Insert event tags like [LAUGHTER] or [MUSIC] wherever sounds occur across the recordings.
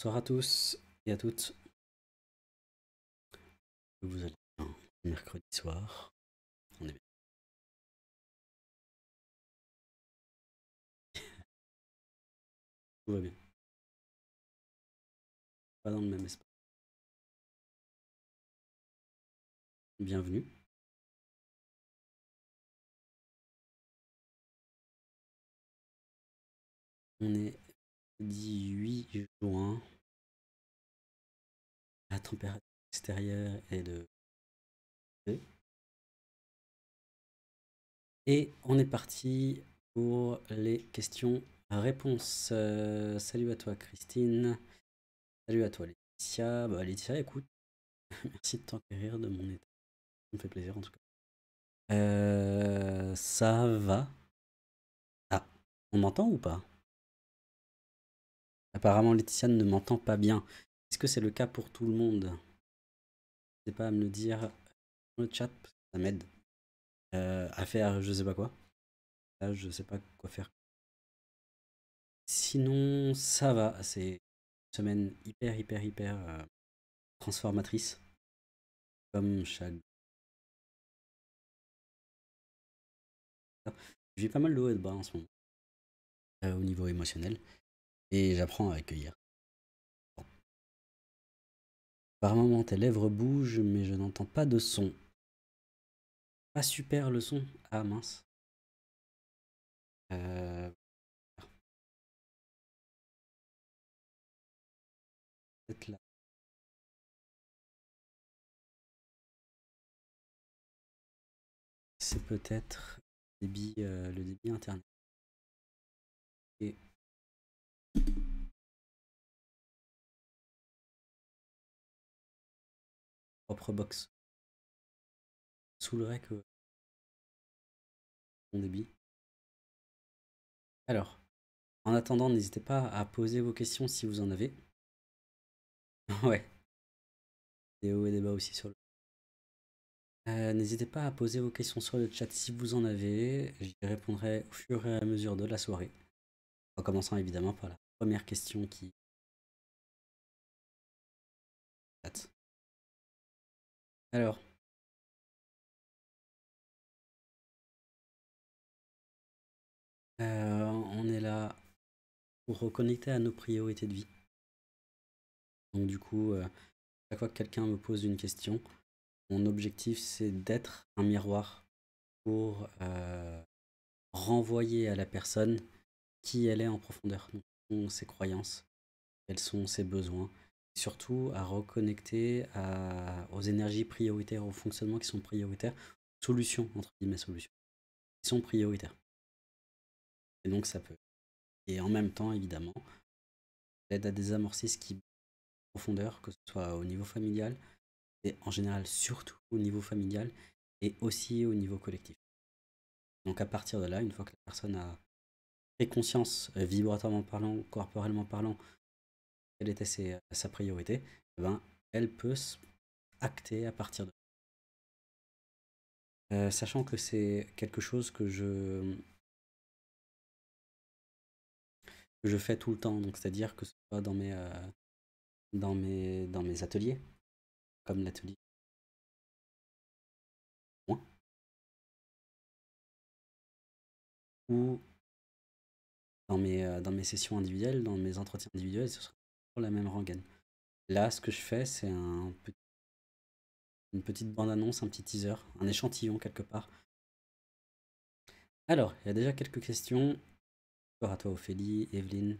soir à tous et à toutes. Vous allez bien mercredi soir. On est bien. Tout va bien. Pas dans le même espace. Bienvenue. On est 18 juin. La température extérieure est de... Et on est parti pour les questions-réponses. Euh, salut à toi Christine. Salut à toi Laetitia. Bah, Laetitia, écoute, [LAUGHS] merci de t'enquérir de mon état. Ça me fait plaisir en tout cas. Euh, ça va. Ah, on m'entend ou pas Apparemment, Laetitia ne m'entend pas bien. Est-ce que c'est le cas pour tout le monde N'hésitez pas à me le dire dans le chat, ça m'aide. Euh, à faire je sais pas quoi. Là, je sais pas quoi faire. Sinon, ça va. C'est une semaine hyper, hyper, hyper euh, transformatrice. Comme chaque. J'ai pas mal de haut et de bas en ce moment. Euh, au niveau émotionnel et j'apprends à accueillir. Par moments, tes lèvres bougent, mais je n'entends pas de son. Pas super le son. Ah mince. Euh. C'est peut-être le débit euh, internet. propre box. Sous le mon débit. Alors, en attendant, n'hésitez pas à poser vos questions si vous en avez. [LAUGHS] ouais. Des hauts et des bas aussi sur le. Euh, n'hésitez pas à poser vos questions sur le chat si vous en avez. J'y répondrai au fur et à mesure de la soirée. En commençant évidemment par la première question qui Alors. Euh, on est là pour reconnecter à nos priorités de vie. Donc du coup, euh, à chaque fois que quelqu'un me pose une question, mon objectif c'est d'être un miroir pour euh, renvoyer à la personne qui elle est en profondeur, quelles sont ses croyances, quels sont ses besoins, surtout à reconnecter aux énergies prioritaires, aux fonctionnements qui sont prioritaires, solutions, entre guillemets, solutions, qui sont prioritaires. Et donc ça peut. Et en même temps, évidemment, l'aide à désamorcer ce qui en profondeur, que ce soit au niveau familial, et en général surtout au niveau familial, et aussi au niveau collectif. Donc à partir de là, une fois que la personne a pris conscience, euh, vibratoirement parlant, corporellement parlant, quelle était euh, sa priorité, eh ben, elle peut se acter à partir de euh, sachant que c'est quelque chose que je je fais tout le temps c'est à dire que ce soit dans mes euh, dans mes dans mes ateliers comme l'atelier ou dans mes, dans mes sessions individuelles, dans mes entretiens individuels, ce la même rengaine. Là, ce que je fais, c'est un petit, une petite bande-annonce, un petit teaser, un échantillon quelque part. Alors, il y a déjà quelques questions. Alors, à toi, Ophélie, Evelyne.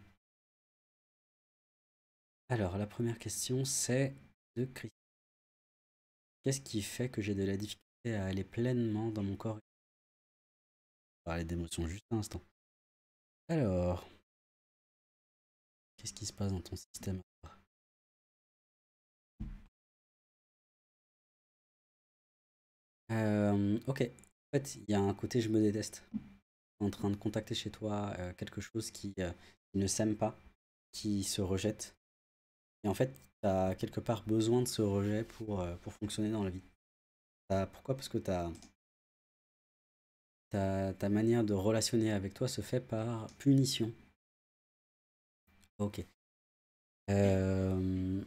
Alors, la première question, c'est de Christophe. Qu'est-ce qui fait que j'ai de la difficulté à aller pleinement dans mon corps Parler d'émotion juste un instant. Alors, Qu'est-ce qui se passe dans ton système euh, ok, en fait, il y a un côté je me déteste. En train de contacter chez toi euh, quelque chose euh, qui, ne s'aime pas, qui se rejette. Et en fait, tu as quelque part besoin de ce rejet pour, fonctionner dans la vie. pourquoi Parce que ta manière de relationner avec toi se fait par punition. Ok. Euh,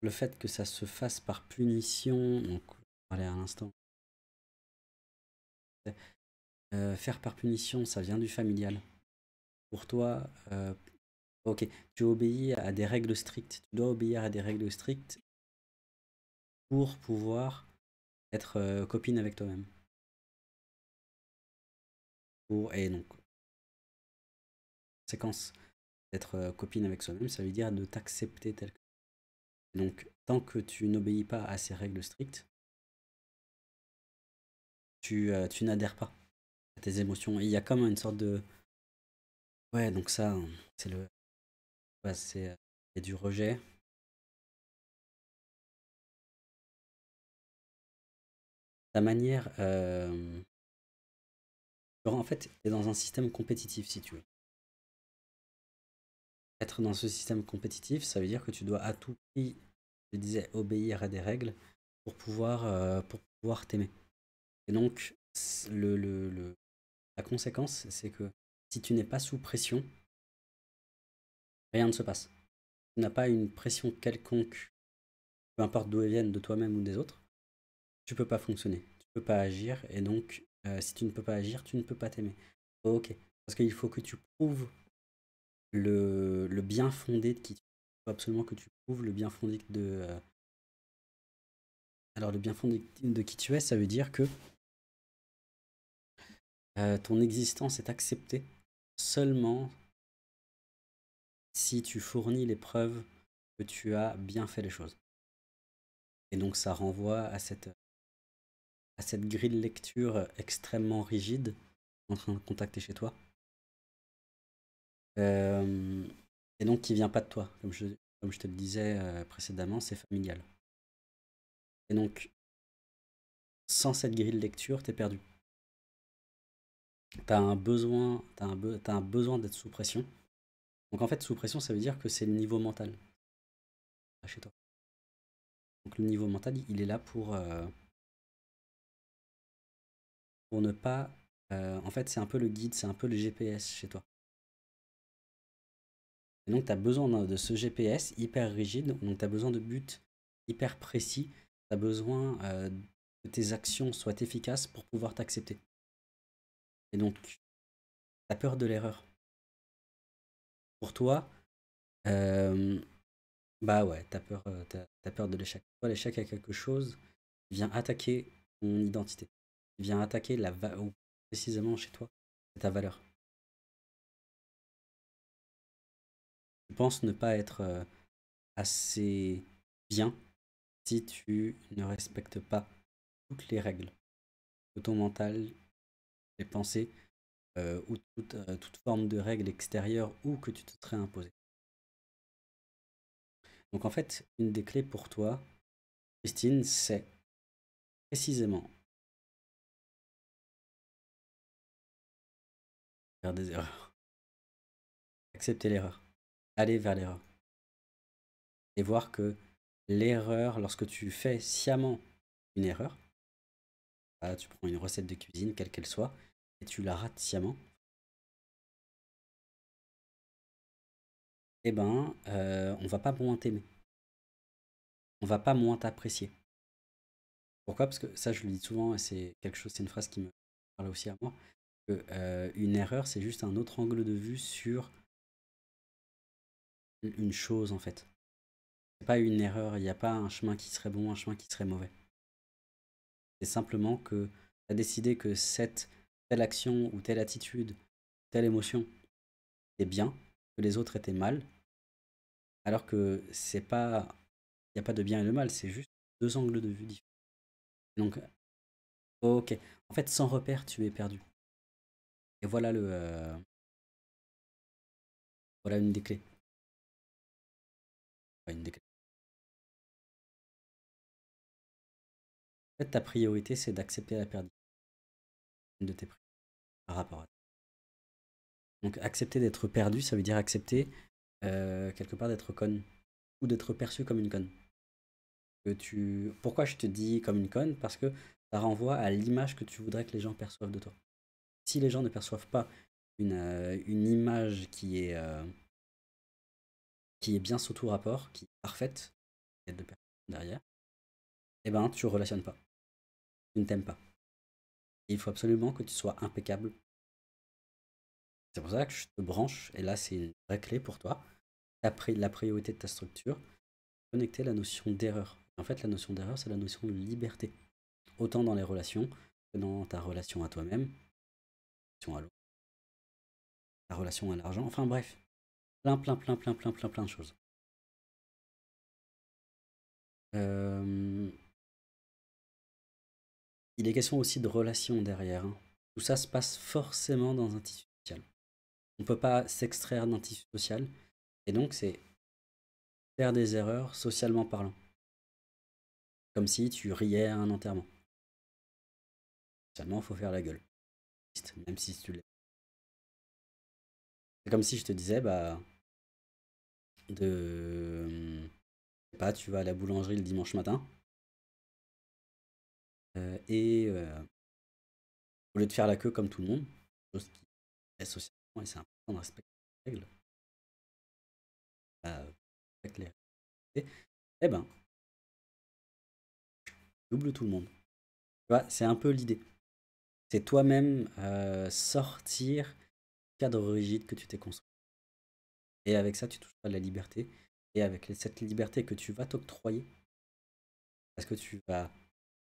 le fait que ça se fasse par punition, donc on parlait à l'instant. Euh, faire par punition, ça vient du familial. Pour toi, euh, ok, tu obéis à des règles strictes. Tu dois obéir à des règles strictes pour pouvoir être copine avec toi-même. et donc Séquence d'être euh, copine avec soi-même, ça veut dire de t'accepter tel que. Donc, tant que tu n'obéis pas à ces règles strictes, tu, euh, tu n'adhères pas à tes émotions. il y a comme une sorte de. Ouais, donc ça, hein, c'est le. Euh, c'est. du rejet. Ta manière. en fait, tu es dans un système compétitif, si tu veux être dans ce système compétitif, ça veut dire que tu dois à tout prix, je disais, obéir à des règles pour pouvoir, euh, pouvoir t'aimer. Et donc, le, le, la conséquence, c'est que si tu n'es pas sous pression, rien ne se passe. Tu n'as pas une pression quelconque, peu importe d'où elle vienne, de toi-même ou des autres, tu peux pas fonctionner, tu peux pas agir, et donc, euh, si tu ne peux pas agir, tu ne peux pas t'aimer. Ok, parce qu'il faut que tu prouves le, bien fondé de qui tu absolument que tu prouves, le bien fondé de. Euh, alors, le bien fondé de qui tu es, ça veut dire que euh, ton existence est acceptée seulement si tu fournis les preuves que tu as bien fait les choses. Et donc ça renvoie à cette, à cette grille de lecture extrêmement rigide en train de contacter chez toi, euh, et donc qui vient pas de toi, comme je, te le disais euh, précédemment, c'est familial. Et donc, sans cette grille de lecture, t'es perdu. T'as un besoin, as un, besoin d'être sous pression. Donc en fait, sous pression, ça veut dire que c'est le niveau mental chez toi. Donc le niveau mental, il est là pour euh, pour ne pas. en fait, c'est un peu le guide, c'est un peu le GPS chez toi. Et donc, tu as besoin de ce GPS hyper rigide, donc tu as besoin de buts hyper précis, tu as besoin euh, que tes actions soient efficaces pour pouvoir t'accepter. Et donc, tu as peur de l'erreur. Pour toi, euh, bah ouais, tu as, peur, euh, peur de l'échec. Toi, l'échec à quelque chose vient attaquer ton identité, vient attaquer la ou précisément chez toi, ta valeur. tu penses ne pas être euh, assez bien si tu ne respectes pas toutes les règles de ton mental, tes pensées euh, ou euh, toute, forme de règles extérieures ou que tu te serais imposé. Donc en fait, une des clés pour toi, Christine, c'est précisément faire des erreurs, accepter l'erreur aller vers l'erreur. Et voir que l'erreur, lorsque tu fais sciemment une erreur, bah, tu prends une recette de cuisine, quelle qu'elle soit, et tu la rates sciemment, eh ben, euh, on va pas moins t'aimer. On va pas moins t'apprécier. Pourquoi Parce que ça, je le dis souvent, et c'est quelque chose, c'est une phrase qui me parle aussi à moi, qu'une euh, une erreur, c'est juste un autre angle de vue sur une chose en fait. C'est pas une erreur, il n'y a pas un chemin qui serait bon, un chemin qui serait mauvais. C'est simplement que tu as décidé que cette telle action ou telle attitude, telle émotion était bien, que les autres étaient mal, alors que c'est pas, il n'y a pas de bien et de mal, c'est juste deux angles de vue différents. Donc, ok, en fait, sans repère, tu es perdu. Et voilà le, euh, voilà une des clés. En fait, ta priorité, c'est d'accepter la perdition de tes prix par rapport à toi. Donc, accepter d'être perdu, ça veut dire accepter euh, quelque part d'être conne ou d'être perçu comme une conne. Que tu... Pourquoi je te dis comme une conne Parce que ça renvoie à l'image que tu voudrais que les gens perçoivent de toi. Si les gens ne perçoivent pas une, euh, image qui est, euh, qui est bien sous tout rapport, qui est parfaite, il y a deux personnes derrière, et eh ben tu relationnes pas. Tu ne t'aimes pas. il faut absolument que tu sois impeccable. C'est pour ça que je te branche, et là c'est une vraie clé pour toi. la priorité de ta structure, connecter la notion d'erreur. En fait, la notion d'erreur, c'est la notion de liberté. Autant dans les relations que dans ta relation à toi-même, ta relation à l'autre, ta relation à l'argent, enfin bref, plein, plein, plein, plein, plein, plein, plein de choses. Euh, il est question aussi de relations derrière. Hein. Tout ça se passe forcément dans un tissu social. On ne peut pas s'extraire d'un tissu social. Et donc, c'est faire des erreurs socialement parlant. Comme si tu riais à un enterrement. Socialement, il faut faire la gueule. Même si tu l'es comme si je te disais, bah, de. pas, tu vas à la boulangerie le dimanche matin. Euh, et euh, au lieu de faire la queue comme tout le monde, chose qui est socialement et c'est important de respecter les règles, et euh, eh ben, double tout le monde. Tu vois, c'est un peu l'idée. C'est toi-même sortir cadre rigide que tu t'es construit. Et avec ça, tu touches de la liberté. Et avec cette liberté que tu vas t'octroyer, parce que tu vas,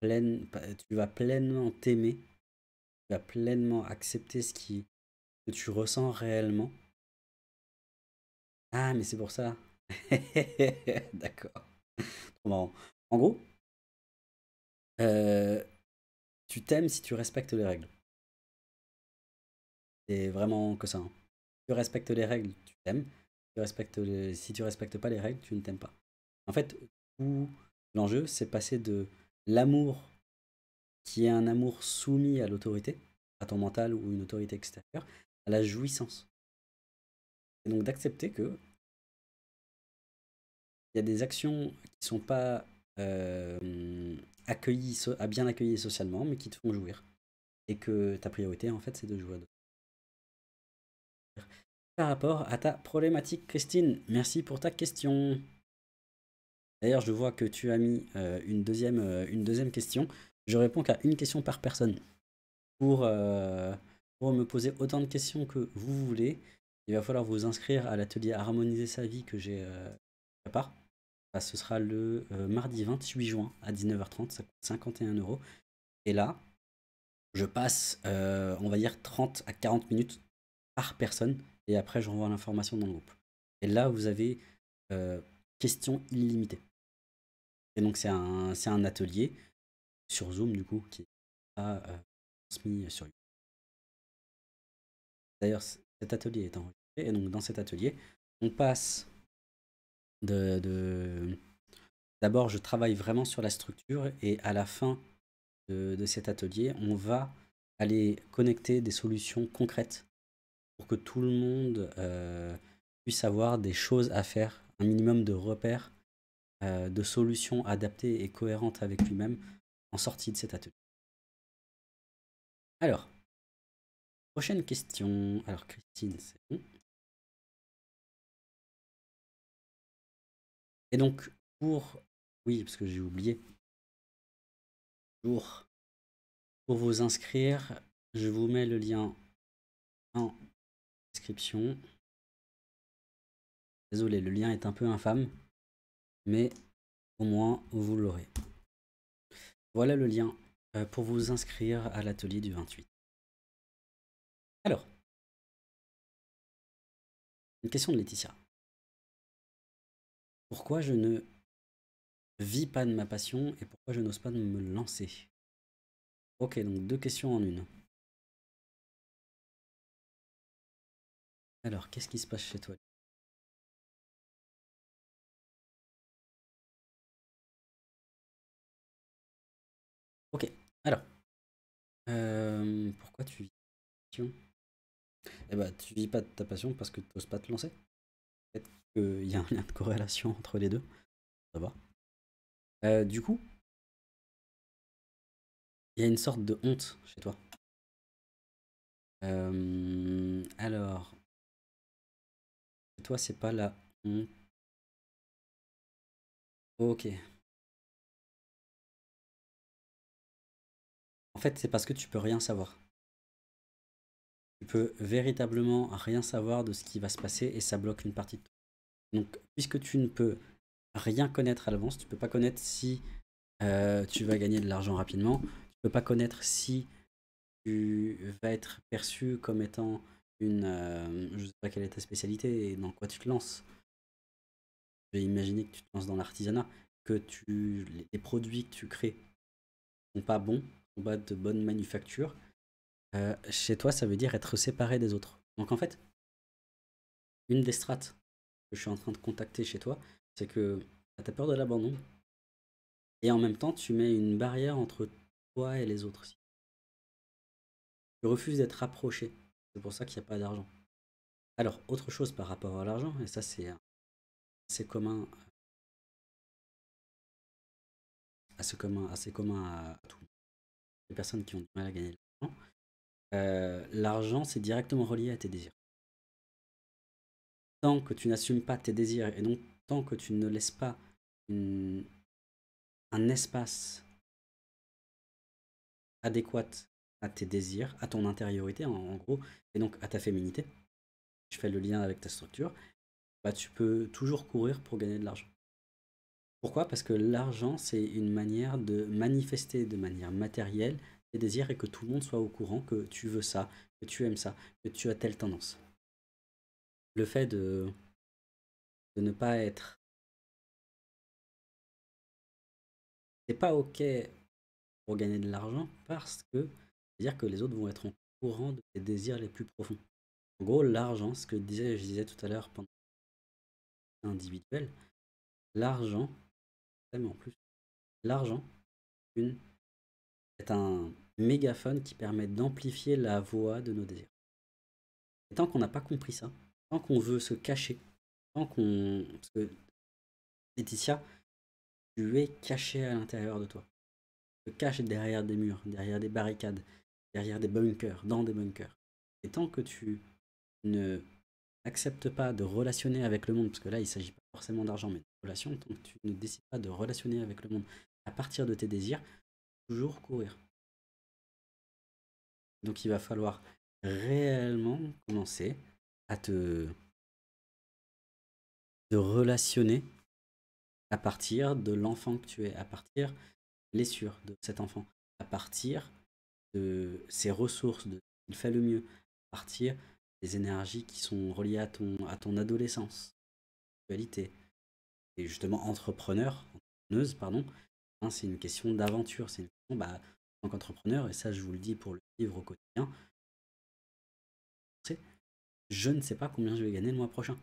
pleine, tu vas pleinement t'aimer, tu vas pleinement accepter ce qui, que tu ressens réellement. Ah, mais c'est pour ça. [LAUGHS] D'accord. Trop En gros, euh, tu t'aimes si tu respectes les règles. C'est vraiment que ça. Hein. Tu respectes les règles, tu t'aimes. Tu respectes Si tu respectes pas les règles, tu ne t'aimes pas. En fait, tout l'enjeu, c'est passer de l'amour qui est un amour soumis à l'autorité, à ton mental ou une autorité extérieure, à la jouissance. Et donc d'accepter que il y a des actions qui ne sont pas euh, à bien accueillies socialement, mais qui te font jouir. Et que ta priorité, en fait, c'est de jouer à par rapport à ta problématique, Christine. Merci pour ta question. D'ailleurs, je vois que tu as mis euh, une, deuxième, euh, une deuxième question. Je réponds qu'à une question par personne. Pour, euh, pour me poser autant de questions que vous voulez, il va falloir vous inscrire à l'atelier Harmoniser sa vie que j'ai à part. ce sera le mardi 28 juin à 19h30, ça coûte 51 euros. Et là, je passe, on va dire, 30 à 40 minutes par personne, et après je renvoie l'information dans le groupe. Et là, vous avez question euh, questions illimitées. Et donc, c'est un, un atelier sur Zoom, du coup, qui est euh, transmis sur YouTube. D'ailleurs, cet atelier est enregistré, et donc dans cet atelier, on passe de, D'abord, je travaille vraiment sur la structure et à la fin de, cet atelier, on va aller connecter des solutions concrètes pour que tout le monde euh, puisse avoir des choses à faire, un minimum de repères, euh, de solutions adaptées et cohérentes avec lui-même en sortie de cet atelier. Alors, prochaine question. Alors, Christine, c'est bon. Et donc, pour... Oui, parce que j'ai oublié. Pour, pour vous inscrire, je vous mets le lien en Désolé, le lien est un peu infâme, mais au moins vous l'aurez. Voilà le lien euh, pour vous inscrire à l'atelier du 28. Alors, une question de Laetitia. Pourquoi je ne vis pas de ma passion et pourquoi je n'ose pas me lancer Ok, donc deux questions en une. Alors, qu'est-ce qui se passe chez toi Ok, alors. Euh, pourquoi tu vis ta passion Eh bah, tu vis pas de ta passion parce que tu n'oses pas te lancer. Peut-être qu'il y a un lien de corrélation entre les deux. Ça va. Euh, du coup, il y a une sorte de honte chez toi. Euh, toi, c'est pas la Ok. En fait, c'est parce que tu peux rien savoir. Tu peux véritablement rien savoir de ce qui va se passer et ça bloque une partie de toi. Donc, puisque tu ne peux rien connaître à l'avance, tu peux pas connaître si euh, tu vas gagner de l'argent rapidement, tu peux pas connaître si tu vas être perçu comme étant une, euh, je sais pas quelle est ta spécialité et dans quoi tu te lances. j'ai imaginé que tu te lances dans l'artisanat, que tu, les, produits que tu crées sont pas bons, sont pas de bonne manufacture. Euh, chez toi, ça veut dire être séparé des autres. Donc en fait, une des strates que je suis en train de contacter chez toi, c'est que tu as peur de l'abandon. Et en même temps, tu mets une barrière entre toi et les autres. Tu refuses d'être rapproché c'est pour ça qu'il n'y a pas d'argent. Alors, autre chose par rapport à l'argent, et ça c'est assez euh, commun, euh, assez commun, assez commun à, toutes les personnes qui ont du mal à gagner de l'argent. Euh, l'argent c'est directement relié à tes désirs. Tant que tu n'assumes pas tes désirs et donc tant que tu ne laisses pas un espace adéquat à tes désirs, à ton intériorité en, gros, et donc à ta féminité, je fais le lien avec ta structure, bah, tu peux toujours courir pour gagner de l'argent. Pourquoi Parce que l'argent, c'est une manière de manifester de manière matérielle tes désirs et que tout le monde soit au courant que tu veux ça, que tu aimes ça, que tu as telle tendance. Le fait de, de ne pas être... C'est pas OK pour gagner de l'argent parce que c'est-à-dire que les autres vont être en courant de tes désirs les plus profonds. En gros, l'argent, ce que je disais tout à l'heure pendant individuel, l'argent, mais en plus, l'argent une, est un mégaphone qui permet d'amplifier la voix de nos désirs. Et tant qu'on n'a pas compris ça, tant qu'on veut se cacher, tant qu'on. Parce que, Laetitia, tu es caché à l'intérieur de toi. Tu te caches derrière des murs, derrière des barricades, derrière des bunkers, dans des bunkers. Et tant que tu ne acceptes pas de relationner avec le monde, parce que là, il ne s'agit pas forcément d'argent, mais de relation, tant que tu ne décides pas de relationner avec le monde à partir de tes désirs, toujours courir. Donc il va falloir réellement commencer à te, relationner à partir de l'enfant que tu es, à partir des blessures de cet enfant, à partir de ces ressources, de ce qu'il fait le mieux, partir des énergies qui sont reliées à ton, à ton adolescence, actualité Et justement, entrepreneur, entrepreneuse, pardon, hein, c'est une question d'aventure, c'est une question, bah, en tant qu'entrepreneur, et ça je vous le dis pour le vivre au quotidien, je ne sais pas combien je vais gagner le mois prochain.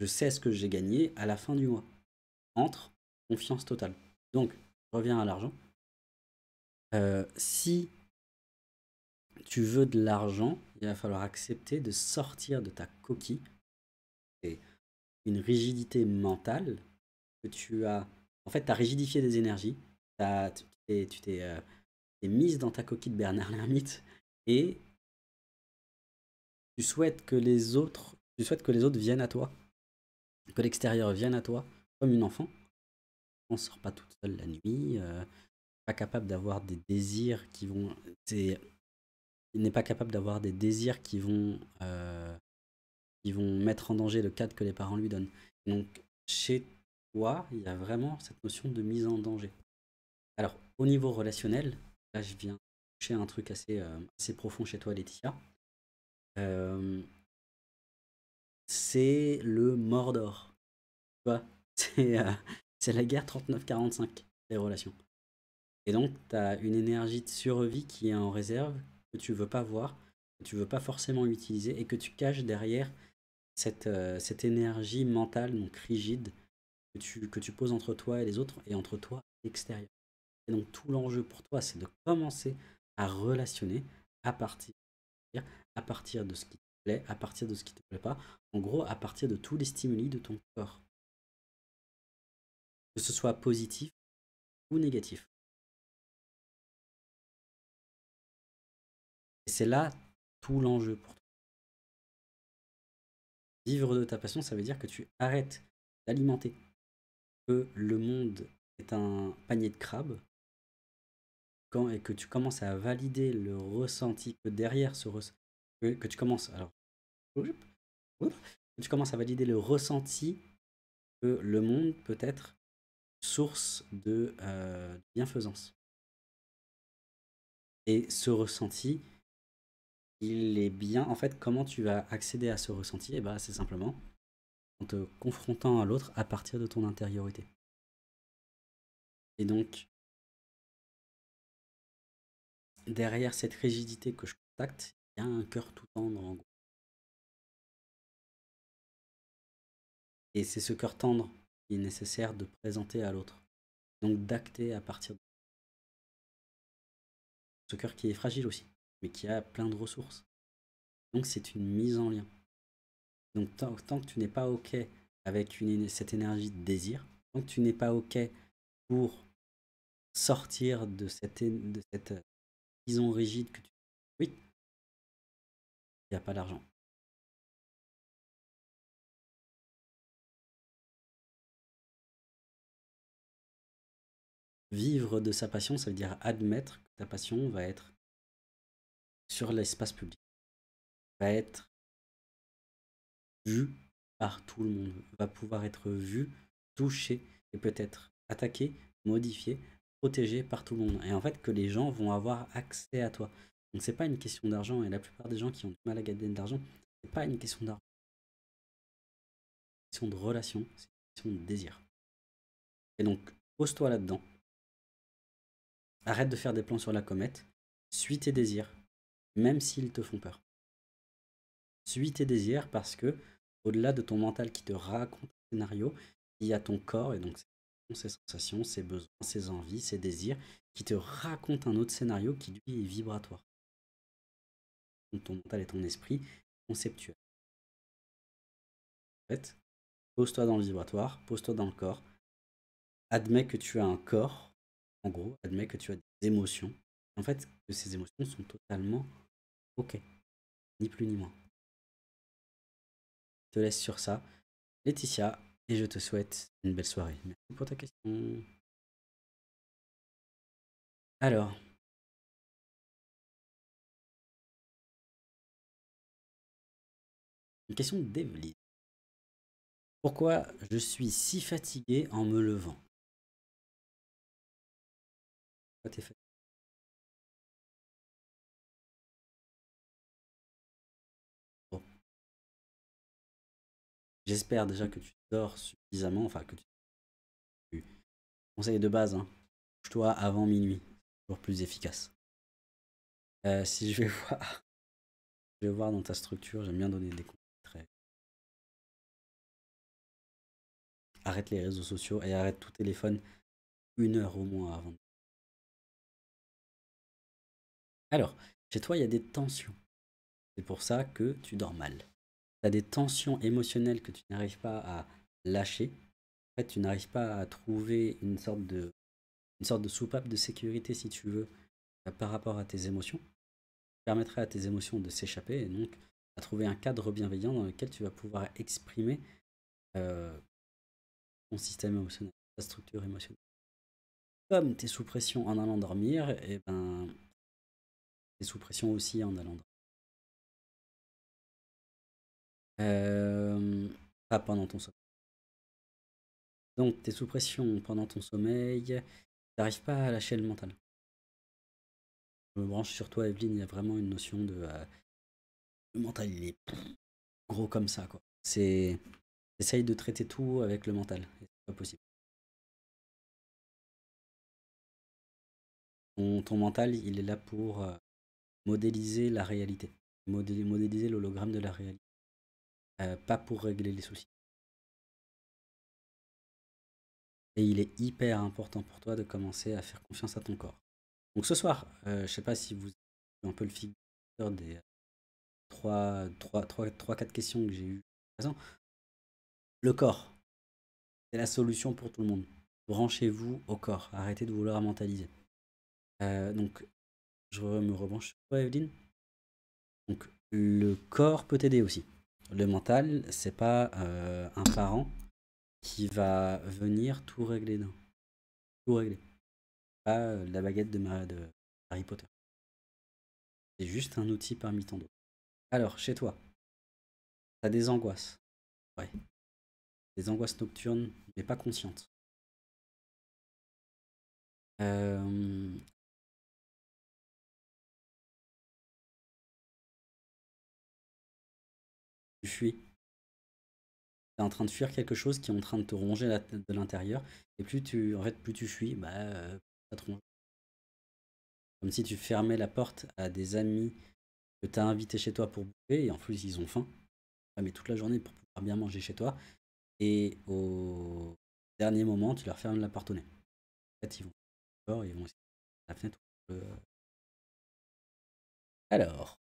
Je sais ce que j'ai gagné à la fin du mois. Entre confiance totale. Donc, je reviens à l'argent. Euh, si tu veux de l'argent, il va falloir accepter de sortir de ta coquille. C'est une rigidité mentale que tu as. En fait, tu as rigidifié des énergies. tu euh, t'es, mise dans ta coquille de Bernard l'ermite et tu souhaites que les autres, tu souhaites que les autres viennent à toi, que l'extérieur vienne à toi, comme une enfant. On sort pas toute seule la nuit, euh, pas capable d'avoir des désirs qui vont il n'est pas capable d'avoir des désirs qui vont, euh, qui vont mettre en danger le cadre que les parents lui donnent. Donc, chez toi, il y a vraiment cette notion de mise en danger. Alors, au niveau relationnel, là, je viens toucher un truc assez, euh, assez profond chez toi, Laetitia. Euh, c'est le Mordor. Tu vois [LAUGHS] C'est la guerre 39-45 des relations. Et donc, tu as une énergie de survie qui est en réserve, que tu veux pas voir, que tu ne veux pas forcément utiliser et que tu caches derrière euh, cette, énergie mentale, donc rigide, que tu, que tu poses entre toi et les autres et entre toi et Et donc tout l'enjeu pour toi, c'est de commencer à relationner à partir, à partir de ce qui te plaît, à partir de ce qui ne te plaît pas, en gros à partir de tous les stimuli de ton corps. Que ce soit positif ou négatif. c'est là tout l'enjeu pour toi. Vivre de ta passion, ça veut dire que tu arrêtes d'alimenter que le monde est un panier de crabes quand, et que tu commences à valider le ressenti que derrière ce ressenti, que, tu commences alors que tu commences à valider le ressenti que le monde peut être source de euh, bienfaisance. Et ce ressenti, il est bien. En fait, comment tu vas accéder à ce ressenti eh ben, c'est simplement en te confrontant à l'autre à partir de ton intériorité. Et donc, derrière cette rigidité que je contacte, il y a un cœur tout tendre en gros. Et c'est ce cœur tendre qui est nécessaire de présenter à l'autre. Donc d'acter à partir de ce cœur qui est fragile aussi mais qui a plein de ressources. Donc c'est une mise en lien. Donc tant, que tu n'es pas OK avec cette énergie de désir, tant que tu n'es pas OK pour sortir de cette, de euh, prison rigide que tu oui, il n'y a pas d'argent. Vivre de sa passion, ça veut dire admettre que ta passion va être sur l'espace public va être vu par tout le monde, va pouvoir être vu, touché et peut-être attaqué, modifié, protégé par tout le monde. Et en fait, que les gens vont avoir accès à toi. Donc c'est pas une question d'argent, et la plupart des gens qui ont du mal à gagner de l'argent, c'est pas une question d'argent. C'est une question de relation, c'est une question de désir. Et donc, pose-toi là-dedans. Arrête de faire des plans sur la comète. Suis tes désirs même s'ils te font peur. Suis tes désirs parce que, au-delà de ton mental qui te raconte un scénario, il y a ton corps et donc ses sensations, ses besoins, ses envies, ses désirs qui te racontent un autre scénario qui lui est vibratoire. ton mental et ton esprit conceptuel. En fait, pose-toi dans le vibratoire, pose-toi dans le corps. Admets que tu as un corps, en gros, admets que tu as des émotions, en fait que ces émotions sont totalement ok, ni plus ni moins. Je te laisse sur ça, Laetitia, et je te souhaite une belle soirée. Merci pour ta question. Alors. Une question d'Evelyne. Pourquoi je suis si fatigué en me levant J'espère déjà que tu dors suffisamment, enfin que tu... Conseil de base, hein. couche-toi avant minuit, toujours plus efficace. Euh, si je vais [LAUGHS] voir, je vais voir dans ta structure, j'aime bien donner des conseils. Très... Arrête les réseaux sociaux et arrête tout téléphone une heure au moins avant. Alors, chez toi, il y a des tensions. C'est pour ça que tu dors mal tu as des tensions émotionnelles que tu n'arrives pas à lâcher, en fait, tu n'arrives pas à trouver une sorte de une sorte de soupape de sécurité, si tu veux, euh, par rapport à tes émotions, Ça permettrait à tes émotions de s'échapper et donc à trouver un cadre bienveillant dans lequel tu vas pouvoir exprimer euh, ton système émotionnel, ta structure émotionnelle. Comme tu es sous pression en allant dormir, et eh ben, tu es sous pression aussi en allant dormir. Euh, pas pendant ton sommeil. Donc, tu es sous pression pendant ton sommeil. Tu pas à lâcher le mental. Je me branche sur toi, Evelyne. Il y a vraiment une notion de. Euh, le mental, il est gros comme ça, quoi. C'est. Essaye de traiter tout avec le mental. C'est pas possible. Ton, mental, il est là pour euh, modéliser la réalité, modéliser l'hologramme de la réalité. Euh, pas pour régler les soucis. Et il est hyper important pour toi de commencer à faire confiance à ton corps. Donc ce soir, euh, je sais pas si vous avez un peu le figure des 3, 3, 3, 3 4 questions que j'ai eues Le corps, c'est la solution pour tout le monde. Branchez-vous au corps, arrêtez de vouloir mentaliser. Euh, donc, je me rebranche sur toi, Evelyne. Donc, le corps peut t'aider aussi le mental, c'est pas euh, un parent qui va venir tout régler. d'un. Tout régler. Pas euh, la baguette de, de Harry Potter. C'est juste un outil parmi tant d'autres. Alors, chez toi, t'as des angoisses. Ouais. Des angoisses nocturnes, mais pas conscientes. Euh, tu fuis. en train de fuir quelque chose qui est en train de te ronger la tête de l'intérieur. Et plus tu, en fait, plus tu fuis, bah, ça Comme si tu fermais la porte à des amis que tu as invités chez toi pour bouffer, et en plus ils ont faim. Mais toute la journée pour pouvoir bien manger chez toi. Et au dernier moment, tu leur fermes la porte au nez. ils vont ils vont la fenêtre. Alors,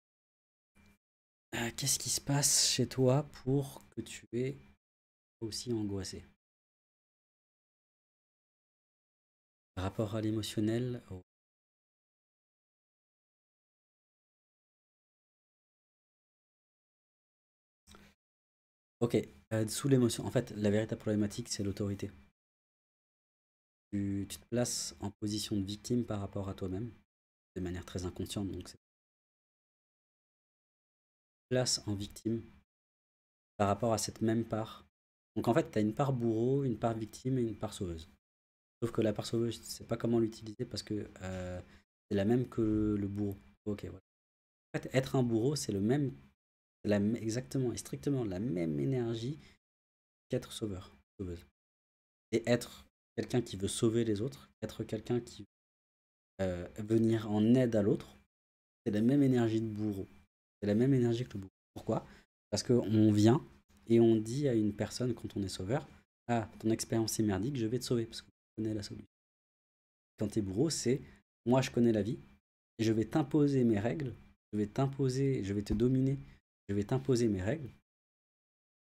euh, qu'est-ce qui se passe chez toi pour que tu aies aussi angoissé Par rapport à l'émotionnel, Ok, euh, sous l'émotion. En fait, la véritable problématique, c'est l'autorité. Tu, te places en position de victime par rapport à toi-même, de manière très inconsciente, donc c'est place en victime par rapport à cette même part. Donc en fait, tu as une part bourreau, une part victime et une part sauveuse. Sauf que la part sauveuse, je ne sais pas comment l'utiliser parce que euh, c'est la même que le bourreau. Ok, voilà. En fait, être un bourreau, c'est le même, la, exactement et strictement la même énergie qu'être sauveur, sauveuse. Et être quelqu'un qui veut sauver les autres, être quelqu'un qui veut venir en aide à l'autre, c'est la même énergie de bourreau. C'est la même énergie que le bourreau. Pourquoi Parce qu'on vient et on dit à une personne quand on est sauveur, ah, ton expérience est merdique, je vais te sauver parce que je connais la solution. Quand es bourreau, c'est moi je connais la vie et je vais t'imposer mes règles, je vais t'imposer, je vais te dominer, je vais t'imposer mes règles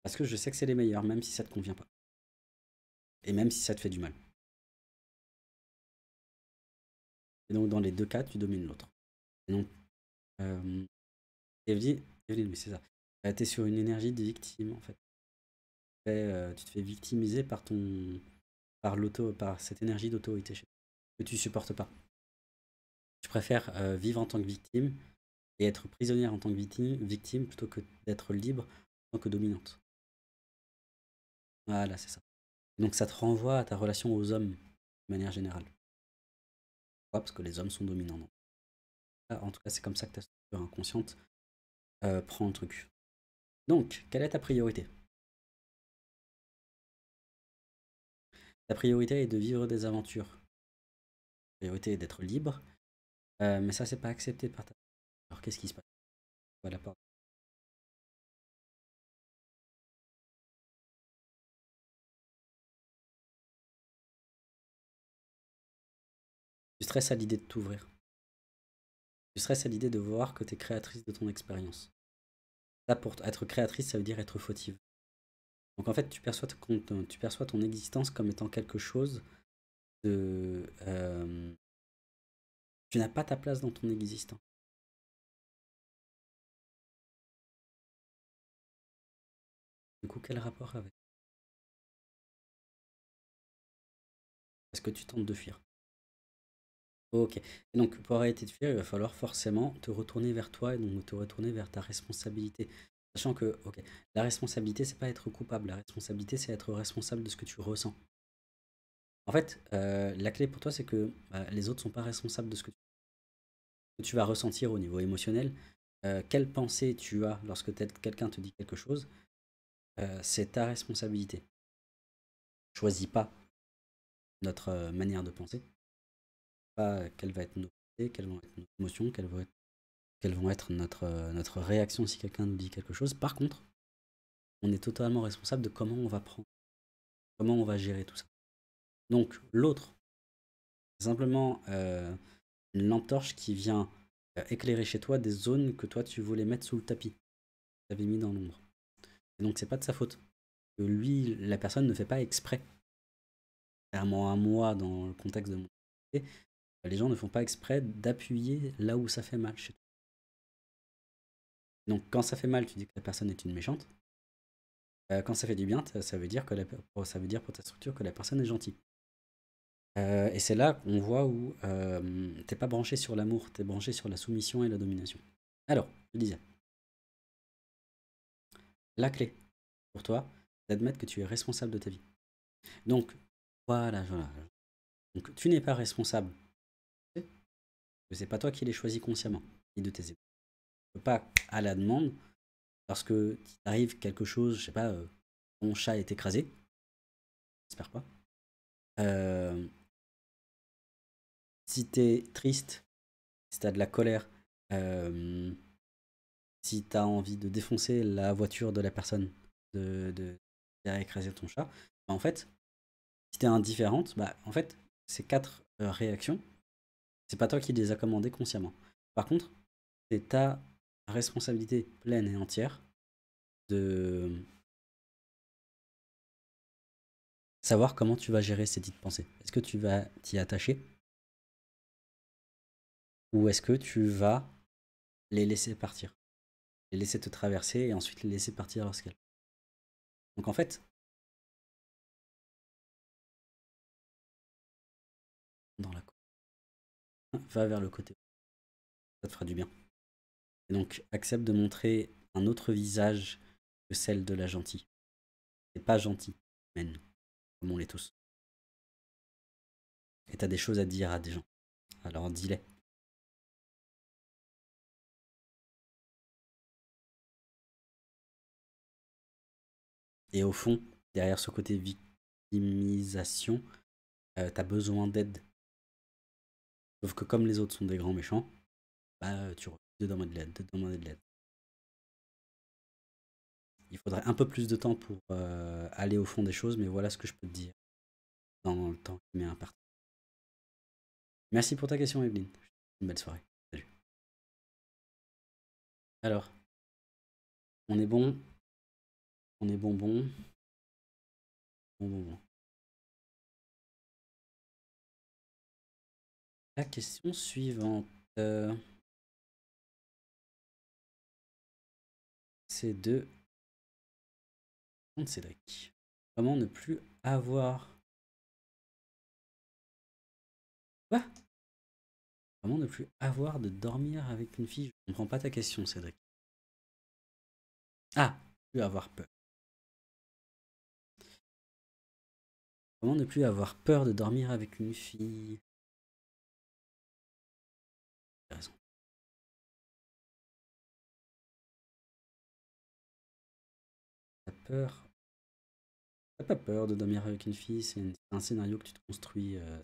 parce que je sais que c'est les meilleurs, même si ça te convient pas et même si ça te fait du mal. Et donc dans les deux cas, tu domines l'autre. Et donc, euh, Evelyne, Evelyne, c'est ça. tu bah, t'es sur une énergie de victime, en fait. Euh, tu te fais victimiser par ton. par l'auto, par cette énergie d'autorité que tu supportes pas. Tu préfères euh, vivre en tant que victime et être prisonnière en tant que victime, victime plutôt que d'être libre en tant que dominante. Voilà, c'est ça. Donc ça te renvoie à ta relation aux hommes, de manière générale. Pourquoi Parce que les hommes sont dominants. Non ah, en tout cas, c'est comme ça que ta structure inconsciente euh, prends un truc. Donc, quelle est ta priorité Ta priorité est de vivre des aventures. Ta priorité est d'être libre. Euh, mais ça, c'est pas accepté par ta. Alors, qu'est-ce qui se passe Voilà, Tu stresses à l'idée de t'ouvrir serait stress à l'idée de voir que tu es créatrice de ton expérience. Là, pour être créatrice, ça veut dire être fautive. Donc en fait, tu perçois ton, tu perçois ton existence comme étant quelque chose de... Euh, tu n'as pas ta place dans ton existence. Du coup, quel rapport avec Est-ce que tu tentes de fuir Ok. Et donc, pour arrêter de fuir, il va falloir forcément te retourner vers toi et donc te retourner vers ta responsabilité. Sachant que, la responsabilité, c'est pas être coupable. La responsabilité, c'est être responsable de ce que tu ressens. En fait, euh, la clé pour toi, c'est que bah, les autres ne sont pas responsables de ce que tu vas ressentir au niveau émotionnel. Euh, quelle pensée tu as lorsque quelqu'un te dit quelque chose, euh, c'est ta responsabilité. Choisis pas notre manière de penser quelles vont être nos pensées, quelles vont être nos émotions, quelles vont être, notre, euh, notre réaction si quelqu'un nous dit quelque chose. Par contre, on est totalement responsable de comment on va prendre, comment on va gérer tout ça. Donc l'autre, simplement euh, une lampe torche qui vient euh, éclairer chez toi des zones que toi tu voulais mettre sous le tapis, tu avais mis dans l'ombre. Et donc c'est pas de sa faute. Que lui, la personne ne fait pas exprès. Clairement à moi, dans le contexte de mon les gens ne font pas exprès d'appuyer là où ça fait mal. Donc quand ça fait mal, tu dis que la personne est une méchante. Euh, quand ça fait du bien, ça veut, dire que ça veut dire pour ta structure que la personne est gentille. Euh, et c'est là qu'on voit où euh, t'es pas branché sur l'amour, t'es branché sur la soumission et la domination. Alors, je disais, la clé pour toi, c'est d'admettre que tu es responsable de ta vie. Donc, voilà, voilà. Donc, tu n'es pas responsable c'est pas toi qui les choisis consciemment, ni de tes émotions. pas à la demande, parce que t'arrive quelque chose, je sais pas, ton euh, chat est écrasé, j'espère pas. Euh, si t'es triste, si t'as de la colère, euh, si t'as envie de défoncer la voiture de la personne de, de, qui a écrasé ton chat, bah, en fait, si t'es indifférente, bah en fait, ces quatre réactions, c'est pas toi qui les as commandés consciemment. Par contre, c'est ta responsabilité pleine et entière de savoir comment tu vas gérer ces dites pensées. Est-ce que tu vas t'y attacher ou est-ce que tu vas les laisser partir Les laisser te traverser et ensuite les laisser partir lorsqu'elles. Donc en fait, va vers le côté. Ça te fera du bien. Et donc, accepte de montrer un autre visage que celle de la gentille. C'est pas gentil, même comme on l'est tous. Et t'as des choses à dire à des gens. Alors dis-les. Et au fond, derrière ce côté victimisation, euh, t'as besoin d'aide. Sauf que comme les autres sont des grands méchants, bah, tu refuses de demander de l'aide, de demander de l'aide. Il faudrait un peu plus de temps pour euh, aller au fond des choses, mais voilà ce que je peux te dire dans le temps qui un imparti. Merci pour ta question, Evelyne. Une belle soirée. Salut. Alors, on est bon. On est bon, bon. Bon, bon, bon. La question suivante. Euh, c'est de Cédric. Comment ne plus avoir. Quoi Comment ne plus avoir de dormir avec une fille Je ne comprends pas ta question, Cédric. Ah, plus avoir peur. Comment ne plus avoir peur de dormir avec une fille T'as pas peur de dormir avec une fille, c'est un scénario que tu te construis. Euh,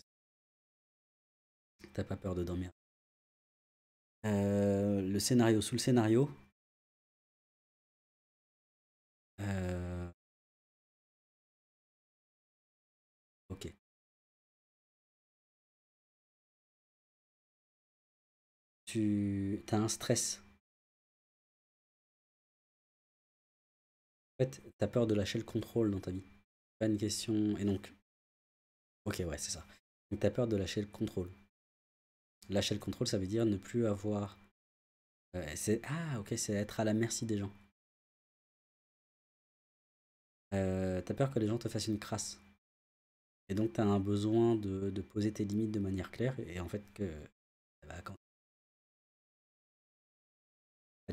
t'as pas peur de dormir. Euh, le scénario, sous le scénario. Euh, ok. Tu as un stress En fait, t'as peur de lâcher le contrôle dans ta vie. Pas une question. Et donc. Ok, ouais, c'est ça. Donc t'as peur de lâcher le contrôle. Lâcher le contrôle, ça veut dire ne plus avoir. Euh, ah, ok, c'est être à la merci des gens. Euh, t'as peur que les gens te fassent une crasse. Et donc, tu as un besoin de, poser tes limites de manière claire. Et en fait, que, bah, pas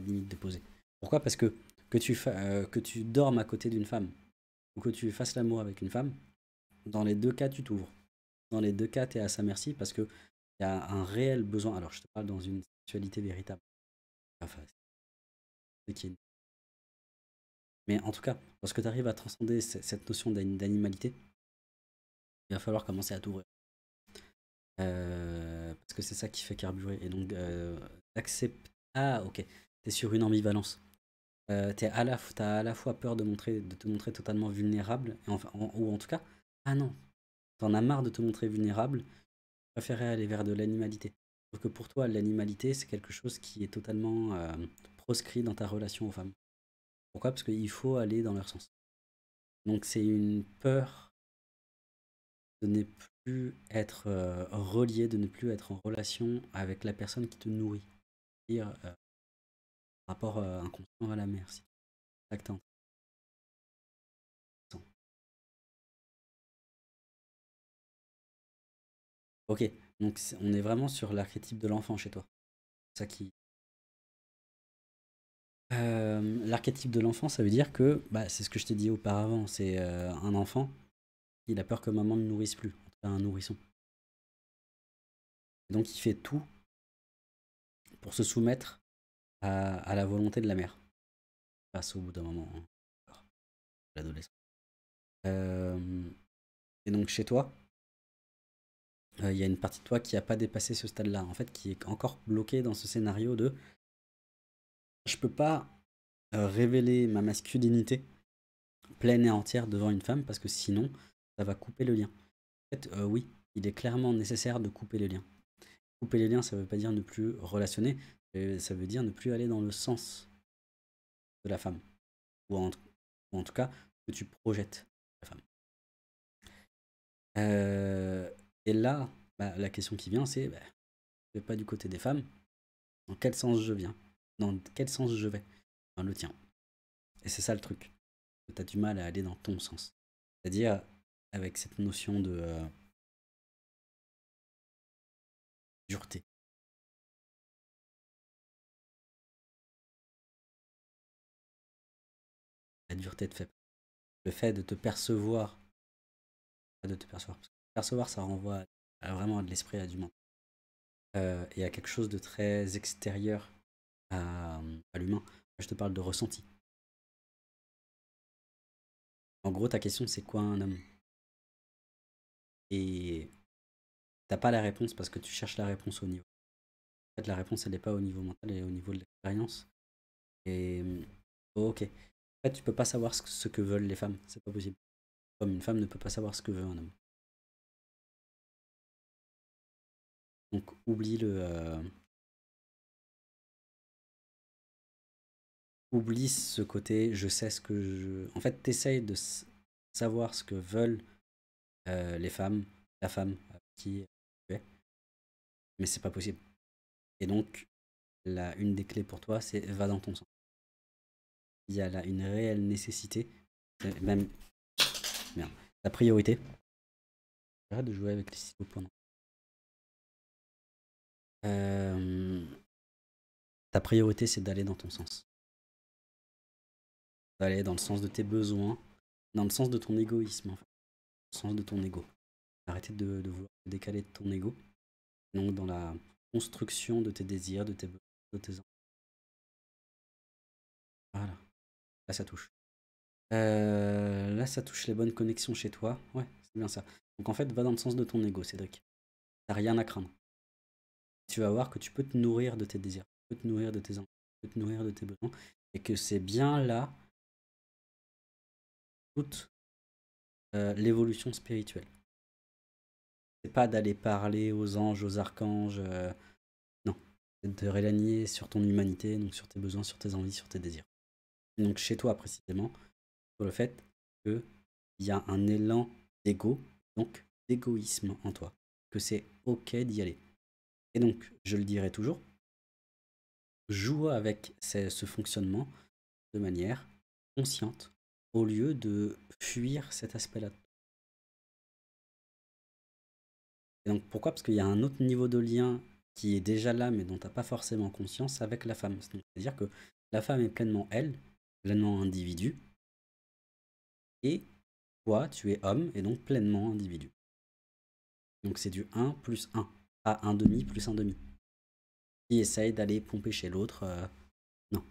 de limite de poser. Pourquoi Parce que que tu, euh, que tu dormes à côté d'une femme ou que tu fasses l'amour avec une femme, dans les deux cas, tu t'ouvres. Dans les deux cas, tu es à sa merci parce qu'il y a un réel besoin. Alors, je te parle dans une sexualité véritable. Enfin, Mais en tout cas, lorsque tu arrives à transcender cette notion d'animalité, il va falloir commencer à t'ouvrir. Euh, parce que c'est ça qui fait carburer. Et donc, euh, accepte. Ah, ok. Tu es sur une ambivalence euh, t'es à la, as à la fois peur de, montrer, de te montrer totalement vulnérable, et ou en tout cas, ah non, t'en as marre de te montrer vulnérable, tu préférais aller vers de l'animalité. Sauf que pour toi, l'animalité, c'est quelque chose qui est totalement euh, proscrit dans ta relation aux femmes. Pourquoi Parce qu'il faut aller dans leur sens. Donc c'est une peur de ne plus être euh, relié, de ne plus être en relation avec la personne qui te nourrit. dire rapport euh, inconscient à la mer. Si. Ok, donc on est vraiment sur l'archétype de l'enfant chez toi. Ça qui. Euh, l'archétype de l'enfant, ça veut dire que, bah, c'est ce que je t'ai dit auparavant, c'est euh, un enfant, il a peur que maman ne nourrisse plus, en un nourrisson. Donc il fait tout pour se soumettre à, la volonté de la mère. Passe au bout d'un moment. Hein. l'adolescence. Euh, et donc chez toi, euh, il y a une partie de toi qui n'a pas dépassé ce stade-là, en fait, qui est encore bloquée dans ce scénario de je peux pas euh, révéler ma masculinité pleine et entière devant une femme parce que sinon ça va couper le lien. En fait, oui, il est clairement nécessaire de couper le lien. Couper les liens, ça ne veut pas dire ne plus relationner, ça veut dire ne plus aller dans le sens de la femme. Ou en, tout cas, que tu projettes la femme. Euh, et là, bah, la question qui vient, c'est, je je vais pas du côté des femmes, dans quel sens je viens Dans quel sens je vais Dans le tien. Et c'est ça le truc. Tu as du mal à aller dans ton sens. C'est-à-dire, avec cette notion de euh, dureté. la dureté de fait le fait de te percevoir de te percevoir percevoir ça renvoie vraiment à de l'esprit à du monde euh, et à quelque chose de très extérieur à, à l'humain je te parle de ressenti en gros ta question c'est quoi un homme et t'as pas la réponse parce que tu cherches la réponse au niveau en fait la réponse elle n'est pas au niveau mental elle est au niveau de l'expérience et ok en fait, tu peux pas savoir ce que veulent les femmes. C'est pas possible. Comme une femme ne peut pas savoir ce que veut un homme. Donc oublie le. Euh, oublie ce côté, je sais ce que je. En fait, tu t'essayes de savoir ce que veulent euh, les femmes, la femme qui tu Mais c'est pas possible. Et donc, la, une des clés pour toi, c'est va dans ton sens il y a là une réelle nécessité, même merde, la priorité. Arrête de jouer avec les stylos pendant. Euh, ta priorité, c'est d'aller dans ton sens. D'aller dans le sens de tes besoins, dans le sens de ton égoïsme, en fait. Dans le sens de ton ego. Arrêtez de, vouloir décaler de ton ego. Donc, dans la construction de tes désirs, de tes besoins, de tes. Voilà. Bah, ça touche. Euh, là, ça touche les bonnes connexions chez toi. Ouais, c'est bien ça. Donc en fait, va dans le sens de ton ego, Cédric. T'as rien à craindre. Tu vas voir que tu peux te nourrir de tes désirs, tu peux te nourrir de tes envies, tu peux te nourrir de tes besoins, et que c'est bien là toute euh, l'évolution spirituelle. C'est pas d'aller parler aux anges, aux archanges, euh, non. C'est de rélanier sur ton humanité, donc sur tes besoins, sur tes envies, sur tes désirs donc chez toi précisément, sur le fait qu'il y a un élan d'ego, donc d'égoïsme en toi, que c'est ok d'y aller. Et donc, je le dirai toujours, joue avec ce fonctionnement de manière consciente, au lieu de fuir cet aspect-là. Et donc pourquoi Parce qu'il y a un autre niveau de lien qui est déjà là, mais dont tu n'as pas forcément conscience avec la femme. C'est-à-dire que la femme est pleinement elle, pleinement individu. Et toi, tu es homme et donc pleinement individu. Donc c'est du 1 plus 1, à un demi plus un demi. Qui essaye d'aller pomper chez l'autre, euh, non.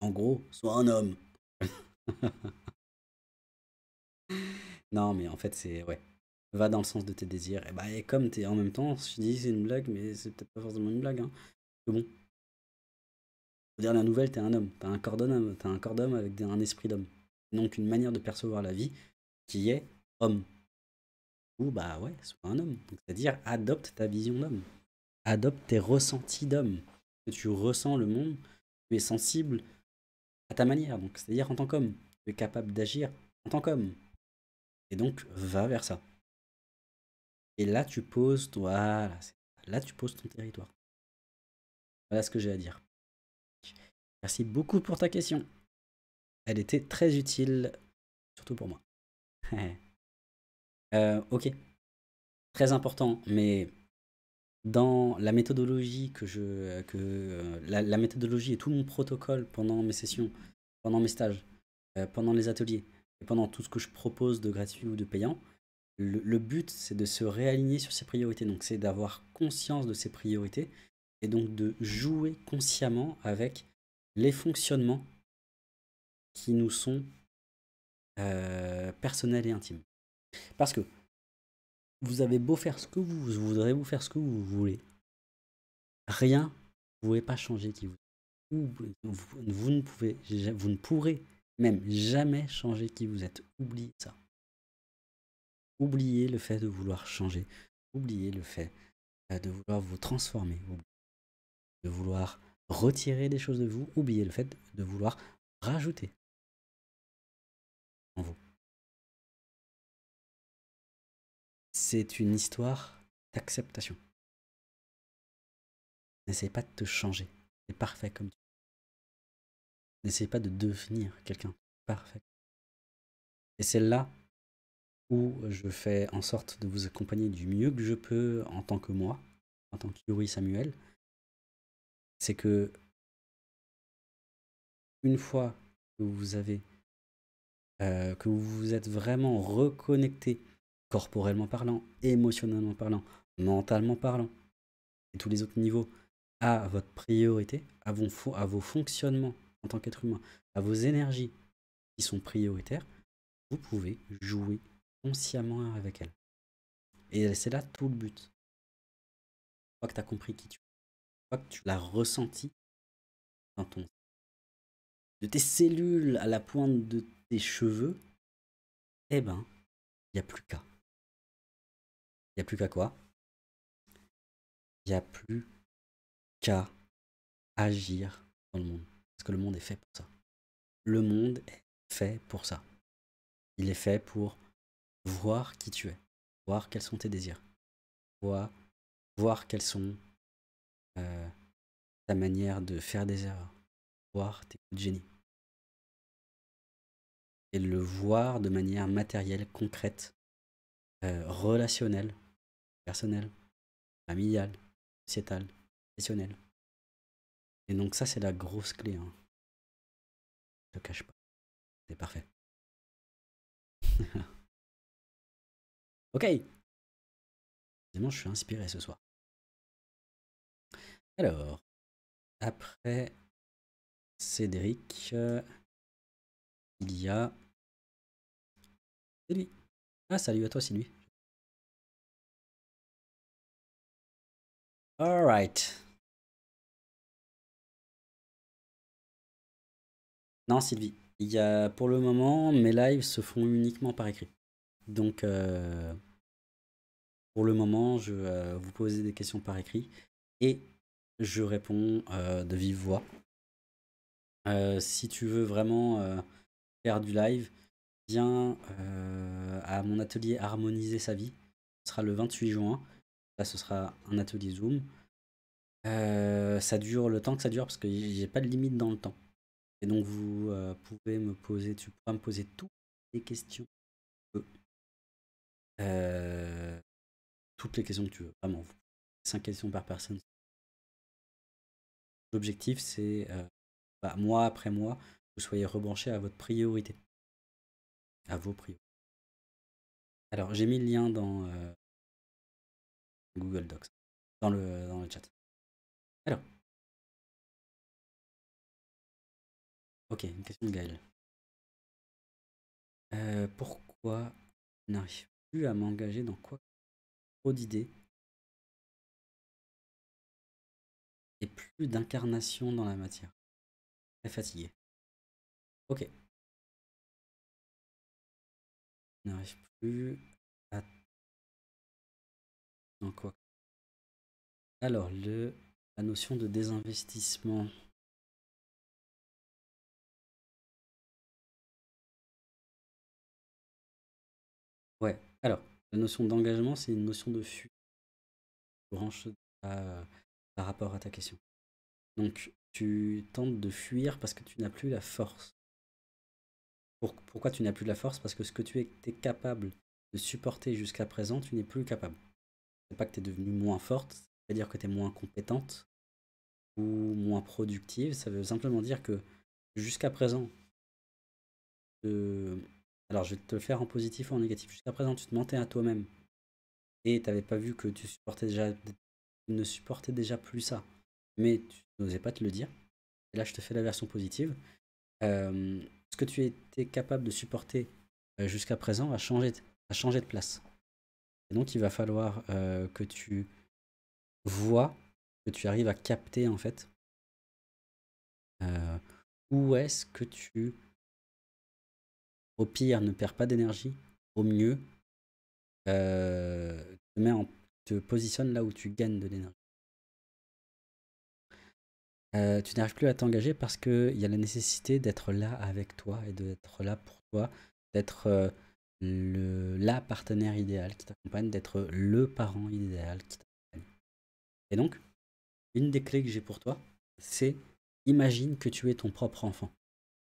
En gros, sois un homme. [LAUGHS] non, mais en fait, c'est. Ouais. Va dans le sens de tes désirs. Et, bah, comme t'es en même temps, je dis c'est une blague, mais c'est peut-être pas forcément une blague. Hein. bon, la nouvelle, t'es un homme, t'as un corps d'homme, t'as un corps d'homme avec un esprit d'homme. Donc une manière de percevoir la vie qui est homme. Ou bah ouais, sois un homme. C'est-à-dire adopte ta vision d'homme. Adopte tes ressentis d'homme. Tu ressens le monde, tu es sensible à ta manière. Donc c'est-à-dire en tant qu'homme, tu es capable d'agir en tant qu'homme. Et donc va vers ça. Et là tu poses toi, voilà, là tu poses ton territoire. Voilà ce que j'ai à dire. Merci beaucoup pour ta question. Elle était très utile, surtout pour moi. [LAUGHS] Euh, ok. Très important, mais dans la méthodologie que je. Que, euh, la, méthodologie et tout mon protocole pendant mes sessions, pendant mes stages, euh, pendant les ateliers et pendant tout ce que je propose de gratuit ou de payant, le but c'est de se réaligner sur ses priorités. Donc c'est d'avoir conscience de ses priorités et donc de jouer consciemment avec les fonctionnements qui nous sont euh, personnels et intimes. Parce que vous avez beau faire ce que vous, voudrez, vous faire ce que vous voulez, rien ne pouvez pas changer qui vous êtes. Vous, ne pouvez, vous ne pourrez même jamais changer qui vous êtes. Oubliez ça. Oubliez le fait de vouloir changer. Oubliez le fait euh, de vouloir vous transformer. de vouloir retirer des choses de vous, oubliez le fait de vouloir rajouter en vous. C'est une histoire d'acceptation. N'essayez pas de te changer. C'est parfait comme tu es. N'essayez pas de devenir quelqu'un. Parfait. Et c'est là où je fais en sorte de vous accompagner du mieux que je peux en tant que moi, en tant que Samuel, c'est que une fois que vous avez euh, que vous vous êtes vraiment reconnecté corporellement parlant, émotionnellement parlant, mentalement parlant, et tous les autres niveaux, à votre priorité, à vos, à vos fonctionnements en tant qu'être humain, à vos énergies qui sont prioritaires, vous pouvez jouer consciemment avec elles. Et c'est là tout le but. Une fois que tu as compris qui tu que tu l'as ressenti dans ton... De tes cellules à la pointe de tes cheveux, eh ben, il n'y a plus qu'à. Il n'y a plus qu'à quoi Il n'y a plus qu'à agir dans le monde. Parce que le monde est fait pour ça. Le monde est fait pour ça. Il est fait pour voir qui tu es, voir quels sont tes désirs, voir, voir quels sont euh, ta manière de faire des erreurs, voir tes coups de génie. Et le voir de manière matérielle, concrète, euh, relationnelle, personnelle, familiale, sociétale, professionnelle. Et donc ça, c'est la grosse clé. Hein. Je te cache pas. C'est parfait. [LAUGHS] ok. Évidemment, je suis inspiré ce soir. Alors, après Cédric, euh, il y a... C'est lui. Ah, salut à toi, Sylvie. All Alright. Non, Sylvie, il y a, pour le moment, mes lives se font uniquement par écrit. Donc, euh, pour le moment, je vais euh, vous poser des questions par écrit. Et je réponds euh, de vive voix. Euh, si tu veux vraiment euh, faire du live, viens à mon atelier Harmoniser sa vie. Ce sera le 28 juin. Là, ce sera un atelier Zoom. ça dure le temps que ça dure parce que j'ai pas de limite dans le temps. Et donc, vous pouvez me poser, tu pourras me poser toutes les questions que tu veux. toutes les questions que tu veux, vraiment. 5 questions par personne, L'objectif, c'est euh, bah, mois après mois, vous soyez rebranché à votre priorité, à vos priorités. Alors, j'ai mis le lien dans euh, Google Docs, dans le, dans le chat. Alors. Ok, une question de Gaël. Euh, pourquoi je n'arrive plus à m'engager dans quoi Trop d'idées et plus d'incarnation dans la matière. Très fatigué. Ok. N'arrive plus à... quoi. Alors, le... la notion de désinvestissement. Ouais, alors, la notion d'engagement, c'est une notion de fuite. Branche euh, rapport à ta question. Donc, tu tentes de fuir parce que tu n'as plus la force. pourquoi tu n'as plus la force Parce que ce que tu étais capable de supporter jusqu'à présent, tu n'es plus capable. C'est pas que tu es devenue moins forte, c'est-à-dire que tu es moins compétente ou moins productive. Ça veut simplement dire que jusqu'à présent, alors je vais te le faire en positif ou en négatif. Jusqu'à présent, tu te mentais à toi-même et tu n'avais pas vu que tu supportais déjà ne supportait déjà plus ça, mais tu n'osais pas te le dire. Et là, je te fais la version positive. Euh, ce que tu étais capable de supporter euh, jusqu'à présent a changé, de place. Et donc, il va falloir euh, que tu vois, que tu arrives à capter en fait où est-ce que tu, au pire, ne perds pas d'énergie, au mieux, te mets en te positionnes là où tu gagnes de l'énergie. Euh, tu n'arrives plus à t'engager parce qu'il y a la nécessité d'être là avec toi et d'être là pour toi, d'être euh, la partenaire idéale qui t'accompagne, d'être le parent idéal qui t'accompagne. Et donc, une des clés que j'ai pour toi, c'est imagine que tu es ton propre enfant.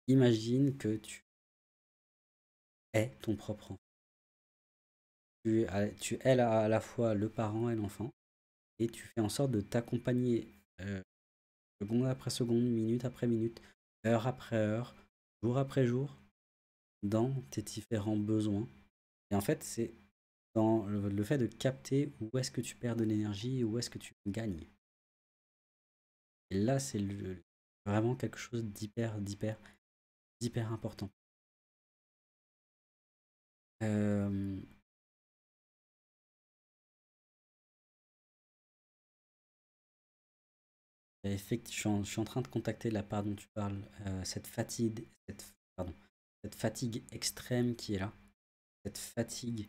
Imagine que tu es ton propre enfant. Ah, tu, tu à la fois le parent et l'enfant, et tu fais en sorte de t'accompagner euh, seconde après seconde, minute après minute, heure après heure, jour après jour, dans tes différents besoins. Et en fait, c'est dans le, fait de capter où est-ce que tu perds de l'énergie et où est-ce que tu gagnes. Et là, c'est vraiment quelque chose d'hyper, d'hyper, d'hyper important. Euh, Effectivement, je suis en train de contacter la part dont tu parles, euh, cette, fatigue, cette, fatigue extrême qui est là, cette fatigue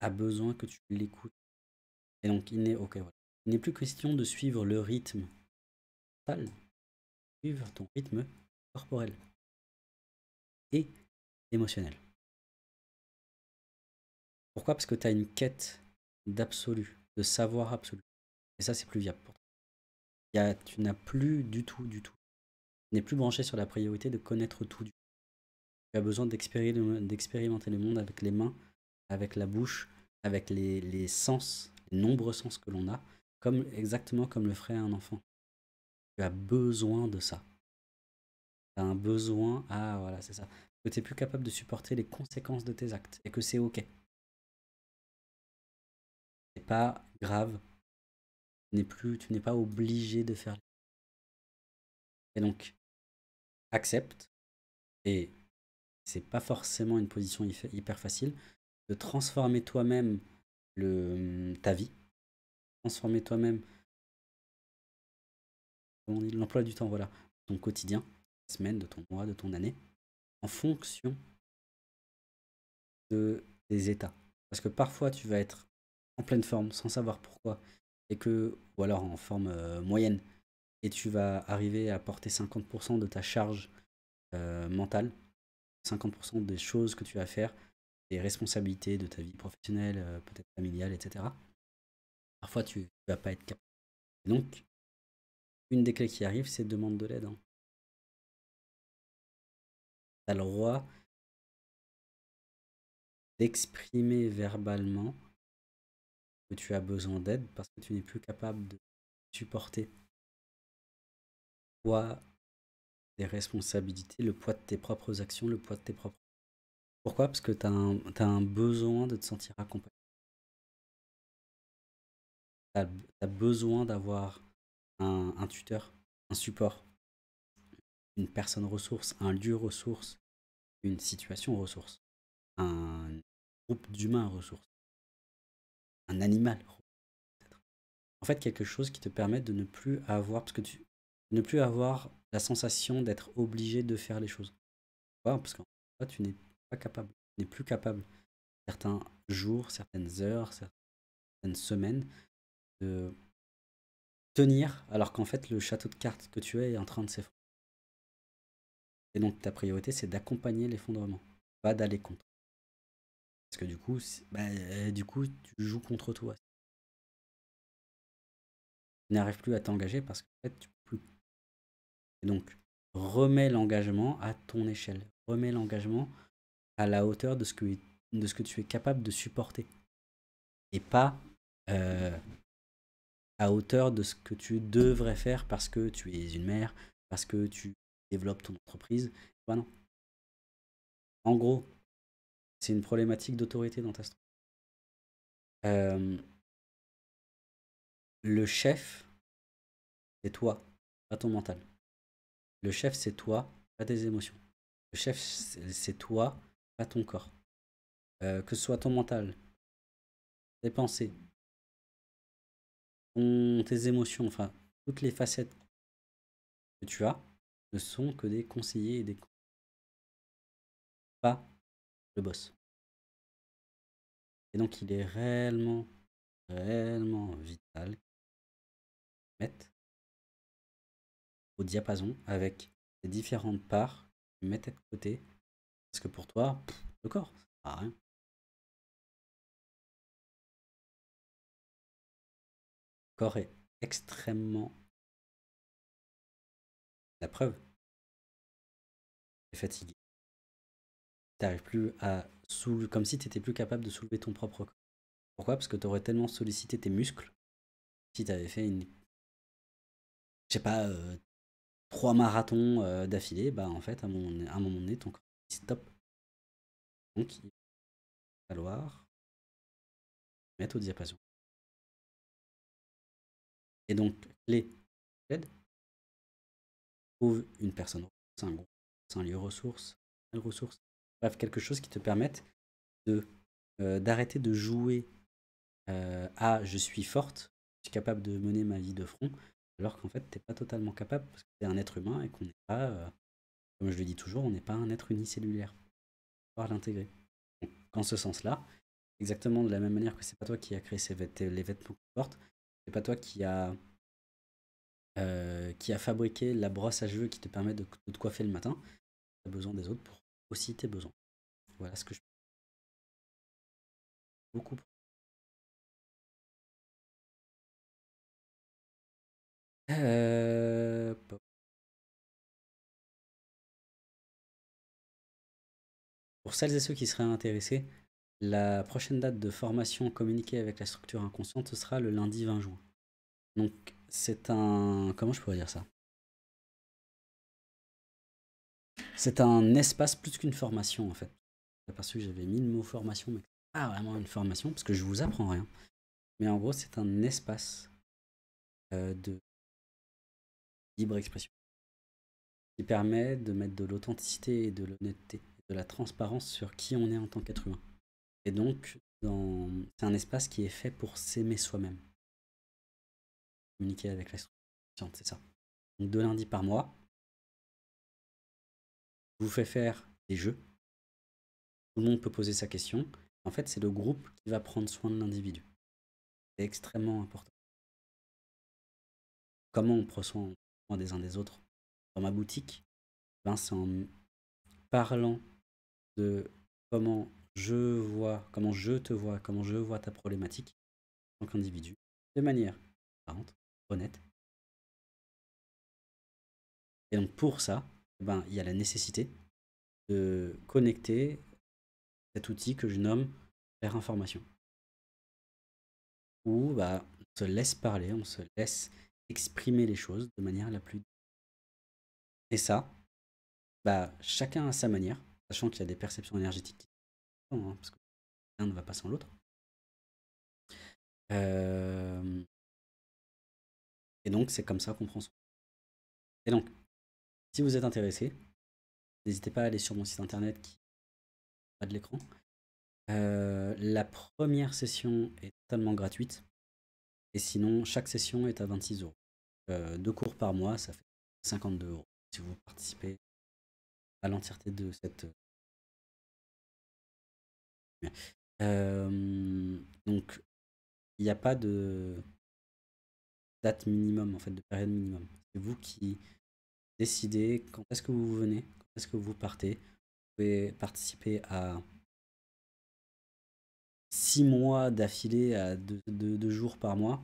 a besoin que tu l'écoutes. Et donc, il n'est voilà. Il n'est plus question de suivre le rythme mental, suivre ton rythme corporel et émotionnel. Pourquoi Parce que tu as une quête d'absolu de savoir absolu. Et ça, c'est plus viable pour toi. Y a, tu n'as plus du tout, du tout. Tu n'es plus branché sur la priorité de connaître tout du tout. Tu as besoin d'expérimenter le monde avec les mains, avec la bouche, avec les, les sens, les nombreux sens que l'on a, comme, exactement comme le ferait un enfant. Tu as besoin de ça. Tu as un besoin. Ah, voilà, c'est ça. Que tu n'es plus capable de supporter les conséquences de tes actes et que c'est OK. C'est pas grave. Tu n'es plus, tu n'es pas obligé de faire. Et donc, accepte. Et c'est pas forcément une position hyper facile de transformer toi-même le hum, ta vie, transformer toi-même l'emploi du temps, voilà, ton quotidien, de semaine, de ton mois, de ton année, en fonction de, des états. Parce que parfois tu vas être en pleine forme, sans savoir pourquoi, et que, ou alors en forme euh, moyenne, et tu vas arriver à porter 50% de ta charge euh, mentale, 50% des choses que tu vas faire, des responsabilités de ta vie professionnelle, euh, peut-être familiale, etc. Parfois, tu vas pas être capable. donc, une des clés qui arrive, c'est demande de l'aide. Hein. Tu as le droit d'exprimer verbalement que tu as besoin d'aide parce que tu n'es plus capable de supporter le poids des responsabilités, le poids de tes propres actions, le poids de tes propres... Pourquoi Parce que tu as, un besoin de te sentir accompagné. Tu as, besoin d'avoir un, un tuteur, un support, une personne ressource, un lieu ressource, une situation ressource, un groupe d'humains ressource un animal. En fait, quelque chose qui te permet de ne plus avoir, parce que tu, ne plus avoir la sensation d'être obligé de faire les choses. Parce que fait, tu n'es pas capable, tu n'es plus capable certains jours, certaines heures, certaines semaines de tenir, alors qu'en fait, le château de cartes que tu es est en train de s'effondrer. Et donc, ta priorité, c'est d'accompagner l'effondrement, pas d'aller contre. Parce que du coup, bah, euh, du coup, tu joues contre toi. Tu n'arrives plus à t'engager parce que fait, tu peux plus. donc, remets l'engagement à ton échelle. Remets l'engagement à la hauteur de ce, que, tu es capable de supporter. Et pas euh, à hauteur de ce que tu devrais faire parce que tu es une mère, parce que tu développes ton entreprise. non. En gros, c'est une problématique d'autorité dans ta structure. Euh, le chef, c'est toi, pas ton mental. Le chef, c'est toi, pas tes émotions. Le chef, c'est toi, pas ton corps. Euh, que ce soit ton mental, tes pensées, tes émotions, enfin, toutes les facettes que tu as ne sont que des conseillers et des pas boss. Et donc il est réellement, réellement vital mettre au diapason avec les différentes parts que à de côté. Parce que pour toi, le corps, ça à rien. corps est extrêmement... La preuve, tu fatigué, t'arrives plus à soulever, comme si tu t'étais plus capable de soulever ton propre corps. Pourquoi Parce que tu aurais tellement sollicité tes muscles si tu avais fait une, je sais pas, euh, trois marathons euh, d'affilée, bah en fait, à un moment donné, ton corps dit stop. Donc, il va falloir mettre au diapason. Et donc, les trouve une personne, un groupe, un lieu ressource, une ressource, bref, quelque chose qui te permette de euh, d'arrêter de jouer euh, à je suis forte, je suis capable de mener ma vie de front, alors qu'en fait, tu n'es pas totalement capable parce que tu es un être humain et qu'on n'est pas, euh, comme je le dis toujours, on n'est pas un être unicellulaire. Il faut l'intégrer. Donc, en ce sens-là, exactement de la même manière que c'est pas toi qui as créé les vêtements que tu portes, c'est pas toi qui a qui a fabriqué la brosse à cheveux qui te permet de, de te coiffer le matin. Tu as besoin des autres pour aussi tes besoins. Voilà ce que je beaucoup euh... Pour celles et ceux qui seraient intéressés, la prochaine date de formation communiquée avec la structure inconsciente, sera le lundi 20 juin. Donc c'est un... Comment je pourrais dire ça C'est un espace plus qu'une formation, en fait. J'ai aperçu que j'avais mis le mot formation, mais pas vraiment une formation, parce que je vous apprends rien. Mais en gros, c'est un espace euh, de libre expression qui permet de mettre de l'authenticité et de l'honnêteté, de la transparence sur qui on est en tant qu'être humain. Et donc, c'est un espace qui est fait pour s'aimer soi-même. Communiquer avec la structure, c'est ça. Donc, deux lundis par mois, vous fais faire des jeux. Tout le monde peut poser sa question. En fait, c'est le groupe qui va prendre soin de l'individu. C'est extrêmement important. Comment on prend soin des uns des autres Dans ma boutique, c'est en parlant de comment je vois, comment je te vois, comment je vois ta problématique en tant qu'individu, de manière transparente, honnête. Et donc pour ça, ben, il y a la nécessité de connecter cet outil que je nomme faire information. Où bah, on se laisse parler, on se laisse exprimer les choses de manière la plus... Et ça, bah, chacun à sa manière, sachant qu'il y a des perceptions énergétiques qui sont, hein, parce que l'un ne va pas sans l'autre. Euh, et donc, c'est comme ça qu'on prend son... Et donc, si vous êtes intéressé, n'hésitez pas à aller sur mon site internet qui est de l'écran. Euh, la première session est totalement gratuite. Et sinon, chaque session est à 26 euros. Euh, deux cours par mois, ça fait 52 euros si vous participez à l'entièreté de cette. Euh, donc, il n'y a pas de date minimum, en fait, de période minimum. C'est vous qui décider quand est-ce que vous venez, quand est-ce que vous partez. Vous pouvez participer à six mois d'affilée à deux, jours par mois,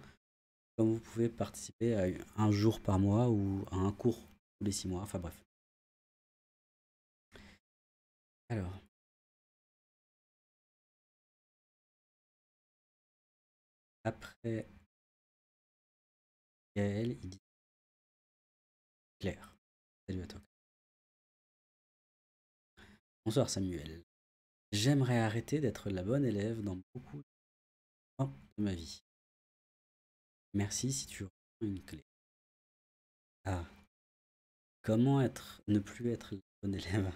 comme vous pouvez participer à un jour par mois ou à un cours tous les six mois, enfin bref. Alors. Après Gaël, il dit clair. Salut à toi. Bonsoir Samuel. J'aimerais arrêter d'être la bonne élève dans beaucoup de, de ma vie. Merci si tu as une clé. Ah. Comment être, ne plus être la bonne élève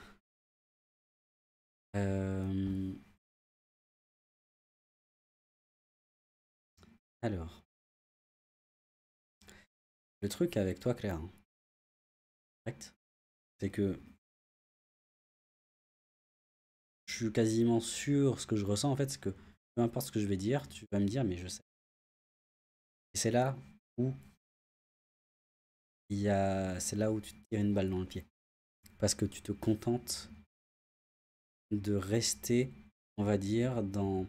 euh, Alors. Le truc avec toi, Claire, hein, c'est que je suis quasiment sûr, ce que je ressens en fait, c'est que peu importe ce que je vais dire, tu vas me dire, mais je sais. Et c'est là où il y a, c'est là où tu te tires une balle dans le pied. Parce que tu te contentes de rester, on va dire, dans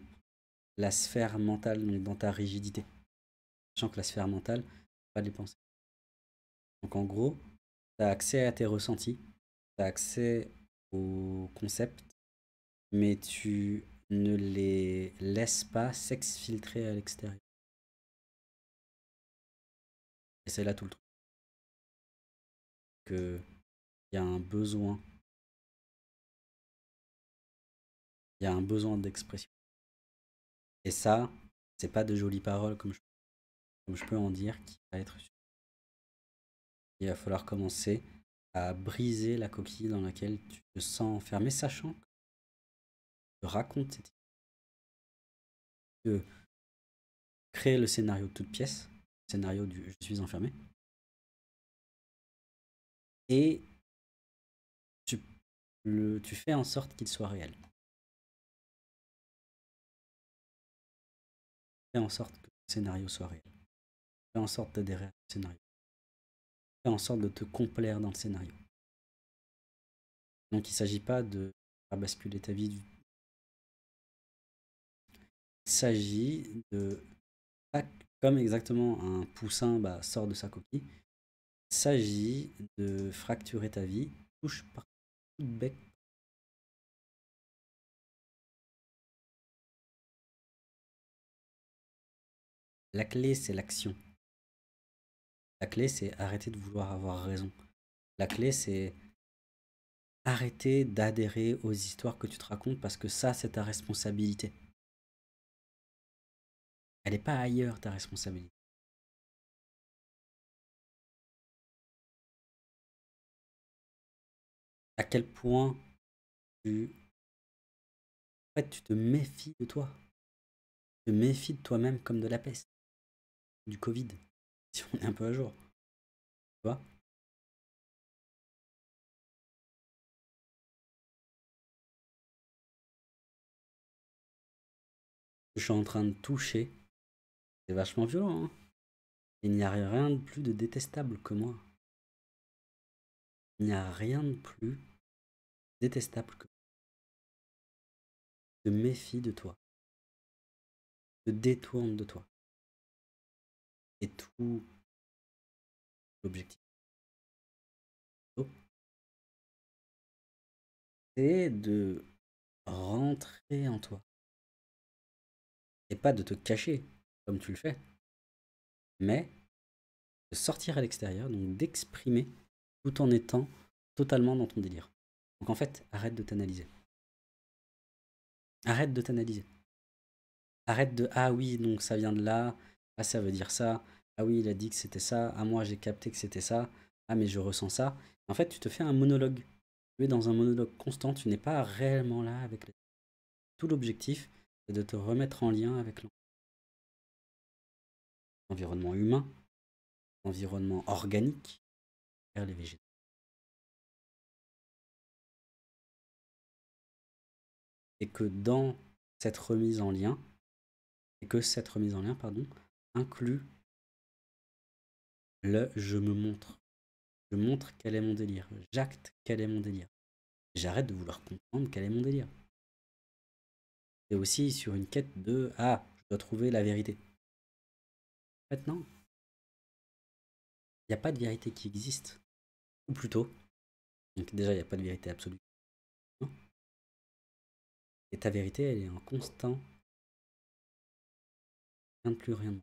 la sphère mentale, mais dans ta rigidité. Sachant que la sphère mentale, pas les pensées. Donc en gros, accès à tes ressentis, tu as accès aux concepts, mais tu ne les laisses pas s'exfiltrer à l'extérieur. Et c'est là tout le truc. Que il y a un besoin. Il y a un besoin d'expression. Et ça, c'est pas de jolies paroles comme je, peux en dire qui va être il va falloir commencer à briser la coquille dans laquelle tu te sens enfermé, sachant que tu racontes cette de créer le scénario de toute pièce, le scénario du je suis enfermé. Et tu, le, tu fais en sorte qu'il soit réel. Fais en sorte que le scénario soit réel. Fais en sorte d'adhérer à scénario en sorte de te complaire dans le scénario. Donc il ne s'agit pas de faire basculer ta vie Il s'agit de... Comme exactement un poussin bah, sort de sa coquille, il s'agit de fracturer ta vie, touche par bec La clé, c'est l'action. La clé, c'est arrêter de vouloir avoir raison. La clé, c'est arrêter d'adhérer aux histoires que tu te racontes parce que ça, c'est ta responsabilité. Elle n'est pas ailleurs, ta responsabilité. À quel point tu... En fait, tu te méfies de toi. Tu te méfies de toi-même comme de la peste, du Covid si on est un peu à jour. Tu vois Je suis en train de toucher. C'est vachement violent. Hein. Il n'y a rien de plus de détestable que moi. Il n'y a rien de plus détestable que moi. Te méfie de toi. Je détourne de toi et tout l'objectif, c'est de rentrer en toi et pas de te cacher comme tu le fais, mais de sortir à l'extérieur, donc d'exprimer tout en étant totalement dans ton délire. Donc en fait, arrête de t'analyser. Arrête de t'analyser. Arrête de ah oui, donc ça vient de là, ah, ça veut dire ça. Ah oui, il a dit que c'était ça. Ah, moi, j'ai capté que c'était ça. Ah, mais je ressens ça. En fait, tu te fais un monologue. Tu es dans un monologue constant. Tu n'es pas réellement là avec les... Tout l'objectif, c'est de te remettre en lien avec l'environnement humain, l'environnement organique, vers les végétaux. Et que dans cette remise en lien, et que cette remise en lien, pardon, inclus le je me montre. Je montre quel est mon délire. J'acte quel est mon délire. J'arrête de vouloir comprendre quel est mon délire. C'est aussi sur une quête de Ah, je dois trouver la vérité. maintenant Il n'y a pas de vérité qui existe. Ou plutôt, donc déjà, il n'y a pas de vérité absolue. Non. Et ta vérité, elle est en constant. Rien de plus, rien de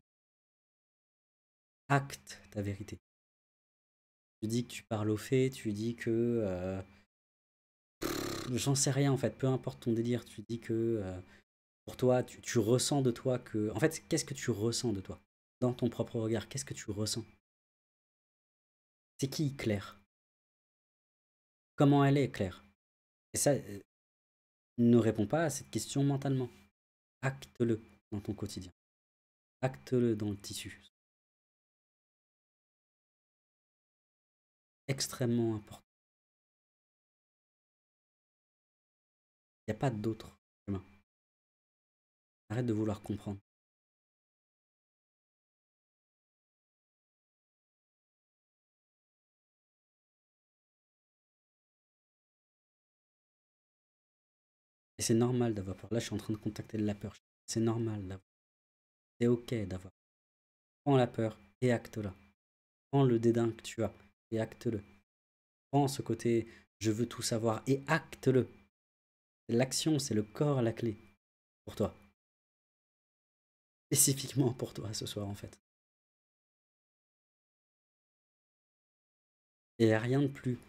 acte ta vérité. Tu dis que tu parles au fait, tu dis que. Euh, j'en sais rien en fait, peu importe ton délire, tu dis que euh, pour toi, tu, ressens de toi que. En fait, qu'est-ce que tu ressens de toi Dans ton propre regard, qu'est-ce que tu ressens C'est qui Claire Comment elle est Claire Et ça, euh, ne répond pas à cette question mentalement. Acte-le dans ton quotidien. Acte-le dans le tissu, extrêmement important. Il n'y a pas d'autre chemin. Arrête de vouloir comprendre. Et c'est normal d'avoir peur. Là, je suis en train de contacter la peur. C'est normal d'avoir. C'est ok d'avoir. Prends la peur et acte-la. Prends le dédain que tu as et acte-le. Prends ce côté je veux tout savoir et acte-le. L'action, c'est le corps la clé pour toi. Spécifiquement pour toi ce soir en fait. Et rien de plus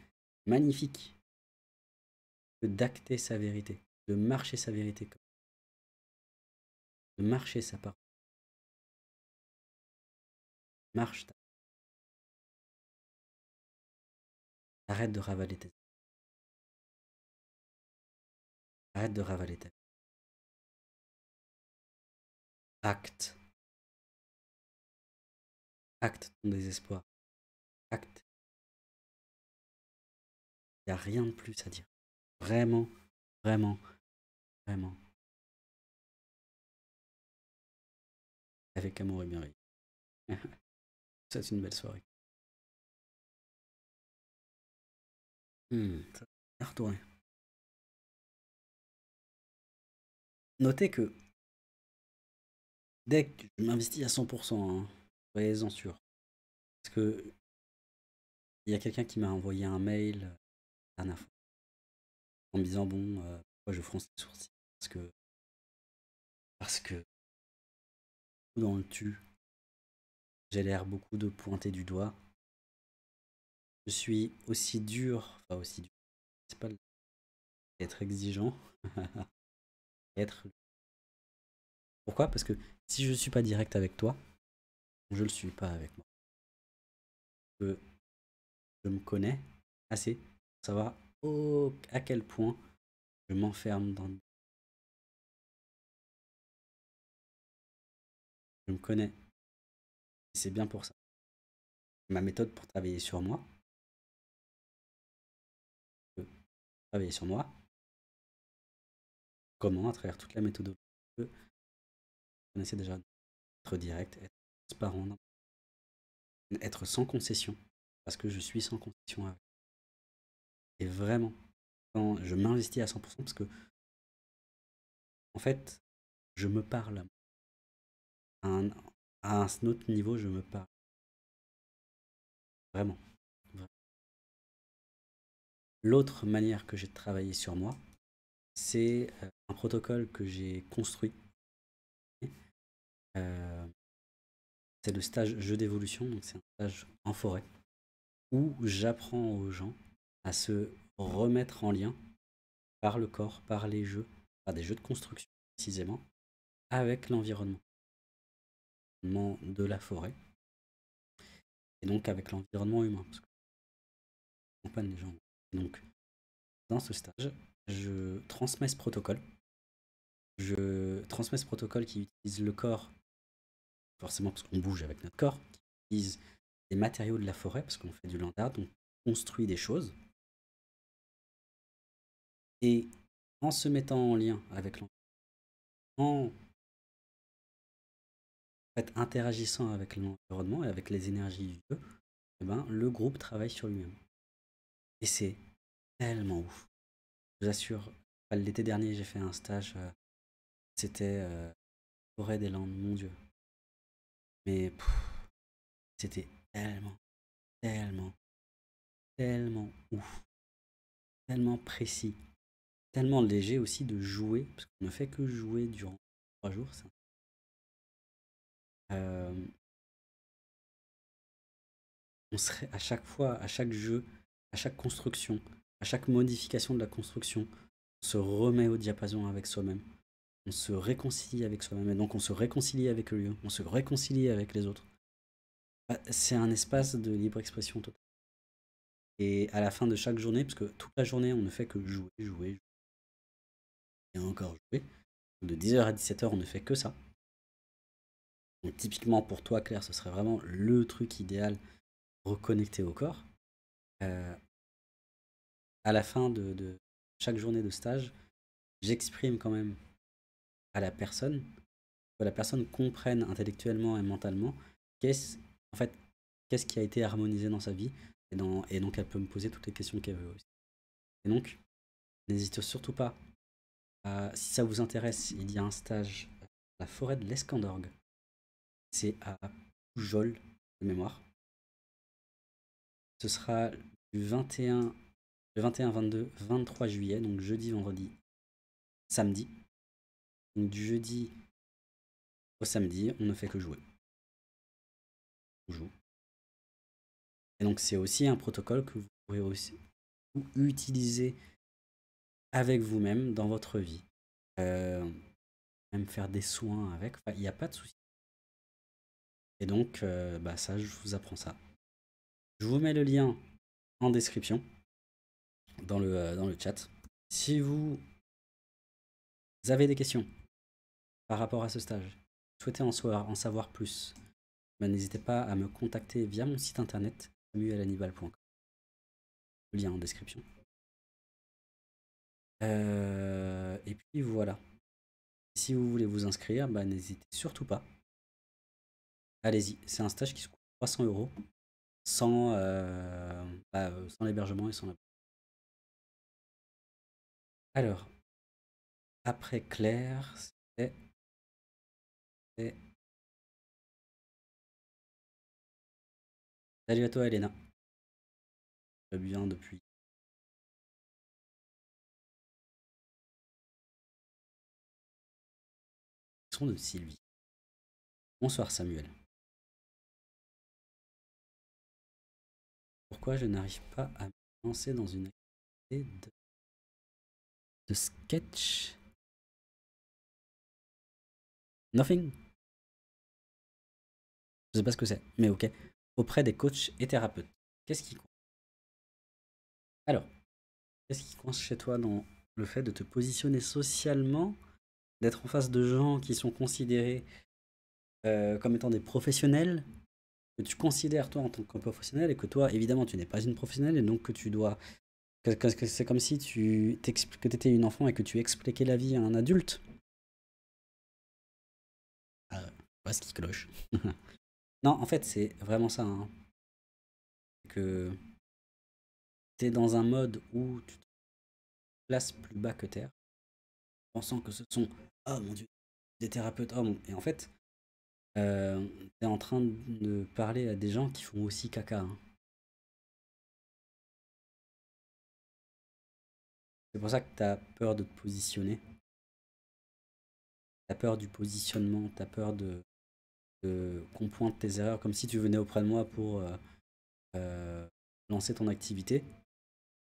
magnifique que d'acter sa vérité, de marcher sa vérité, de marcher sa parole. Marche ta Arrête de ravaler tes... Arrête de ravaler tes... Acte. Acte ton désespoir. Acte. Il n'y a rien de plus à dire. Vraiment, vraiment, vraiment. Avec amour et [LAUGHS] Ça C'est une belle soirée. Hmm. ça hein. Notez que dès que je m'investis à 100%, hein, soyez-en sûr. Parce que il y a quelqu'un qui m'a envoyé un mail euh, en me disant bon, euh, pourquoi je fronce les sourcils Parce que parce que dans le tu, j'ai l'air beaucoup de pointer du doigt je suis aussi dur, enfin aussi dur, c'est pas [LAUGHS] être exigeant, être. Pourquoi Parce que si je suis pas direct avec toi, je le suis pas avec moi. je me connais assez pour savoir à quel point je m'enferme dans. Je me connais. C'est bien pour ça. Ma méthode pour travailler sur moi, sur moi. Comment, à travers toute la méthodologie, on essaie déjà être direct, être transparent, être sans concession, parce que je suis sans concession avec. Et vraiment, quand je m'investis à 100%, parce que, en fait, je me parle. à un autre niveau, je me parle. Vraiment. L'autre manière que j'ai travaillé sur moi, c'est euh, un protocole que j'ai construit. Euh, c'est le stage jeu d'évolution, donc c'est un stage en forêt, où j'apprends aux gens à se remettre en lien par le corps, par les jeux, par des jeux de construction précisément, avec l'environnement de la forêt, et donc avec l'environnement humain. Parce que les gens donc, dans ce stage, je transmets ce protocole. Je transmets ce protocole qui utilise le corps, forcément parce qu'on bouge avec notre corps, qui utilise les matériaux de la forêt, parce qu'on fait du land art, on construit des choses. Et en se mettant en lien avec l'environnement, en interagissant avec l'environnement et avec les énergies du jeu, eh ben, le groupe travaille sur lui-même. Et c'est tellement ouf. Je vous assure, bah, l'été dernier, j'ai fait un stage. Euh, c'était euh, Forêt des Landes, mon Dieu. Mais c'était tellement, tellement, tellement ouf. Tellement précis. Tellement léger aussi de jouer, parce qu'on ne fait que jouer durant trois jours. Ça. Euh, on serait à chaque fois, à chaque jeu, chaque construction, à chaque modification de la construction, on se remet au diapason avec soi-même. On se réconcilie avec soi-même. Et donc on se réconcilie avec le hein. lieu, on se réconcilie avec les autres. Bah, c'est un espace de libre expression totale. Et à la fin de chaque journée, parce que toute la journée, on ne fait que jouer, jouer, jouer. Et encore jouer. De 10h à 17h, on ne fait que ça. Donc typiquement pour toi Claire, ce serait vraiment le truc idéal, reconnecter au corps. Euh, à la fin de, chaque journée de stage, j'exprime quand même à la personne, que la personne comprenne intellectuellement et mentalement qu'est-ce en fait, quest qui a été harmonisé dans sa vie, et, donc elle peut me poser toutes les questions qu'elle veut aussi. Et donc, n'hésitez surtout pas, si ça vous intéresse, il y a un stage à la forêt de l'Escandorgue. C'est à Poujol, de mémoire. Ce sera du 21 le 21, 22, 23 juillet, donc jeudi, vendredi, samedi. Donc du jeudi au samedi, on ne fait que jouer. joue. Et donc c'est aussi un protocole que vous pourrez aussi utiliser avec vous-même dans votre vie. Euh, même faire des soins avec, il n'y a pas de souci. Et donc, euh, bah ça, je vous apprends ça. Je vous mets le lien en description dans le, euh, dans le chat. Si vous avez des questions par rapport à ce stage, souhaitez en, en savoir plus, bah, n'hésitez pas à me contacter via mon site internet Le Lien en description. Euh, et puis voilà. Si vous voulez vous inscrire, bah, n'hésitez surtout pas. Allez-y, c'est un stage qui se coûte 300 euros sans, euh, bah, sans l'hébergement et sans la. Alors, après Claire, c'est... Salut à toi, Elena. Je bien depuis. Son de Sylvie. Bonsoir, Samuel. Pourquoi je n'arrive pas à me lancer dans une activité de de sketch. Nothing. Je sais pas ce que c'est, mais ok. Auprès des coachs et thérapeutes. Qu'est-ce qui compte Alors, qu'est-ce qui compte chez toi dans le fait de te positionner socialement, d'être en face de gens qui sont considérés euh, comme étant des professionnels, que tu considères toi en tant que professionnel et que toi, évidemment, tu n'es pas une professionnelle et donc que tu dois c'est comme si tu que étais une enfant et que tu expliquais la vie à un adulte. Ah ouais, ce qui cloche. [LAUGHS] non, en fait, c'est vraiment ça. Hein. Que t'es dans un mode où tu te places plus bas que terre, pensant que ce sont oh mon dieu des thérapeutes hommes. et en fait euh, es en train de parler à des gens qui font aussi caca. Hein. C'est pour ça que tu as peur de te positionner. Tu as peur du positionnement, tu as peur de, de qu'on pointe tes erreurs, comme si tu venais auprès de moi pour euh, euh, lancer ton activité.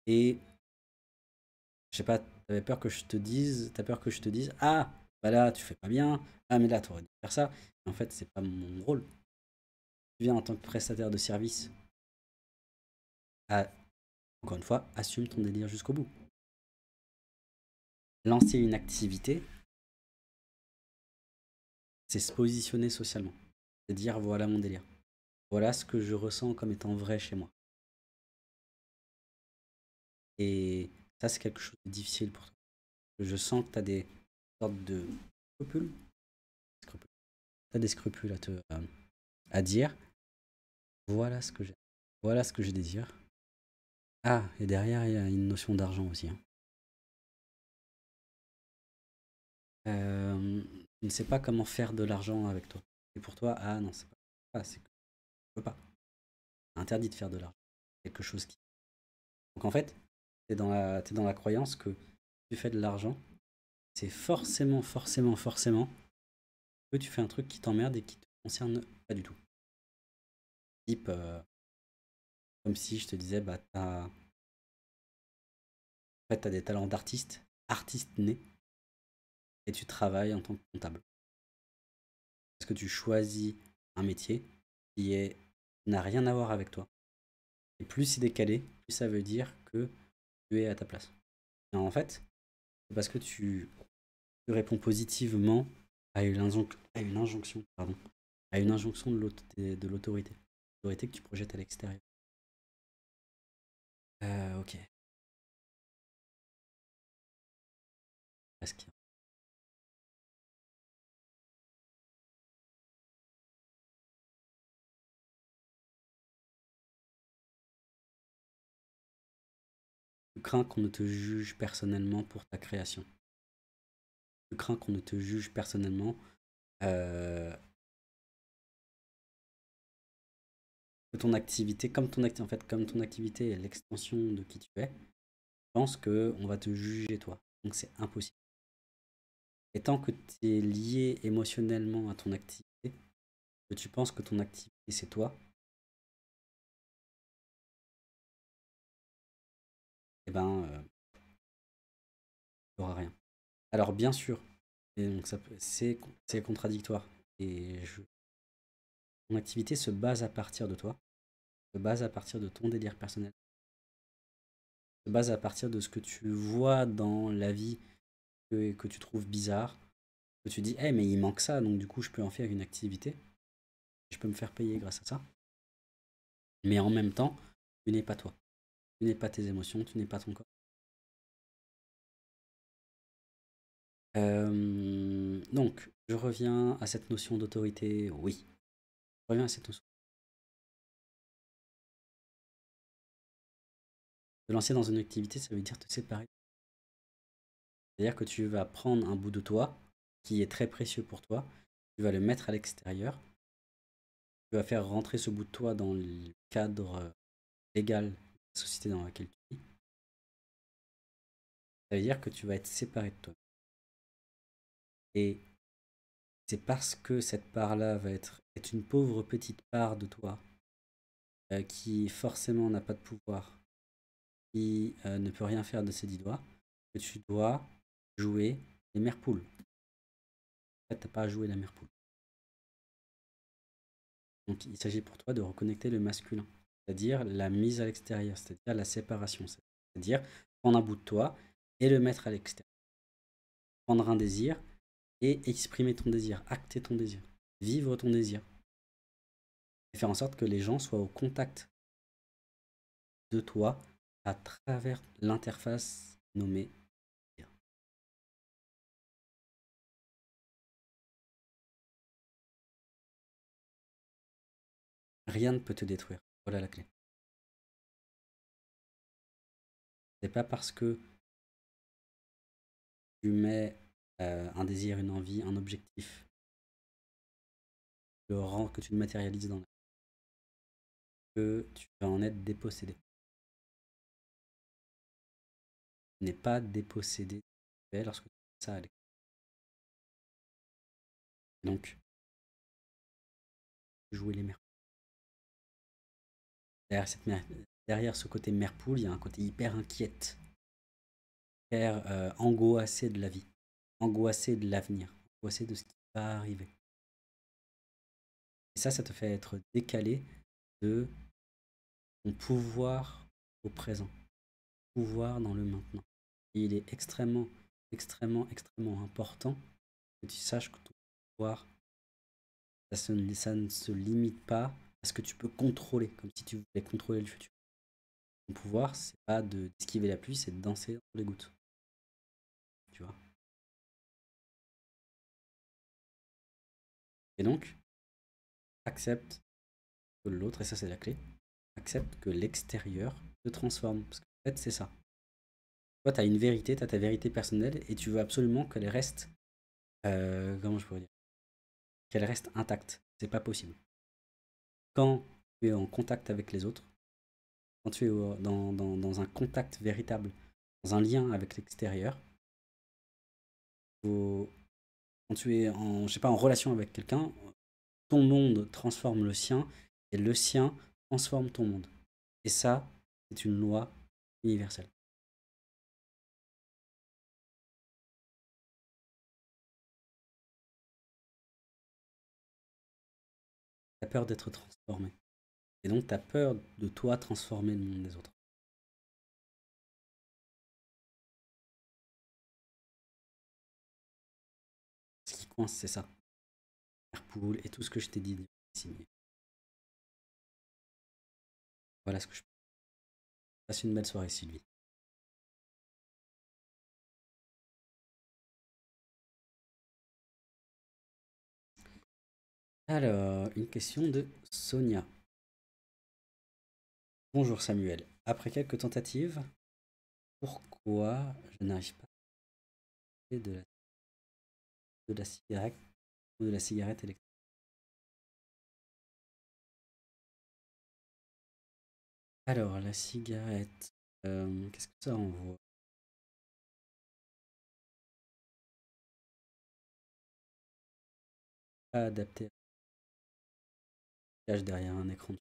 Et je sais pas, t'avais peur que je te dise, t'as peur que je te dise, ah, bah là, tu fais pas bien, ah, mais là, aurais dû faire ça. En fait, c'est pas mon rôle. Tu viens en tant que prestataire de service. À, encore une fois, assume ton délire jusqu'au bout lancer une activité, c'est se positionner socialement. C'est dire voilà mon délire. Voilà ce que je ressens comme étant vrai chez moi. Et ça, c'est quelque chose de difficile pour toi. Je sens que tu as des sortes de scrupules. Tu as des scrupules à, te, euh, dire. Voilà ce que j'ai. Voilà ce que je désire. Ah, et derrière, il y a une notion d'argent aussi. Hein. tu euh, ne sais pas comment faire de l'argent avec toi. Et pour toi, ah non, c'est pas, c'est que tu peux pas. interdit de faire de l'argent. Quelque chose qui. Donc en fait, tu es, dans la, dans la croyance que tu fais de l'argent, c'est forcément, forcément, forcément que tu fais un truc qui t'emmerde et qui te concerne pas du tout. Type, euh, comme si je te disais, bah, t'as. En fait, t'as des talents d'artiste, artiste né et tu travailles en tant que comptable. Parce que tu choisis un métier qui n'a rien à voir avec toi Et plus est décalé, plus ça veut dire que tu es à ta place. en fait, c'est parce que tu, réponds positivement à une, injonction, pardon, à une injonction de l'autorité, l'autorité que tu projettes à l'extérieur. Euh, ok. Tu crains qu'on ne te juge personnellement pour ta création. Tu crains qu'on ne te juge personnellement. Euh, que ton activité, comme ton activité, en fait, comme ton activité est l'extension de qui tu es, je pense qu'on va te juger toi. Donc c'est impossible. Et tant que tu es lié émotionnellement à ton activité, que tu penses que ton activité c'est toi, eh ben, euh, il aura rien. Alors, bien sûr, c'est contradictoire. Et mon activité se base à partir de toi, se base à partir de ton délire personnel, se base à partir de ce que tu vois dans la vie que, que tu trouves bizarre, que tu dis, eh mais il manque ça, donc du coup je peux en faire une activité, je peux me faire payer grâce à ça. Mais en même temps, tu n'es pas toi. Tu n'es pas tes émotions, tu n'es pas ton corps. donc, je reviens à cette notion d'autorité, oui. Je reviens à cette notion. Te lancer dans une activité, ça veut dire te séparer. C'est-à-dire que tu vas prendre un bout de toi qui est très précieux pour toi, tu vas le mettre à l'extérieur, tu vas faire rentrer ce bout de toi dans le cadre euh, légal société dans laquelle tu vis, ça veut dire que tu vas être séparé de toi. Et c'est parce que cette part-là va être, est une pauvre petite part de toi euh, qui forcément n'a pas de pouvoir, qui euh, ne peut rien faire de ses dix doigts, que tu dois jouer les mères poules. En fait, t'as pas à jouer la mère poule. Donc il s'agit pour toi de reconnecter le masculin c'est-à-dire la mise à l'extérieur, c'est-à-dire la séparation, c'est-à-dire prendre un bout de toi et le mettre à l'extérieur. Prendre un désir et exprimer ton désir, acter ton désir, vivre ton désir. Et faire en sorte que les gens soient au contact de toi à travers l'interface nommée rien ne peut te détruire. Voilà la clé. C'est pas parce que tu mets euh, un désir, une envie, un objectif, le que tu le matérialises dans la que tu vas en être dépossédé. Tu n'es pas dépossédé lorsque tu fais ça à Donc, jouer les mères derrière, ce côté mère il y a un côté hyper inquiète, hyper euh, angoissé de la vie, angoissé de l'avenir, angoissé de ce qui va arriver. Et ça, ça te fait être décalé de ton pouvoir au présent, pouvoir dans le maintenant. Et il est extrêmement, extrêmement, extrêmement important que tu saches que ton pouvoir, ça ne se limite pas que tu peux contrôler, comme si tu voulais contrôler le futur. Ton pouvoir, c'est pas d'esquiver la pluie, c'est de danser dans les gouttes. Tu vois Et donc, accepte que l'autre, et ça c'est la clé, accepte que l'extérieur te transforme. Parce qu'en fait, c'est ça. Toi, tu as une vérité, tu as ta vérité personnelle, et tu veux absolument qu'elle reste. Euh, comment je pourrais dire Qu'elle reste intacte. C'est pas possible quand tu es en contact avec les autres, quand tu es dans, un contact véritable, dans un lien avec l'extérieur, quand tu es sais pas, en relation avec quelqu'un, ton monde transforme le sien et le sien transforme ton monde. Et ça, c'est une loi universelle. peur d'être transformé. Et donc, tu as peur de toi transformer le monde des autres. Ce qui coince, c'est ça. Airpool et tout ce que je t'ai dit Voilà ce que je peux Passe une belle soirée, Sylvie. Alors, une question de Sonia. Bonjour Samuel. Après quelques tentatives, pourquoi je n'arrive pas à de la, de la cigarette ou de la cigarette électrique Alors, la cigarette, euh, qu'est-ce que ça envoie adapté derrière un écran.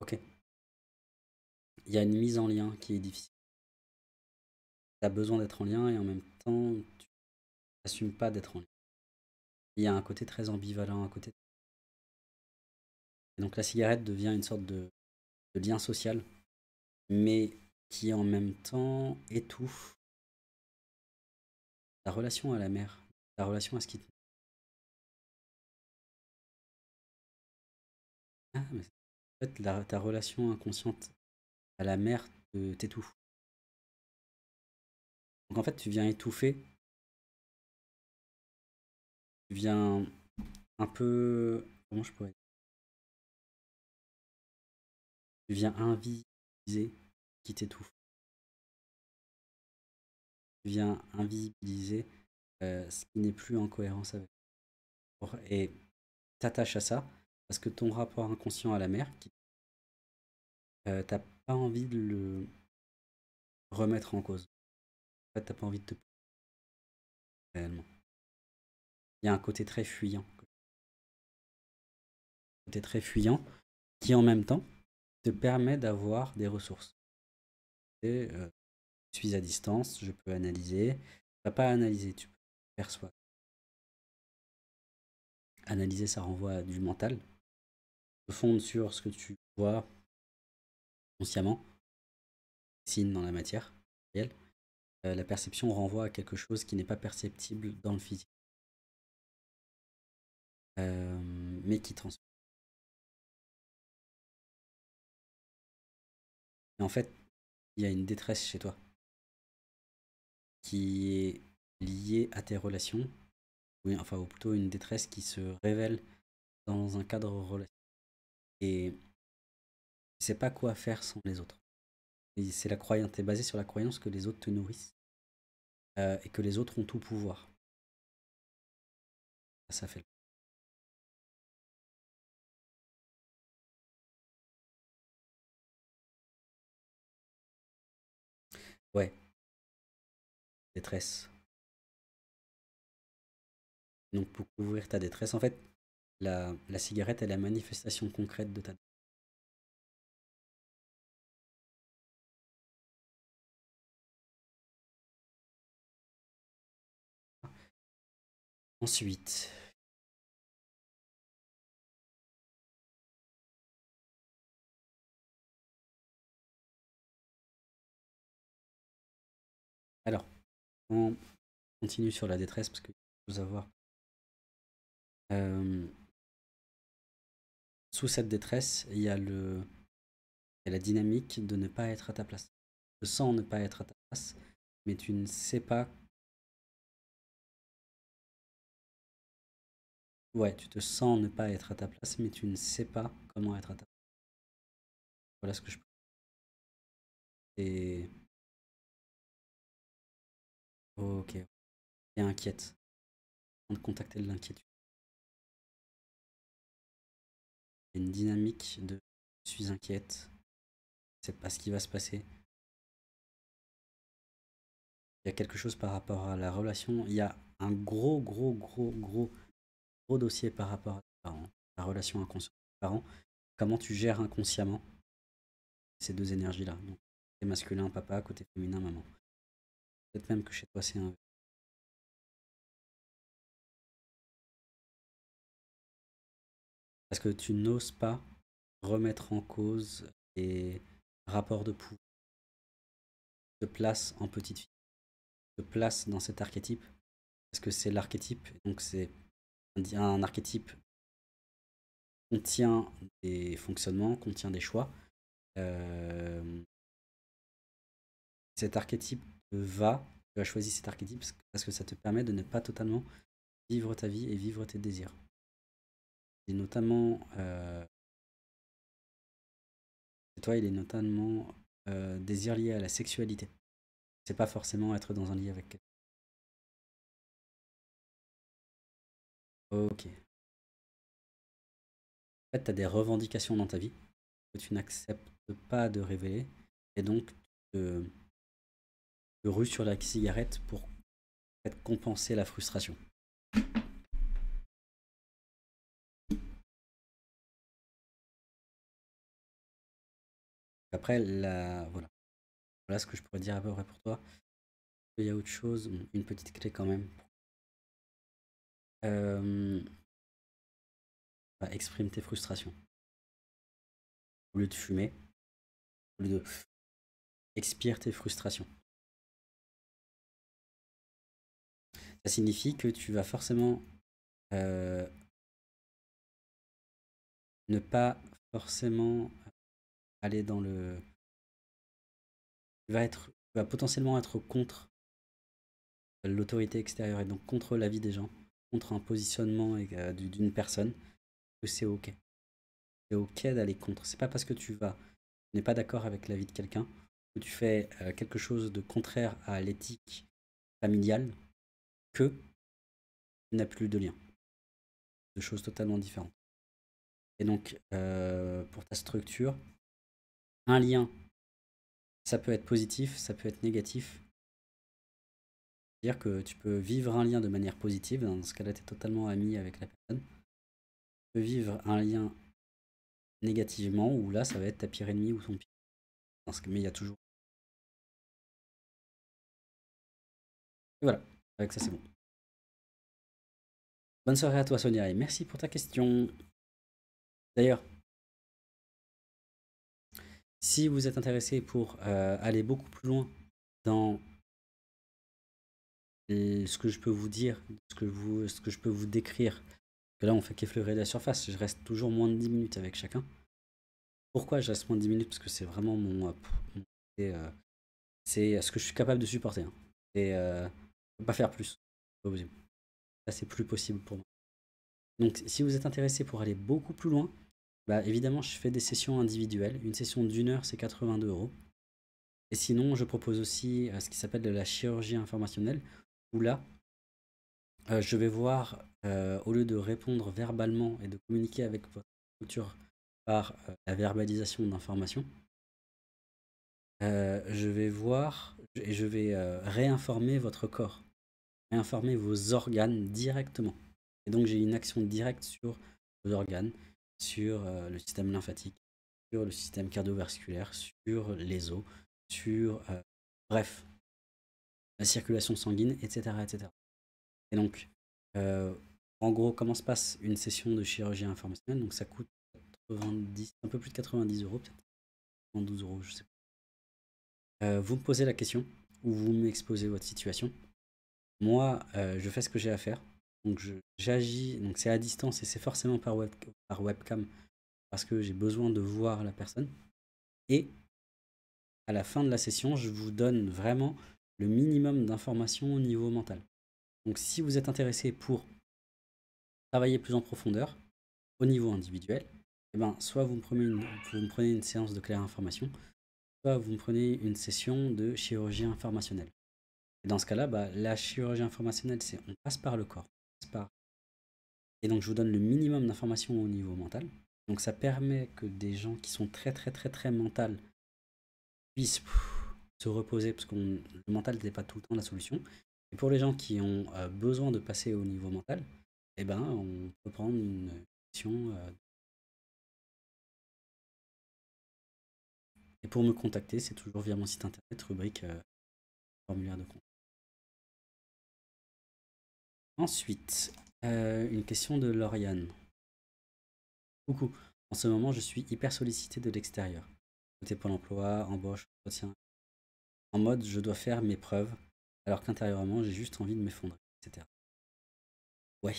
Ok. Il y a une mise en lien qui est difficile. Tu as besoin d'être en lien et en même temps, tu n'assumes pas d'être en lien. Il y a un côté très ambivalent, à côté. donc la cigarette devient une sorte de, lien social, mais qui en même temps étouffe ta relation à la mère, ta relation à ce qui te Ah, mais en fait, ta relation inconsciente à la mer t'étouffe. Donc en fait, tu viens étouffer. Tu viens un peu. Comment je pourrais Tu viens invisibiliser ce qui t'étouffe. Tu viens invisibiliser euh, ce qui n'est plus en cohérence avec. toi Et t'attaches à ça parce que ton rapport inconscient à la mer, tu euh, t'as pas envie de le remettre en cause. En fait, t'as pas envie de te réellement. Il y a un côté très fuyant. Un côté très fuyant qui en même temps te permet d'avoir des ressources. Et, euh, je suis à distance, je peux analyser. Tu vas pas analyser, tu peux perçois. Analyser, ça renvoie à du mental fonde sur ce que tu vois consciemment, signe dans la matière réelle, euh, la perception renvoie à quelque chose qui n'est pas perceptible dans le physique, euh, mais qui transforme. en fait, il y a une détresse chez toi qui est liée à tes relations, oui, enfin, ou plutôt une détresse qui se révèle dans un cadre relationnel et tu ne sais pas quoi faire sans les autres. C'est la croyance, es basé sur la croyance que les autres te nourrissent euh, et que les autres ont tout pouvoir. Ça, ça fait. Ouais. Détresse. Donc pour couvrir ta détresse, en fait, la, cigarette est la manifestation concrète de ta Ensuite, alors, on continue sur la détresse parce que vous avoir. Euh, sous cette détresse, il y a le il la dynamique de ne pas être à ta place. Tu sens ne pas être à ta place, mais tu ne sais pas. Ouais, tu te sens ne pas être à ta place, mais tu ne sais pas comment être à ta place. Voilà ce que je peux Et. Ok. Et inquiète. De contacter l'inquiétude. une dynamique de je suis inquiète, c'est pas ce qui va se passer. Il y a quelque chose par rapport à la relation, il y a un gros, gros, gros, gros, gros dossier par rapport à la relation inconsciente des parents. Comment tu gères inconsciemment ces deux énergies-là. Côté masculin, papa, côté féminin, maman. Peut-être même que chez toi, c'est un parce que tu n'oses pas remettre en cause les rapports de pouvoir. te place en petite fille, tu te dans cet archétype, parce que c'est l'archétype, donc c'est un archétype qui contient des fonctionnements, contient des choix. Euh, cet archétype va, tu as choisi cet archétype parce que ça te permet de ne pas totalement vivre ta vie et vivre tes désirs notamment. Euh, toi, il est notamment euh, désir lié à la sexualité. C'est pas forcément être dans un lit avec quelqu'un. Ok. En fait, tu as des revendications dans ta vie que tu n'acceptes pas de révéler. Et donc, tu te, sur la cigarette pour compenser la frustration. Après, la... voilà. voilà ce que je pourrais dire à peu près pour toi. Il y a autre chose, une petite clé quand même. Bah, exprime tes frustrations. Au lieu de fumer, au lieu de. Expire tes frustrations. Ça signifie que tu vas forcément euh, ne pas forcément aller dans le. va, être, va potentiellement être contre l'autorité extérieure et donc contre l'avis des gens, contre un positionnement euh, d'une personne, que c'est ok. C'est ok d'aller contre. C'est pas parce que tu vas, n'es pas d'accord avec l'avis de quelqu'un, que tu fais euh, quelque chose de contraire à l'éthique familiale, que tu n'as plus de lien. de choses totalement différentes. Et donc, euh, pour ta structure, un lien. Ça peut être positif, ça peut être négatif. C'est-à-dire que tu peux vivre un lien de manière positive, dans ce cas-là, tu es totalement ami avec la personne. Tu peux vivre un lien négativement, où là, ça va être ta pire ennemie ou ton pire. ennemi. mais il y a toujours. voilà, avec ça, c'est bon. Bonne soirée à toi, Sonia, et merci pour ta question. D'ailleurs, si vous êtes intéressé pour euh, aller beaucoup plus loin dans ce que je peux vous dire, ce que, vous, ce que je peux vous décrire, que là on fait qu'effleurer la surface, je reste toujours moins de 10 minutes avec chacun. Pourquoi je reste moins de 10 minutes Parce que c'est vraiment mon... Euh, euh, ce que je suis capable de supporter. Hein. Et pas faire plus. Pas possible. c'est plus possible pour moi. Donc si vous êtes intéressé pour aller beaucoup plus loin, bah, évidemment, je fais des sessions individuelles. Une session d'une heure, c'est 82 euros. Et sinon, je propose aussi euh, ce qui s'appelle de la chirurgie informationnelle, où là, euh, je vais voir, euh, au lieu de répondre verbalement et de communiquer avec votre structure par la verbalisation d'informations, je vais voir et je vais réinformer votre corps, réinformer vos organes directement. Et donc, j'ai une action directe sur vos organes sur euh, le système lymphatique, sur le système cardiovasculaire, sur les os, sur euh, bref, la circulation sanguine, etc. etc. Et donc, euh, en gros, comment se passe une session de chirurgie informationnelle Donc ça coûte 90, un peu plus de 90 euros, peut-être 12 euros, je sais pas. vous me posez la question ou vous m'exposez votre situation. Moi, je fais ce que j'ai à faire. Donc j'agis, donc c'est à distance et c'est forcément par, webcam parce que j'ai besoin de voir la personne. Et à la fin de la session, je vous donne vraiment le minimum d'informations au niveau mental. Donc si vous êtes intéressé pour travailler plus en profondeur au niveau individuel, eh ben, soit vous me, prenez une, vous me prenez une séance de claire information, soit vous me prenez une session de chirurgie informationnelle. Et dans ce cas-là, bah, la chirurgie informationnelle, c'est on passe par le corps pas Et donc je vous donne le minimum d'informations au niveau mental. Donc ça permet que des gens qui sont très très très très mental puissent se reposer parce que le mental n'est pas tout le temps la solution. Et pour les gens qui ont euh, besoin de passer au niveau mental, eh ben on peut prendre une question euh, Et pour me contacter, c'est toujours via mon site internet, rubrique euh, formulaire de compte. Ensuite, euh, une question de Lauriane. Coucou, en ce moment je suis hyper sollicité de l'extérieur. Côté Pôle emploi, embauche, entretien. En mode je dois faire mes preuves, alors qu'intérieurement j'ai juste envie de m'effondrer, etc. Ouais.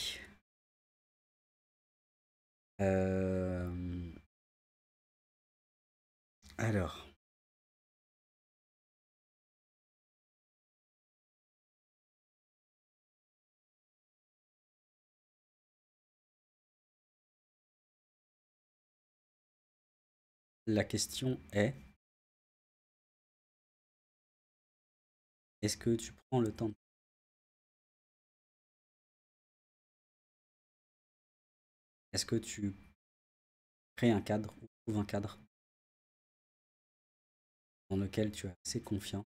Euh, alors. La question est, est-ce que tu prends le temps Est-ce que tu crées un cadre ou trouves un cadre dans lequel tu es assez confiant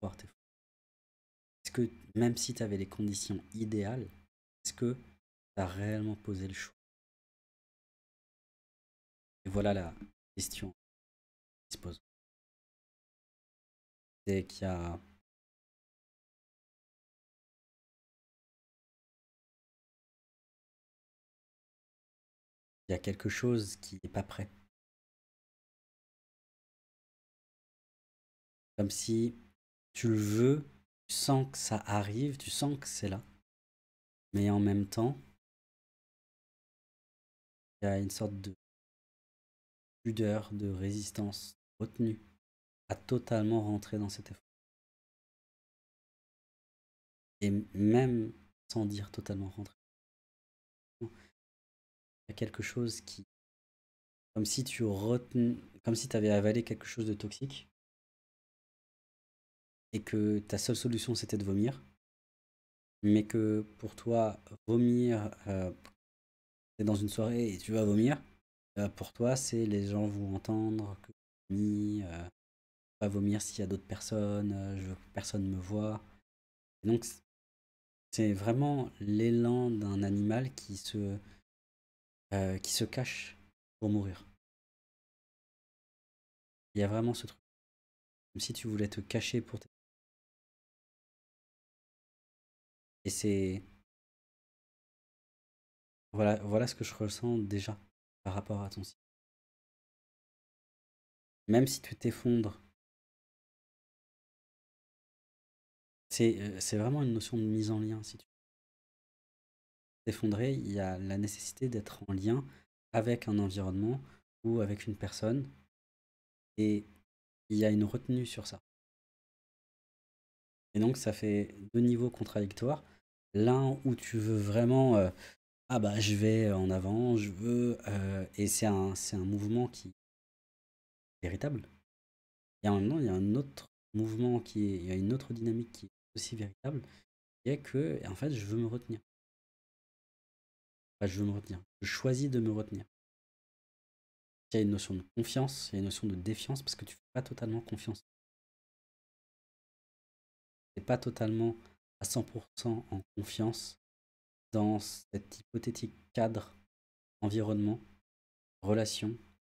pour tes Est-ce que même si tu avais les conditions idéales, est-ce que tu as réellement posé le choix voilà la question qui se pose. C'est qu'il y a il y a quelque chose qui n'est pas prêt. Comme si tu le veux, tu sens que ça arrive, tu sens que c'est là. Mais en même temps, il y a une sorte de de résistance retenue a totalement rentré dans cet effort. Et même sans dire totalement rentré. Il y a quelque chose qui. Comme si tu Comme si tu avais avalé quelque chose de toxique. Et que ta seule solution c'était de vomir. Mais que pour toi, vomir. Euh, dans une soirée et tu vas vomir. Euh, pour toi, c'est les gens vous entendre que je vomis, pas vomir s'il y a d'autres personnes, euh, je veux que personne me voit. donc, c'est vraiment l'élan d'un animal qui se, euh, qui se cache pour mourir. Il y a vraiment ce truc. Comme si tu voulais te cacher pour tes... Et c'est... Voilà, voilà ce que je ressens déjà rapport à ton site Même si tu t'effondres, euh, c'est vraiment une notion de mise en lien. Si tu t'effondres, il y a la nécessité d'être en lien avec un environnement ou avec une personne. Et il y a une retenue sur ça. Et donc ça fait deux niveaux contradictoires. L'un où tu veux vraiment euh, ah bah je vais euh, en avant, je veux... Euh, et c'est un, mouvement qui est véritable. Et en même temps, il y a un autre mouvement qui Il y a une autre dynamique qui est aussi véritable, qui est que, en fait, je veux me retenir. je veux me retenir. Je choisis de me retenir. Il y a une notion de confiance, il y a une notion de défiance, parce que tu ne fais pas totalement confiance. Tu n'es pas totalement à 100% en confiance dans cet hypothétique cadre, environnement, relation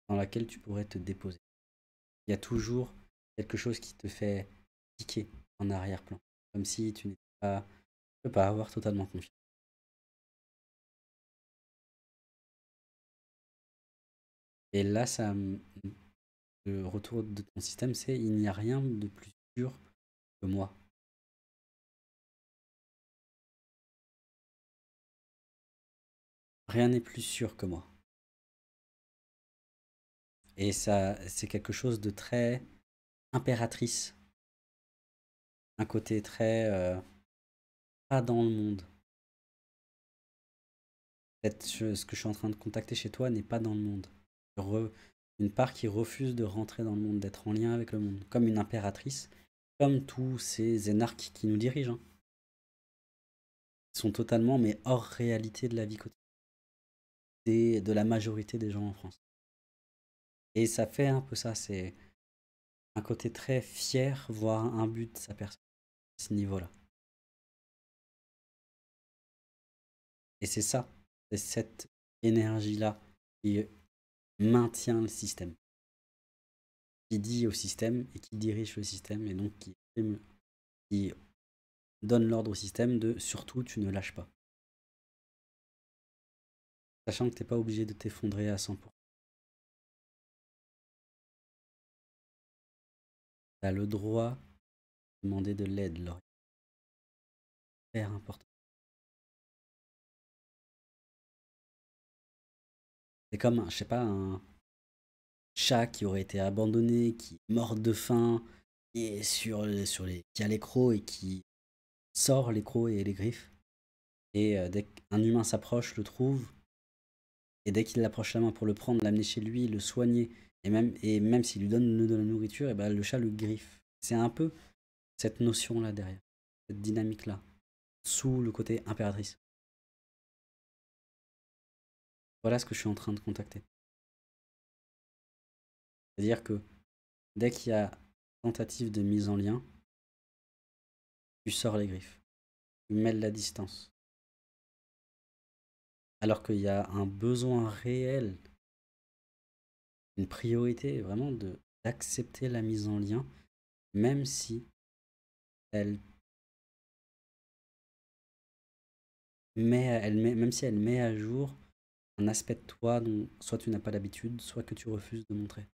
dans laquelle tu pourrais te déposer. Il y a toujours quelque chose qui te fait piquer en arrière-plan, comme si tu n'étais peux pas avoir totalement confiance. Et là, ça, le retour de ton système, c'est il n'y a rien de plus sûr que moi. rien n'est plus sûr que moi. Et ça, c'est quelque chose de très impératrice. Un côté très euh, pas dans le monde. Peut-être ce que je suis en train de contacter chez toi n'est pas dans le monde. une part qui refuse de rentrer dans le monde, d'être en lien avec le monde, comme une impératrice, comme tous ces énarques qui nous dirigent. Hein. Ils sont totalement, mais hors réalité de la vie quotidienne de la majorité des gens en France. Et ça fait un peu ça, c'est un côté très fier, voire un but sa personne, à ce niveau-là. Et c'est ça, c'est cette énergie-là qui maintient le système, qui dit au système et qui dirige le système, et donc qui donne l'ordre au système de surtout tu ne lâches pas. Sachant que t'es pas obligé de t'effondrer à 100%. as le droit de demander de l'aide, Laurie. Super important. C'est comme, je sais pas, un chat qui aurait été abandonné, qui est mort de faim, qui, sur, sur les, qui a les crocs et qui sort les crocs et les griffes. Et euh, dès qu'un humain s'approche, le trouve, et dès qu'il l'approche la main pour le prendre, l'amener chez lui, le soigner, et même, et même s'il lui donne de la nourriture, et ben, le chat le griffe. C'est un peu cette notion-là derrière, cette dynamique-là, sous le côté impératrice. Voilà ce que je suis en train de contacter. C'est-à-dire que dès qu'il y a tentative de mise en lien, tu sors les griffes, tu mêles la distance, alors qu'il y a un besoin réel, une priorité vraiment de d'accepter la mise en lien, même si elle met, même si elle met à jour un aspect de toi dont soit tu n'as pas l'habitude, soit que tu refuses de montrer.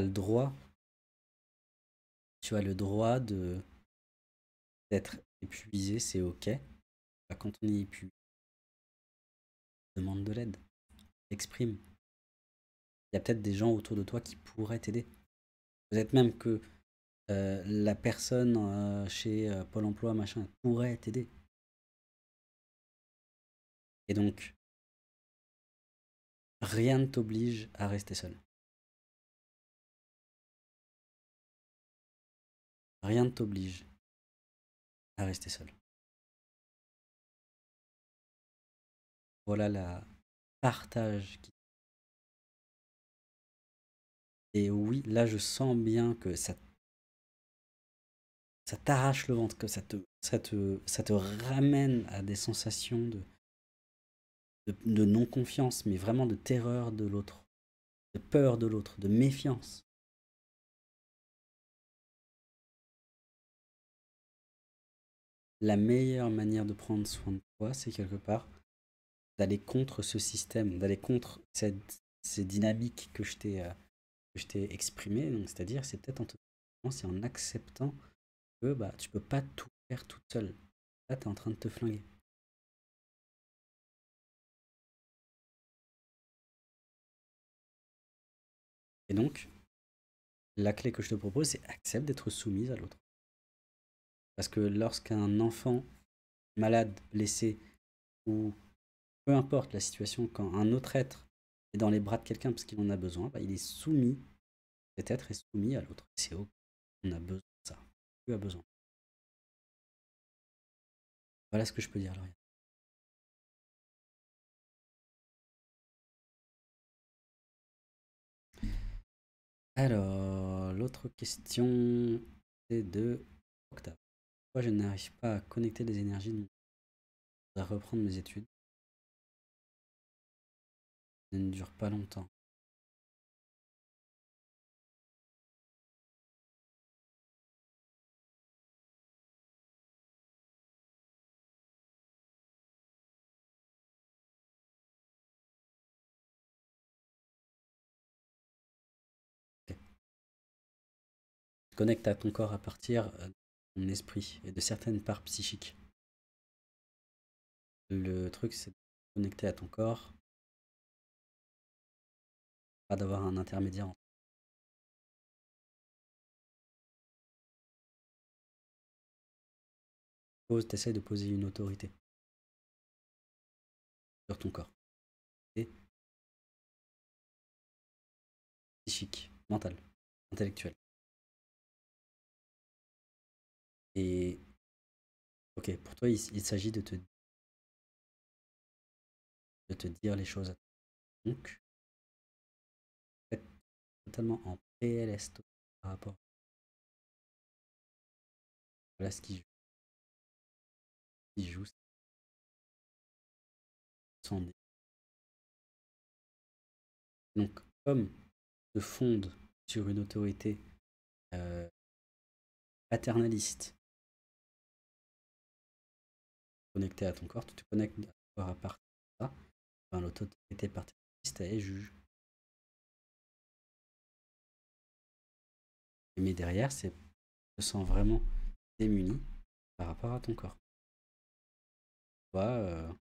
le droit, tu as le droit de d'être épuisé, c'est ok. Bah, quand on est épuisé, demande de l'aide, exprime. Il y a peut-être des gens autour de toi qui pourraient t'aider. Peut-être même que euh, la personne euh, chez euh, Pôle Emploi, machin, pourrait t'aider. Et donc, rien ne t'oblige à rester seul. Rien ne t'oblige à rester seul. Voilà la partage qui et oui, là, je sens bien que ça, ça t'arrache le ventre, que ça te, ça, te, te ramène à des sensations de non-confiance, mais vraiment de terreur de l'autre, de peur de l'autre, de méfiance. la meilleure manière de prendre soin de toi, c'est quelque part d'aller contre ce système, d'aller contre ces dynamiques que je t'ai euh, exprimées. C'est-à-dire, c'est peut-être en te c'est en acceptant que bah, tu peux pas tout faire toute seule. Là, tu es en train de te flinguer. Et donc, la clé que je te propose, c'est accepte d'être soumise à l'autre. Parce que lorsqu'un enfant malade, blessé, ou peu importe la situation, quand un autre être est dans les bras de quelqu'un parce qu'il en a besoin, bah, il est soumis, cet être est soumis à l'autre. C'est ok, on a besoin de ça. Tu as besoin. Voilà ce que je peux dire, Lauriane. Alors, l'autre question, c'est de Octave je n'arrive pas à connecter les énergies à reprendre mes études Ça ne dure pas longtemps. connecte à ton corps à partir euh, esprit et de certaines parts psychiques. Le truc, c'est de connecter à ton corps, pas d'avoir un intermédiaire. Pose, essaies de poser une autorité sur ton corps. Et psychique, mental, intellectuel. Et ok, pour toi, il, s'agit de te, de te dire les choses. Donc, totalement en PLS par rapport. Voilà ce qui joue. Qui joue. Son Donc, comme se fonde sur une autorité euh, paternaliste, connecté à ton corps, tu te connectes à rapport à ça. Enfin, l'autorité par tes et juge. Mais derrière, c'est te sens vraiment démuni par rapport à ton corps. Toi, euh,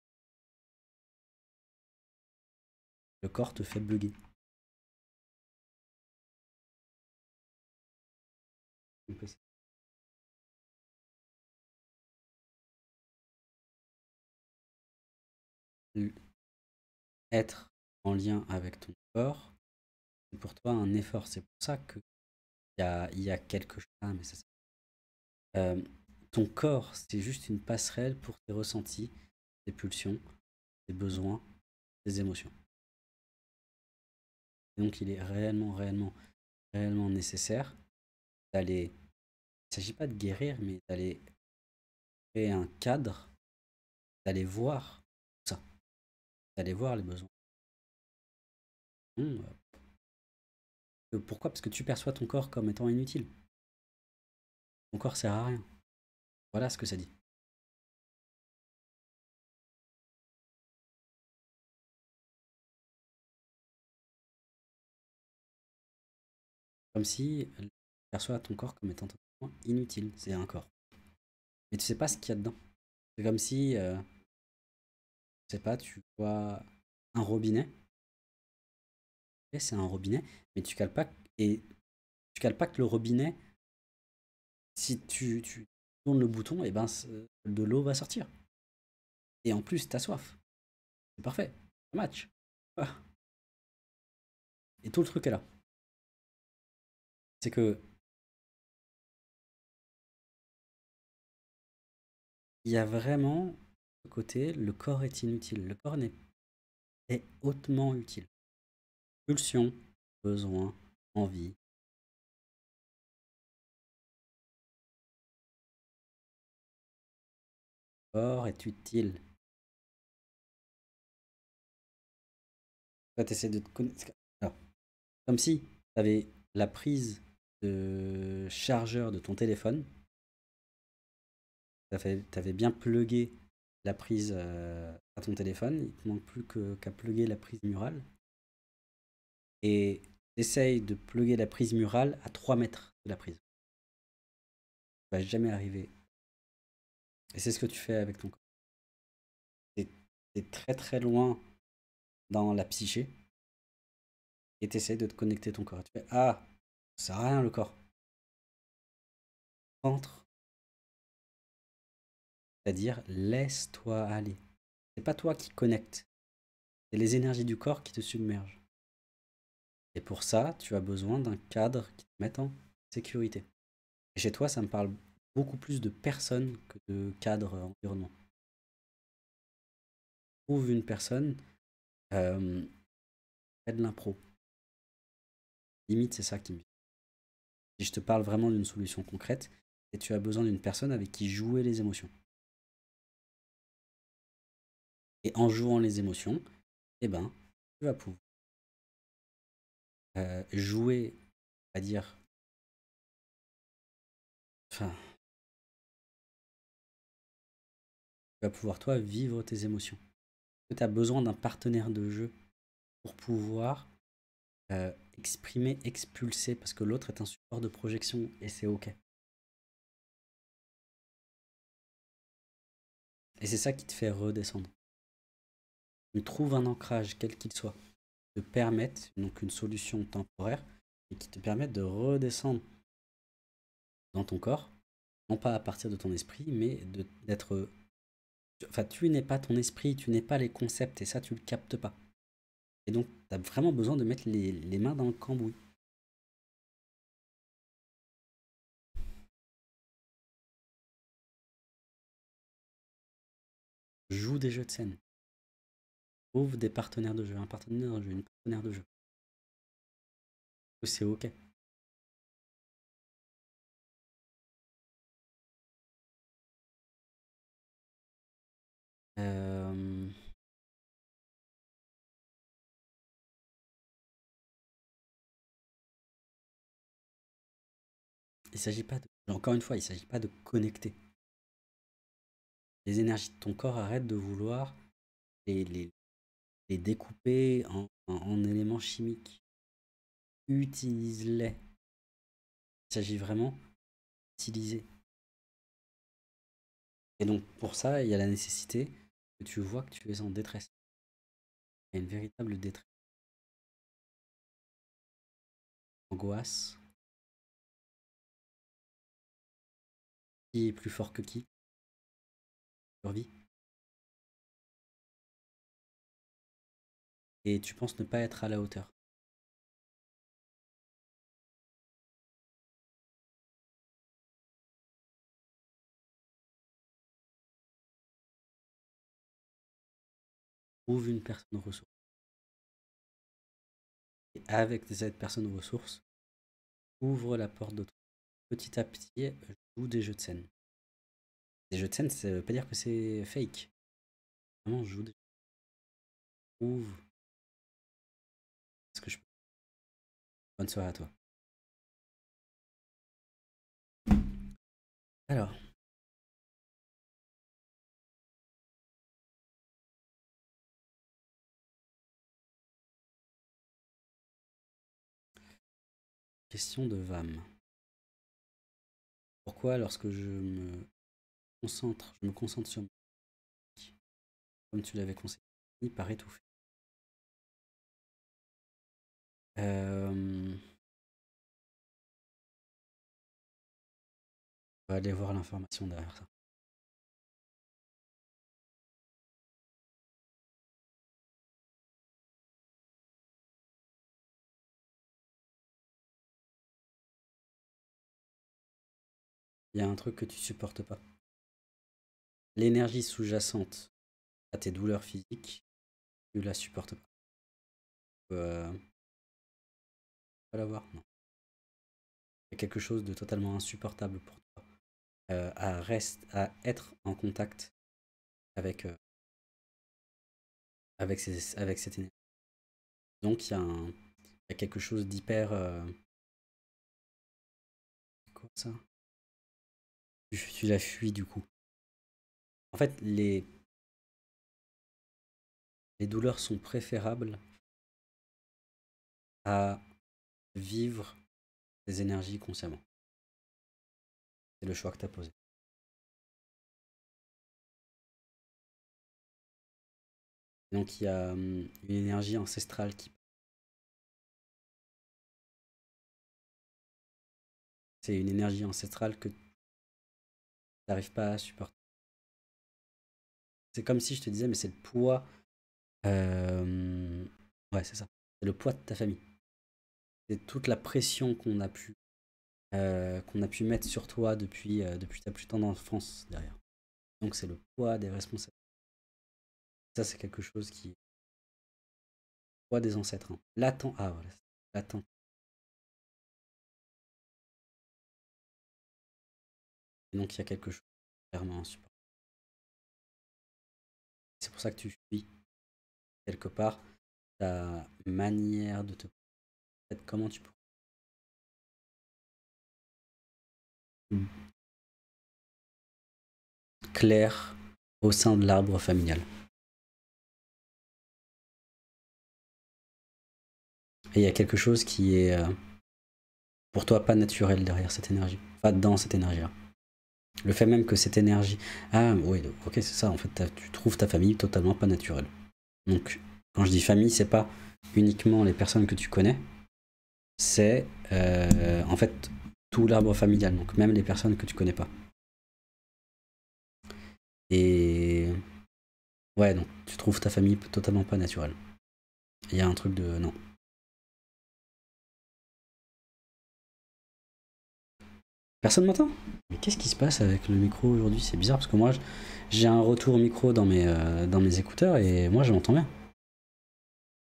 le corps te fait bugger. être en lien avec ton corps, c'est pour toi un effort. C'est pour ça que il y a, quelque chose. Ah, euh, ton corps, c'est juste une passerelle pour tes ressentis, tes pulsions, tes besoins, tes émotions. donc il est réellement, réellement, réellement nécessaire d'aller. Il ne s'agit pas de guérir, mais d'aller créer un cadre, d'aller voir allez voir les besoins. Euh, pourquoi Parce que tu perçois ton corps comme étant inutile. Ton corps sert à rien. Voilà ce que ça dit. Comme si euh, tu perçois ton corps comme étant inutile. C'est un corps. Mais tu sais pas ce qu'il y a dedans. C'est comme si euh, pas, tu vois un robinet. c'est un robinet, mais tu cales pas et tu cales pas que le robinet. Si tu, tu tournes le bouton, et eh ben euh, de l'eau va sortir. Et en plus, t'as soif. C'est parfait. match. Ah. Et tout le truc est là. C'est que il y a vraiment le corps est inutile. Le corps est, hautement utile. Pulsion, besoin, envie. Le corps est utile. de connaître. comme si tu avais la prise de chargeur de ton téléphone. Tu avais, bien plugué la prise euh, à ton téléphone. Il te manque plus qu'à qu la prise murale. Et essaye de plugger la prise murale à 3 mètres de la prise. Ça va jamais arriver. Et c'est ce que tu fais avec ton corps. Tu es très très loin dans la psyché. Et essaies de te connecter ton corps. Tu fais Ah, ça rien le corps. Entre c'est-à-dire, laisse-toi aller. C'est pas toi qui connectes. C'est les énergies du corps qui te submergent. Et pour ça, tu as besoin d'un cadre qui te met en sécurité. chez toi, ça me parle beaucoup plus de personnes que de cadre environnement. Trouve une personne, euh, fais de l'impro. Limite, c'est ça qui me vient. Si je te parle vraiment d'une solution concrète, et tu as besoin d'une personne avec qui jouer les émotions et en jouant les émotions, eh ben, tu vas pouvoir euh, jouer, à dire, tu vas pouvoir toi vivre tes émotions. Tu as besoin d'un partenaire de jeu pour pouvoir euh, exprimer, expulser, parce que l'autre est un support de projection et c'est ok. Et c'est ça qui te fait redescendre trouve un ancrage, quel qu'il soit, te permette, donc une solution temporaire, et qui te permette de redescendre dans ton corps, non pas à partir de ton esprit, mais d'être... Enfin, tu n'es pas ton esprit, tu n'es pas les concepts, et ça, tu le captes pas. Et donc, tu as vraiment besoin de mettre les, les mains dans le cambouis. Joue des jeux de scène des partenaires de jeu, un partenaire de jeu, une partenaire de jeu. C'est OK. Il euh, Il s'agit pas de... Encore une fois, il s'agit pas de connecter. Les énergies de ton corps arrêtent de vouloir les, les, les découper en, éléments chimiques. Utilise-les. Il s'agit vraiment d'utiliser. Et donc pour ça, il y a la nécessité que tu vois que tu es en détresse. Il y a une véritable détresse. Angoisse. Qui est plus fort que qui Survie. et tu penses ne pas être à la hauteur. Trouve une personne ressources. Et avec cette personne ressources, ouvre la porte d'autres. Petit à petit, joue des jeux de scène. Des jeux de scène, ça veut pas dire que c'est fake. Vraiment, joue des jeux. de Ouvre que je Bonne soirée à toi. Alors. Question de VAM. Pourquoi lorsque je me concentre, je me concentre sur mon comme tu l'avais conseillé, par étouffer On va aller voir l'information derrière ça. Il y a un truc que tu supportes pas. L'énergie sous-jacente à tes douleurs physiques, tu la supportes pas. Euh, l'avoir Non. Il y a quelque chose de totalement insupportable pour toi euh, à, reste, à être en contact avec, euh, avec, avec cette énergie. Donc il y, a, un, quelque chose d'hyper... Euh, quoi ça tu, tu la fuis du coup. En fait, les, les douleurs sont préférables à vivre tes énergies consciemment. C'est le choix que tu as posé. Donc il y a hum, une énergie ancestrale qui... C'est une énergie ancestrale que tu n'arrives pas à supporter. C'est comme si je te disais, mais c'est le poids... Euh, ouais, c'est ça. C'est le poids de ta famille c'est toute la pression qu'on a pu euh, qu'on a pu mettre sur toi depuis euh, depuis ta plus tendre enfance derrière. Donc c'est le poids des responsabilités. Ça c'est quelque chose qui le poids des ancêtres. Hein. L'attente. Ah voilà, l'attente. Et donc il y a quelque chose clairement insupportable. C'est pour ça que tu fuis quelque part ta manière de te comment tu pourrais clair au sein de l'arbre familial. Et il y a quelque chose qui est euh, pour toi pas naturel derrière cette énergie, pas dans cette énergie-là. Le fait même que cette énergie. Ah oui, ok, c'est ça, en fait, tu trouves ta famille totalement pas naturelle. Donc, quand je dis famille, c'est pas uniquement les personnes que tu connais, c'est euh, en fait tout l'arbre familial, donc même les personnes que tu connais pas. Et ouais, donc tu trouves ta famille totalement pas naturelle. Il y a un truc de non. Personne m'entend Mais qu'est-ce qui se passe avec le micro aujourd'hui C'est bizarre parce que moi j'ai un retour micro dans mes, euh, dans mes écouteurs et moi je m'entends bien.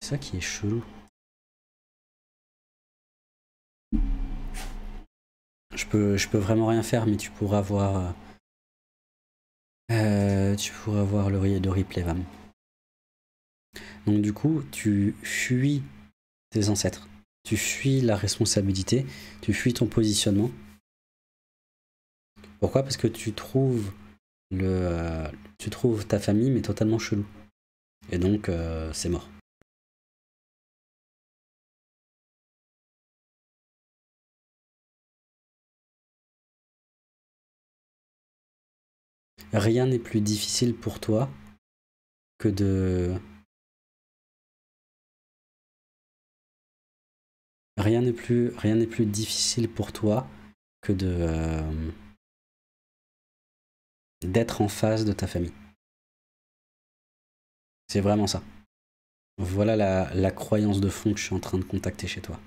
C'est ça qui est chelou. Je peux, vraiment rien faire, mais tu pourras voir. Euh, tu pourras voir le, de replay, Donc, du coup, tu fuis tes ancêtres. Tu fuis la responsabilité. Tu fuis ton positionnement. Pourquoi Parce que tu trouves, euh, tu trouves ta famille, mais totalement chelou. Et donc, euh, c'est mort. rien n'est plus difficile pour toi que de... Rien n'est plus, rien n'est plus difficile pour toi que de... Euh, d'être en face de ta famille. C'est vraiment ça. Voilà la, croyance de fond que je suis en train de contacter chez toi,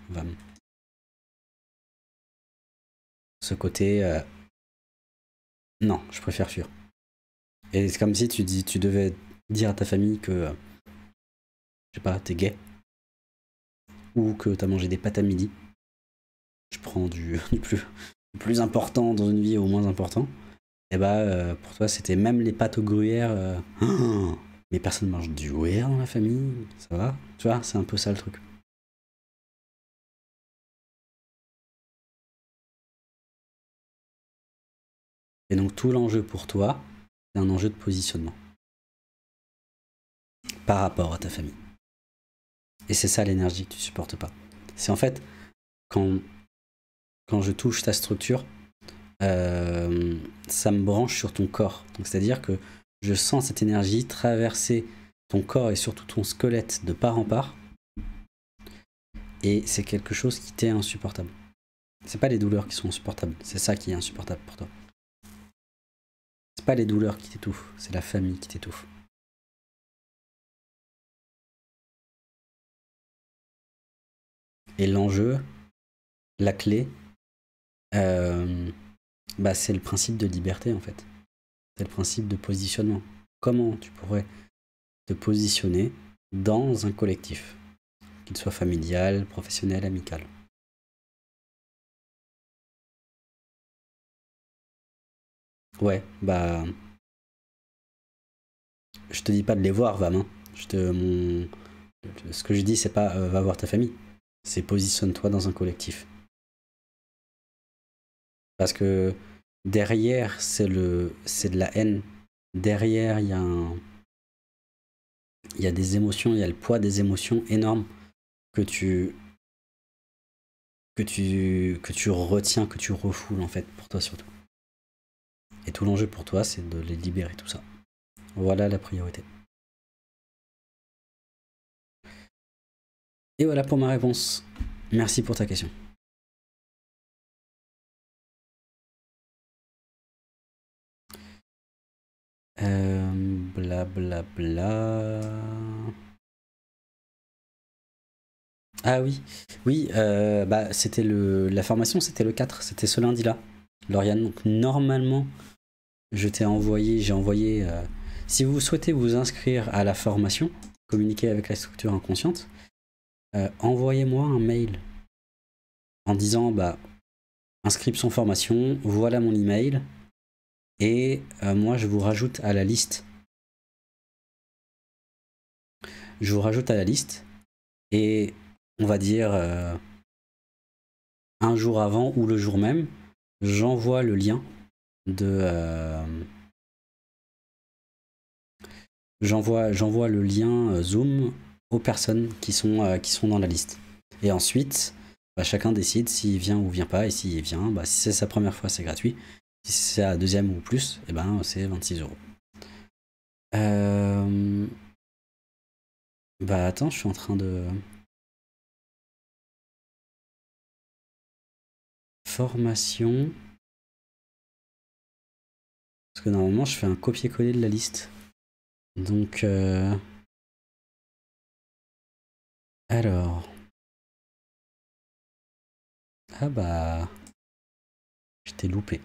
Ce côté... Euh, non, je préfère fuir. Et c'est comme si tu, dis, tu devais dire à ta famille que, euh, je sais pas, t'es gay. Ou que t'as mangé des pâtes à midi. Je prends du, [LAUGHS] plus, plus important dans une vie au moins important. Et eh bah, euh, pour toi, c'était même les pâtes aux gruyères. Euh, [GASPS] hein. mais personne mange du gruyère dans la famille, ça va Tu vois, c'est un peu ça le truc. Et donc, tout l'enjeu pour toi, c'est un enjeu de positionnement par rapport à ta famille. Et c'est ça l'énergie que tu supportes pas. C'est en fait quand, quand je touche ta structure, euh, ça me branche sur ton corps. Donc c'est-à-dire que je sens cette énergie traverser ton corps et surtout ton squelette de part en part. Et c'est quelque chose qui t'est insupportable. C'est pas les douleurs qui sont insupportables, c'est ça qui est insupportable pour toi n'est pas les douleurs qui t'étouffent, c'est la famille qui t'étouffe. Et l'enjeu, la clé, euh, bah, c'est le principe de liberté en fait. C'est le principe de positionnement. Comment tu pourrais te positionner dans un collectif, qu'il soit familial, professionnel, amical Ouais, bah. Je te dis pas de les voir, Vam. Hein. Je te, Ce que je dis, c'est pas euh, va voir ta famille. C'est positionne-toi dans un collectif. Parce que derrière, c'est le... de la haine. Derrière, il y a il y a des émotions, il y a le poids des émotions énormes que tu que tu que tu retiens, que tu refoules en fait pour toi surtout. Et tout l'enjeu pour toi, c'est de les libérer, tout ça. Voilà la priorité. Et voilà pour ma réponse. Merci pour ta question. Euh, bla bla bla. Ah oui, oui, euh, bah, c'était le la formation, c'était le 4, c'était ce lundi-là, Lauriane. Donc normalement, je t'ai envoyé, j'ai envoyé. Euh, si vous souhaitez vous inscrire à la formation, communiquer avec la structure inconsciente, euh, envoyez-moi un mail en disant bah inscription formation, voilà mon email et euh, moi je vous rajoute à la liste. Je vous rajoute à la liste et on va dire un jour avant ou le jour même, j'envoie le lien de. Euh, j'envoie le lien euh, Zoom aux personnes qui sont, euh, qui sont dans la liste. Et ensuite, bah, chacun décide s'il vient ou vient pas. Et s'il vient, bah, si c'est sa première fois, c'est gratuit. Si c'est la deuxième ou plus, et eh ben, c'est 26 euros. Bah attends, je suis en train de... Formation. Parce que normalement, je fais un copier-coller de la liste. Donc, euh, alors. Ah bah, je t'ai loupé.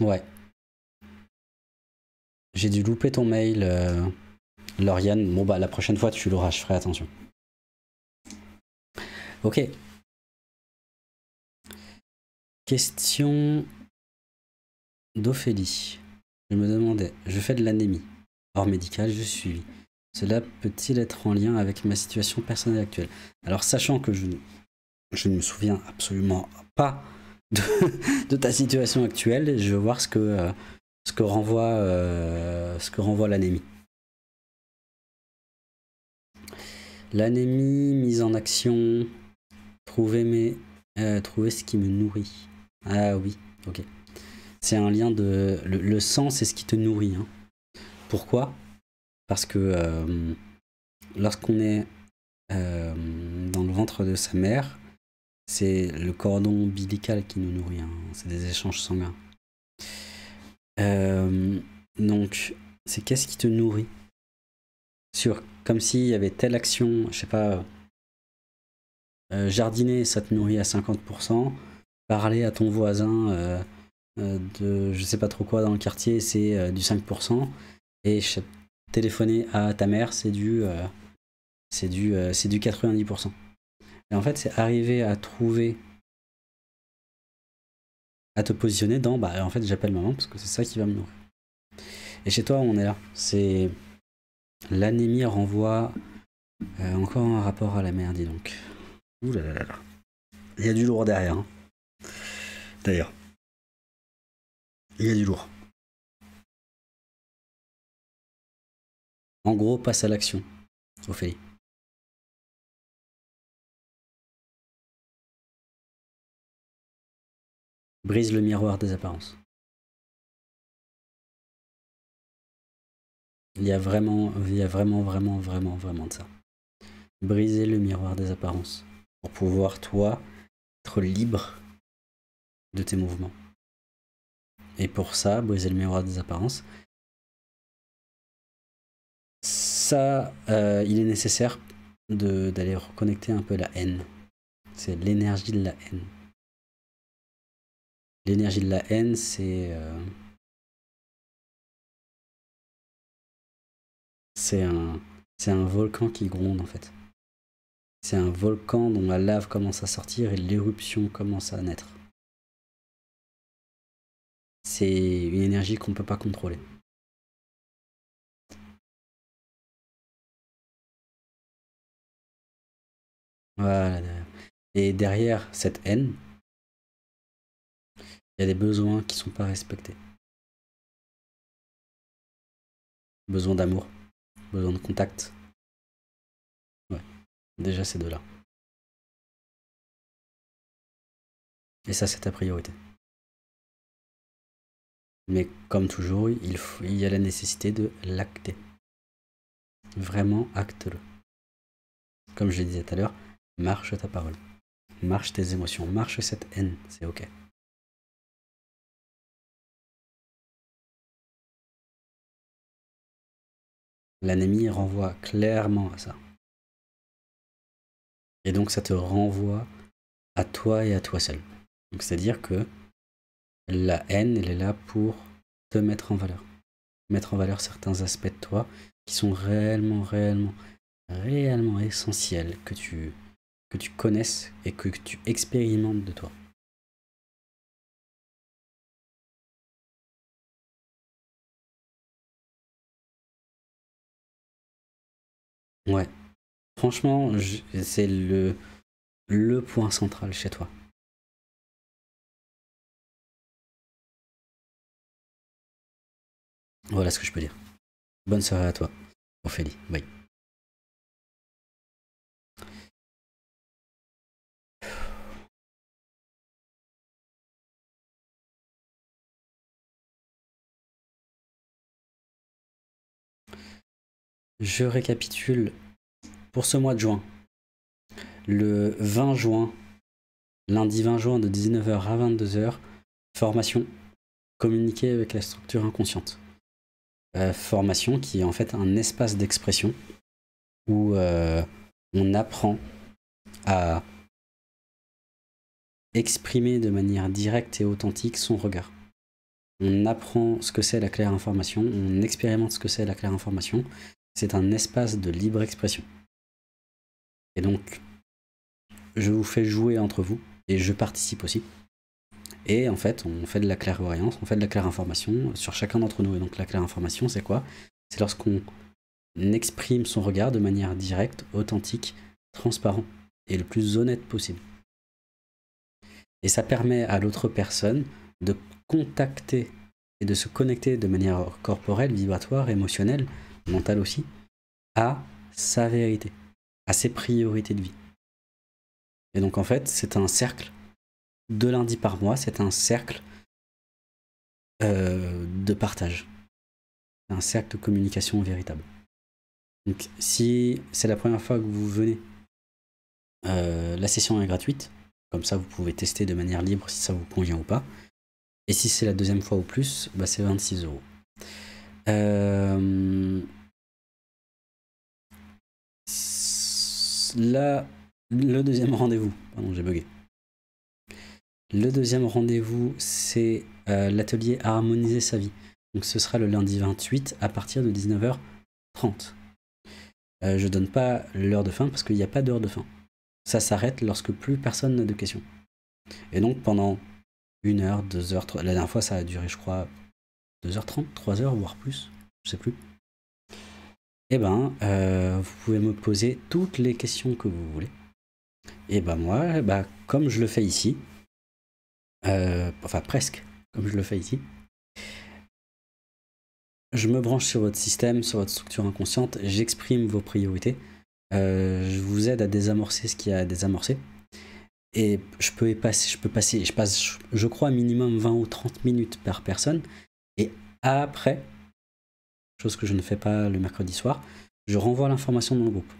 Ouais. J'ai dû louper ton mail, euh... Lauriane. Bon bah, la prochaine fois, tu l'auras, je ferai attention. Ok, Question d'Ophélie. Je me demandais, je fais de l'anémie. Hors médical, je suis. Cela peut-il être en lien avec ma situation personnelle actuelle Alors, sachant que je, ne me souviens absolument pas de, [LAUGHS] ta situation actuelle, je vais voir ce que, euh, ce que renvoie, euh, ce que renvoie l'anémie. L'anémie, mise en action, trouver, mes, euh, trouver ce qui me nourrit. Ah oui, ok. C'est un lien de... Le, sang, c'est ce qui te nourrit. Hein. Pourquoi Parce que euh, lorsqu'on est euh, dans le ventre de sa mère, c'est le cordon ombilical qui nous nourrit. Hein. C'est des échanges sanguins. Euh, donc, c'est qu'est-ce qui te nourrit Sur, comme s'il y avait telle action, je sais pas, jardiner, ça te nourrit à 50% parler à ton voisin euh, euh, de je sais pas trop quoi dans le quartier, c'est euh, du 5%. Et téléphoner à ta mère, c'est du, c'est du, c'est du 90%. Et en fait, c'est arriver à trouver à te positionner dans bah en fait j'appelle maman parce que c'est ça qui va me nourrir. Et chez toi on est là. C'est l'anémie renvoie encore un rapport à la mère, dis donc. Ouh là là là. Il y a du lourd derrière. Hein d'ailleurs. Il y a du lourd. En gros, passe à l'action, Ophélie. Brise le miroir des apparences. Il y a vraiment, il y a vraiment, vraiment, vraiment, vraiment de ça. Briser le miroir des apparences pour pouvoir, toi, être libre de tes mouvements. Et pour ça, briser le miroir des apparences, ça, euh, il est nécessaire d'aller reconnecter un peu la haine. C'est l'énergie de la haine. L'énergie de la haine, c'est... Euh, c'est un, un volcan qui gronde en fait. C'est un volcan dont la lave commence à sortir et l'éruption commence à naître c'est une énergie qu'on ne peut pas contrôler. Voilà. Et derrière cette haine, il y a des besoins qui ne sont pas respectés. Besoin d'amour, besoin de contact. Ouais, déjà ces deux-là. Et ça, c'est ta priorité. Mais comme toujours, il, y a la nécessité de l'acter. Vraiment, acte-le. Comme je le disais tout à l'heure, marche ta parole. Marche tes émotions, marche cette haine, c'est ok. L'anémie renvoie clairement à ça. Et donc ça te renvoie à toi et à toi seul. Donc c'est-à-dire que la haine, elle est là pour te mettre en valeur. Mettre en valeur certains aspects de toi qui sont réellement, réellement, réellement essentiels que tu, que tu connaisses et que, tu expérimentes de toi. Ouais. Franchement, c'est le, le point central chez toi. Voilà ce que je peux dire. Bonne soirée à toi, Ophélie. Bye. Je récapitule pour ce mois de juin. Le 20 juin, lundi 20 juin de 19h à 22h, formation communiquer avec la structure inconsciente. Euh, formation qui est en fait un espace d'expression où euh, on apprend à exprimer de manière directe et authentique son regard. On apprend ce que c'est la claire information, on expérimente ce que c'est la claire information. C'est un espace de libre expression. Et donc, je vous fais jouer entre vous et je participe aussi. Et en fait, on fait de la clairvoyance, on fait de la claire information sur chacun d'entre nous. Et donc la claire information c'est quoi C'est lorsqu'on exprime son regard de manière directe, authentique, transparent et le plus honnête possible. Et ça permet à l'autre personne de contacter et de se connecter de manière corporelle, vibratoire, émotionnelle, mentale aussi, à sa vérité, à ses priorités de vie. Et donc en fait, c'est un cercle de lundi par mois. C'est un cercle euh, de partage, un cercle de communication véritable. Donc si c'est la première fois que vous venez, euh, la session est gratuite. Comme ça, vous pouvez tester de manière libre si ça vous convient ou pas. Et si c'est la deuxième fois ou plus, bah, c'est 26 euros. Euh, Là, le deuxième rendez-vous. Pardon, j'ai bugué. Le deuxième rendez-vous, c'est euh, l'atelier Harmoniser sa vie. Donc ce sera le lundi 28 à partir de 19h30. Euh, je ne donne pas l'heure de fin parce qu'il n'y a pas d'heure de fin. Ça s'arrête lorsque plus personne n'a de questions. Et donc pendant une heure, deux heures, la dernière fois ça a duré je crois 2h30, 3h, voire plus, je sais plus. Eh ben, euh, vous pouvez me poser toutes les questions que vous voulez. Et eh ben moi, eh ben, comme je le fais ici, euh, enfin presque, comme je le fais ici, je me branche sur votre système, sur votre structure inconsciente, j'exprime vos priorités, euh, je vous aide à désamorcer ce qu'il y a à désamorcer. Et je peux passer, je peux passer, je passe, je crois, minimum 20 ou 30 minutes par personne. Et après, chose que je ne fais pas le mercredi soir, je renvoie l'information dans le groupe.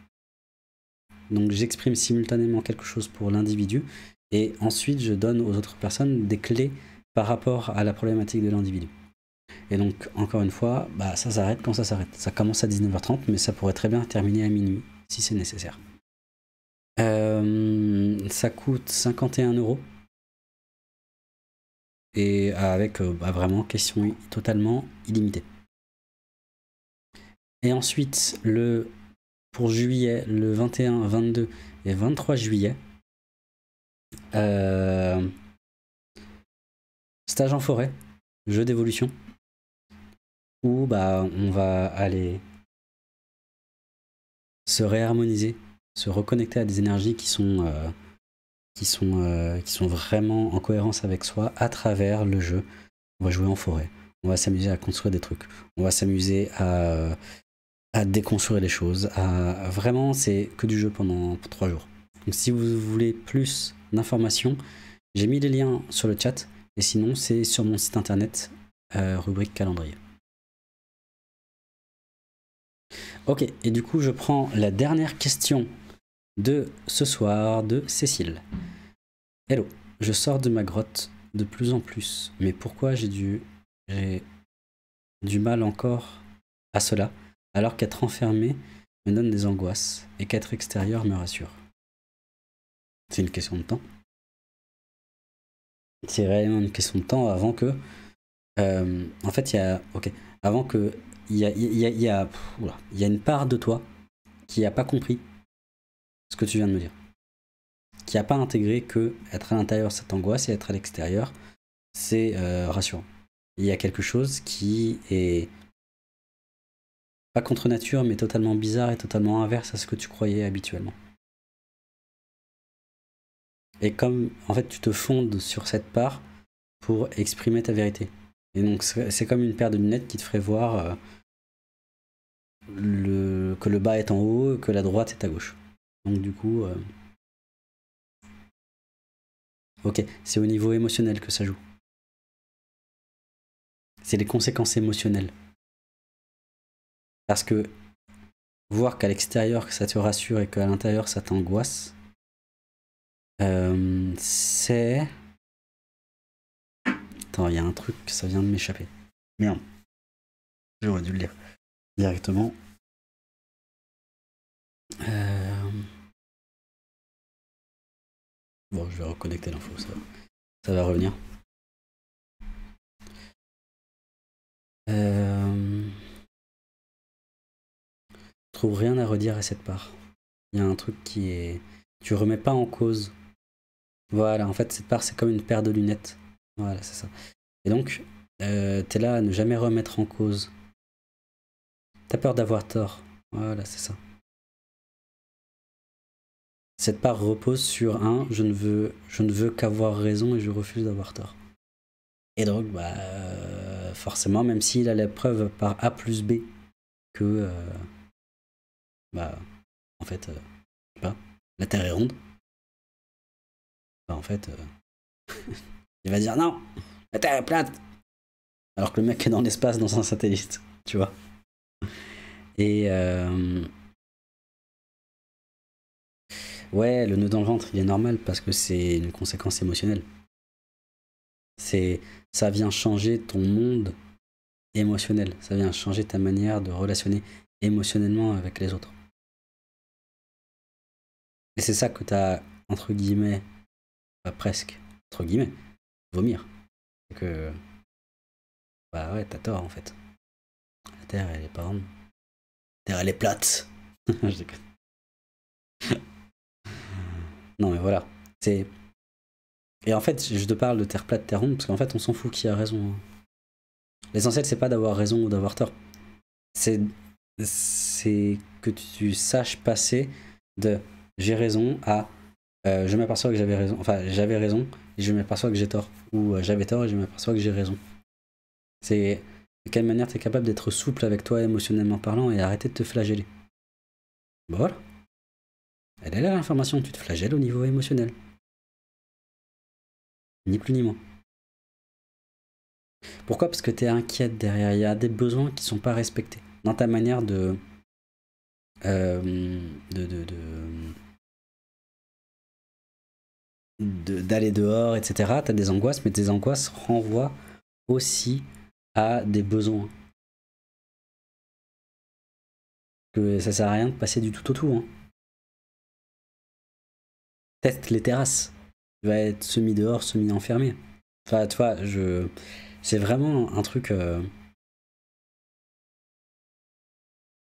Donc j'exprime simultanément quelque chose pour l'individu et ensuite je donne aux autres personnes des clés par rapport à la problématique de l'individu. Et donc, encore une fois, bah, ça s'arrête quand ça s'arrête. Ça commence à 19h30, mais ça pourrait très bien terminer à minuit, si c'est nécessaire. Euh, ça coûte 51 euros. Et avec euh, bah, vraiment question totalement illimitée. Et ensuite, le, pour juillet, le 21, 22 et 23 juillet, euh, stage en forêt, jeu d'évolution, où bah, on va aller se réharmoniser, se reconnecter à des énergies qui sont, euh, qui sont, euh, qui sont vraiment en cohérence avec soi à travers le jeu. On va jouer en forêt, on va s'amuser à construire des trucs, on va s'amuser à, à déconstruire des choses. Vraiment, c'est que du jeu pendant trois jours. Donc si vous voulez plus d'informations. J'ai mis les liens sur le chat et sinon c'est sur mon site internet euh, rubrique calendrier. Ok, et du coup je prends la dernière question de ce soir de Cécile. Hello, je sors de ma grotte de plus en plus, mais pourquoi j'ai du, du mal encore à cela alors qu'être enfermé me donne des angoisses et qu'être extérieur me rassure c'est une question de temps. C'est réellement une question de temps avant que. Euh, en fait, il y a. Ok. Avant que. Il y a, y, y, une part de toi qui n'a pas compris ce que tu viens de me dire. Qui n'a pas intégré que être à l'intérieur, cette angoisse, et être à l'extérieur, c'est euh, rassurant. Il y a quelque chose qui est pas contre nature, mais totalement bizarre et totalement inverse à ce que tu croyais habituellement. Et comme, en fait, tu te fondes sur cette part pour exprimer ta vérité. Et donc, c'est comme une paire de lunettes qui te ferait voir euh, que le bas est en haut, que la droite est à gauche. Donc, du coup. Euh, ok, c'est au niveau émotionnel que ça joue. C'est les conséquences émotionnelles. Parce que voir qu'à l'extérieur ça te rassure et qu'à l'intérieur ça t'angoisse, euh, c'est. Attends, il y a un truc, ça vient de m'échapper. Merde. J'aurais dû le lire directement. Euh. Bon, je vais reconnecter l'info, ça, ça va revenir. Euh. Je trouve rien à redire à cette part. Il y a un truc qui est. Tu remets pas en cause voilà, en fait, cette part, c'est comme une paire de lunettes. Voilà, c'est ça. Et donc, euh, t'es là à ne jamais remettre en cause. T'as peur d'avoir tort. Voilà, c'est ça. Cette part repose sur un je ne veux, je ne veux qu'avoir raison et je refuse d'avoir tort. Et donc, bah, euh, forcément, même s'il a la preuve par A plus B que, euh, bah, en fait, sais pas la Terre est ronde, bah, en fait, euh, [LAUGHS] il va dire non, la Terre est plate. Alors que le mec est dans l'espace dans un satellite, tu vois. Et euh, ouais, le nœud dans le ventre, il est normal parce que c'est une conséquence émotionnelle. C'est ça vient changer ton monde émotionnel, ça vient changer ta manière de relationner émotionnellement avec les autres. Et c'est ça que tu as, entre guillemets, presque, entre guillemets, vomir. c'est euh, que bah ouais, t'as tort en fait. La terre, elle est pas ronde. La terre, elle est plate. [LAUGHS] Je déconne. non, mais voilà. C'est. Et en fait, je te parle de terre plate, terre ronde, parce qu'en fait, on s'en fout qui a raison. Hein. L'essentiel, c'est pas d'avoir raison ou d'avoir tort. C'est c'est que tu saches passer de j'ai raison à euh, je m'aperçois que j'avais raison, enfin j'avais raison, et je m'aperçois que j'ai tort, ou euh, j'avais tort et je m'aperçois que j'ai raison. C'est de quelle manière tu es capable d'être souple avec toi émotionnellement parlant et arrêter de te flageller. Bah voilà. Elle est là l'information, tu te flagelles au niveau émotionnel. Ni plus ni moins. Pourquoi Parce que tu es inquiète derrière, il y a des besoins qui sont pas respectés dans ta manière de, euh, de, de, de d'aller dehors, etc. Tu as des angoisses, mais tes angoisses renvoient aussi à des besoins. Que ça sert à rien de passer du tout au tout. Hein. Teste les terrasses. Tu vas être semi dehors, semi enfermé. je... c'est vraiment un truc. Euh,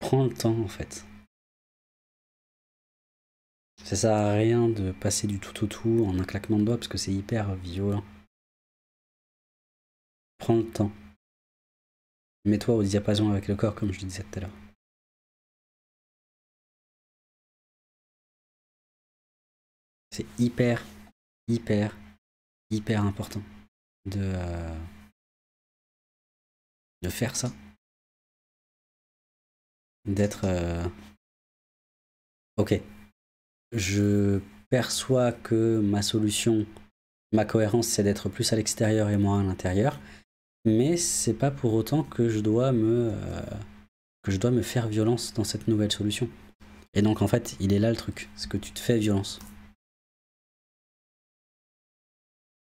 prends le temps en fait. Ça sert à rien de passer du tout au tout en un claquement de doigts parce que c'est hyper violent. Prends le temps. Mets-toi au diapason avec le corps comme je le disais tout à l'heure. C'est hyper, hyper, hyper important de, euh, de faire ça. D'être... Euh, ok, je perçois que ma solution, ma cohérence, c'est d'être plus à l'extérieur et moins à l'intérieur. Mais c'est pas pour autant que je dois me euh, que je dois me faire violence dans cette nouvelle solution. Et donc en fait, il est là le truc, c'est que tu te fais violence.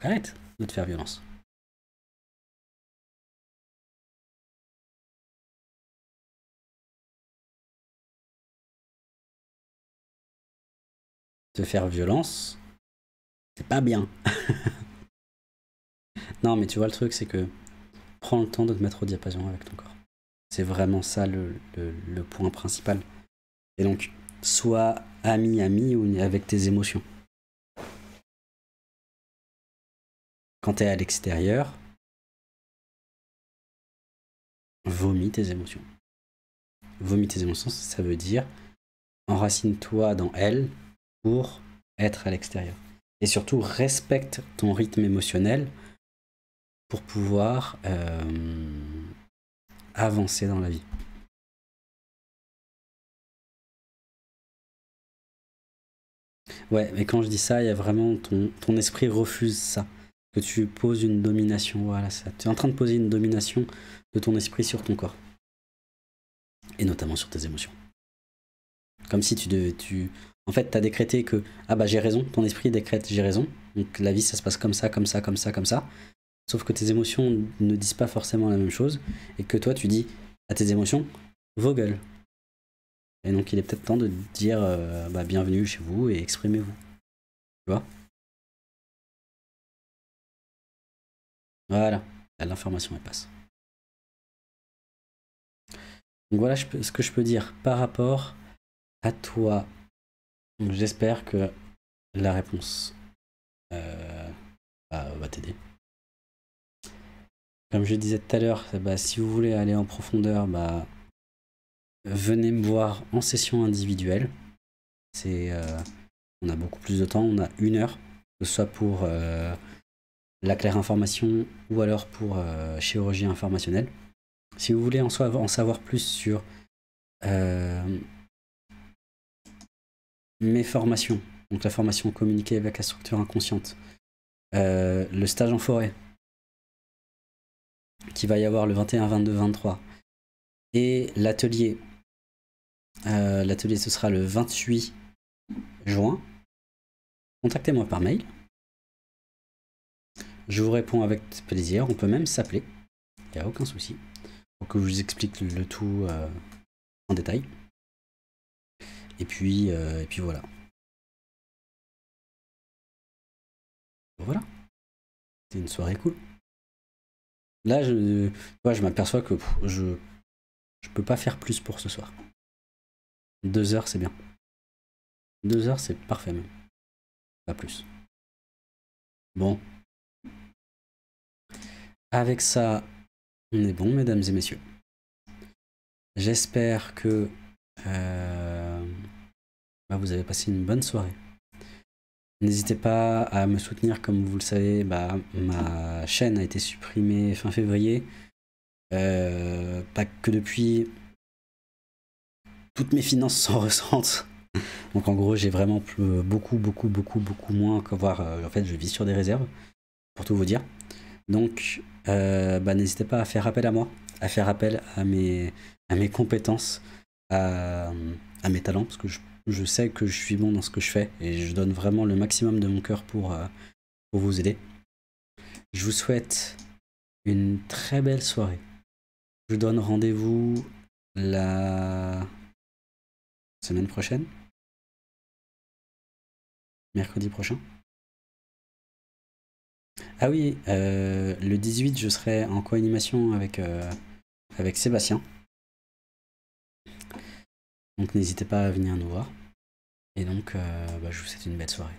Arrête de te faire violence. te faire violence, c'est pas bien. [LAUGHS] non, mais tu vois, le truc, c'est que prends le temps de te mettre au diapason avec ton corps. C'est vraiment ça le, point principal. Et donc, sois ami-ami ou avec tes émotions. Quand t'es à l'extérieur, vomis tes émotions. Vomis tes émotions, ça veut dire enracine-toi dans elles pour être à l'extérieur. Et surtout, respecte ton rythme émotionnel pour pouvoir euh, avancer dans la vie. Ouais, mais quand je dis ça, il y a vraiment ton, ton esprit refuse ça. Que tu poses une domination, voilà ça. Tu es en train de poser une domination de ton esprit sur ton corps. Et notamment sur tes émotions. Comme si tu, devais, tu en fait, tu as décrété que, ah bah j'ai raison, ton esprit décrète j'ai raison. Donc la vie, ça se passe comme ça, comme ça, comme ça, comme ça. Sauf que tes émotions ne disent pas forcément la même chose et que toi, tu dis à tes émotions, vos gueules. Et donc, il est peut-être temps de dire, euh, bah, bienvenue chez vous et exprimez-vous. Tu vois Voilà, l'information elle passe. Donc voilà ce que je peux dire par rapport à toi J'espère que la réponse euh, bah, va t'aider. Comme je disais tout à l'heure, eh ben, si vous voulez aller en profondeur, bah, venez me voir en session individuelle. Euh, on a beaucoup plus de temps, on a une heure, que ce soit pour euh, la claire information ou alors pour chirurgie informationnelle. Si vous voulez en savoir plus sur mes formations, donc la formation communiquée avec la structure inconsciente, euh, le stage en forêt, qui va y avoir le 21, 22, 23, et l'atelier. Euh, l'atelier, ce sera le 28 juin. Contactez-moi par mail. Je vous réponds avec plaisir. On peut même s'appeler. Il n'y a aucun souci. Pour que je vous explique le tout euh, en détail. Et puis, euh, et puis voilà. Voilà. C'est une soirée cool. Là, je, je m'aperçois que je, je peux pas faire plus pour ce soir. Deux heures, c'est bien. Deux heures, c'est parfait même. Pas plus. Bon. Avec ça, on est bon, mesdames et messieurs. J'espère que... Euh, bah, vous avez passé une bonne soirée. N'hésitez pas à me soutenir, comme vous le savez, bah, ma chaîne a été supprimée fin février. Euh, pas que depuis, toutes mes finances sont [LAUGHS] ressentent. Donc en gros, j'ai vraiment euh, beaucoup, beaucoup, beaucoup, beaucoup moins que voir. Euh, en fait, je vis sur des réserves, pour tout vous dire. Donc, bah, n'hésitez pas à faire appel à moi, à faire appel à mes, à mes compétences, à, à mes talents, parce que je je sais que je suis bon dans ce que je fais et je donne vraiment le maximum de mon cœur pour, euh, pour vous aider. Je vous souhaite une très belle soirée. Je vous donne rendez-vous la semaine prochaine. Mercredi prochain. Ah oui, euh, le 18, je serai en co-animation avec, euh, avec Sébastien. Donc n'hésitez pas à venir nous voir. Et donc, euh, bah, je vous souhaite une belle soirée.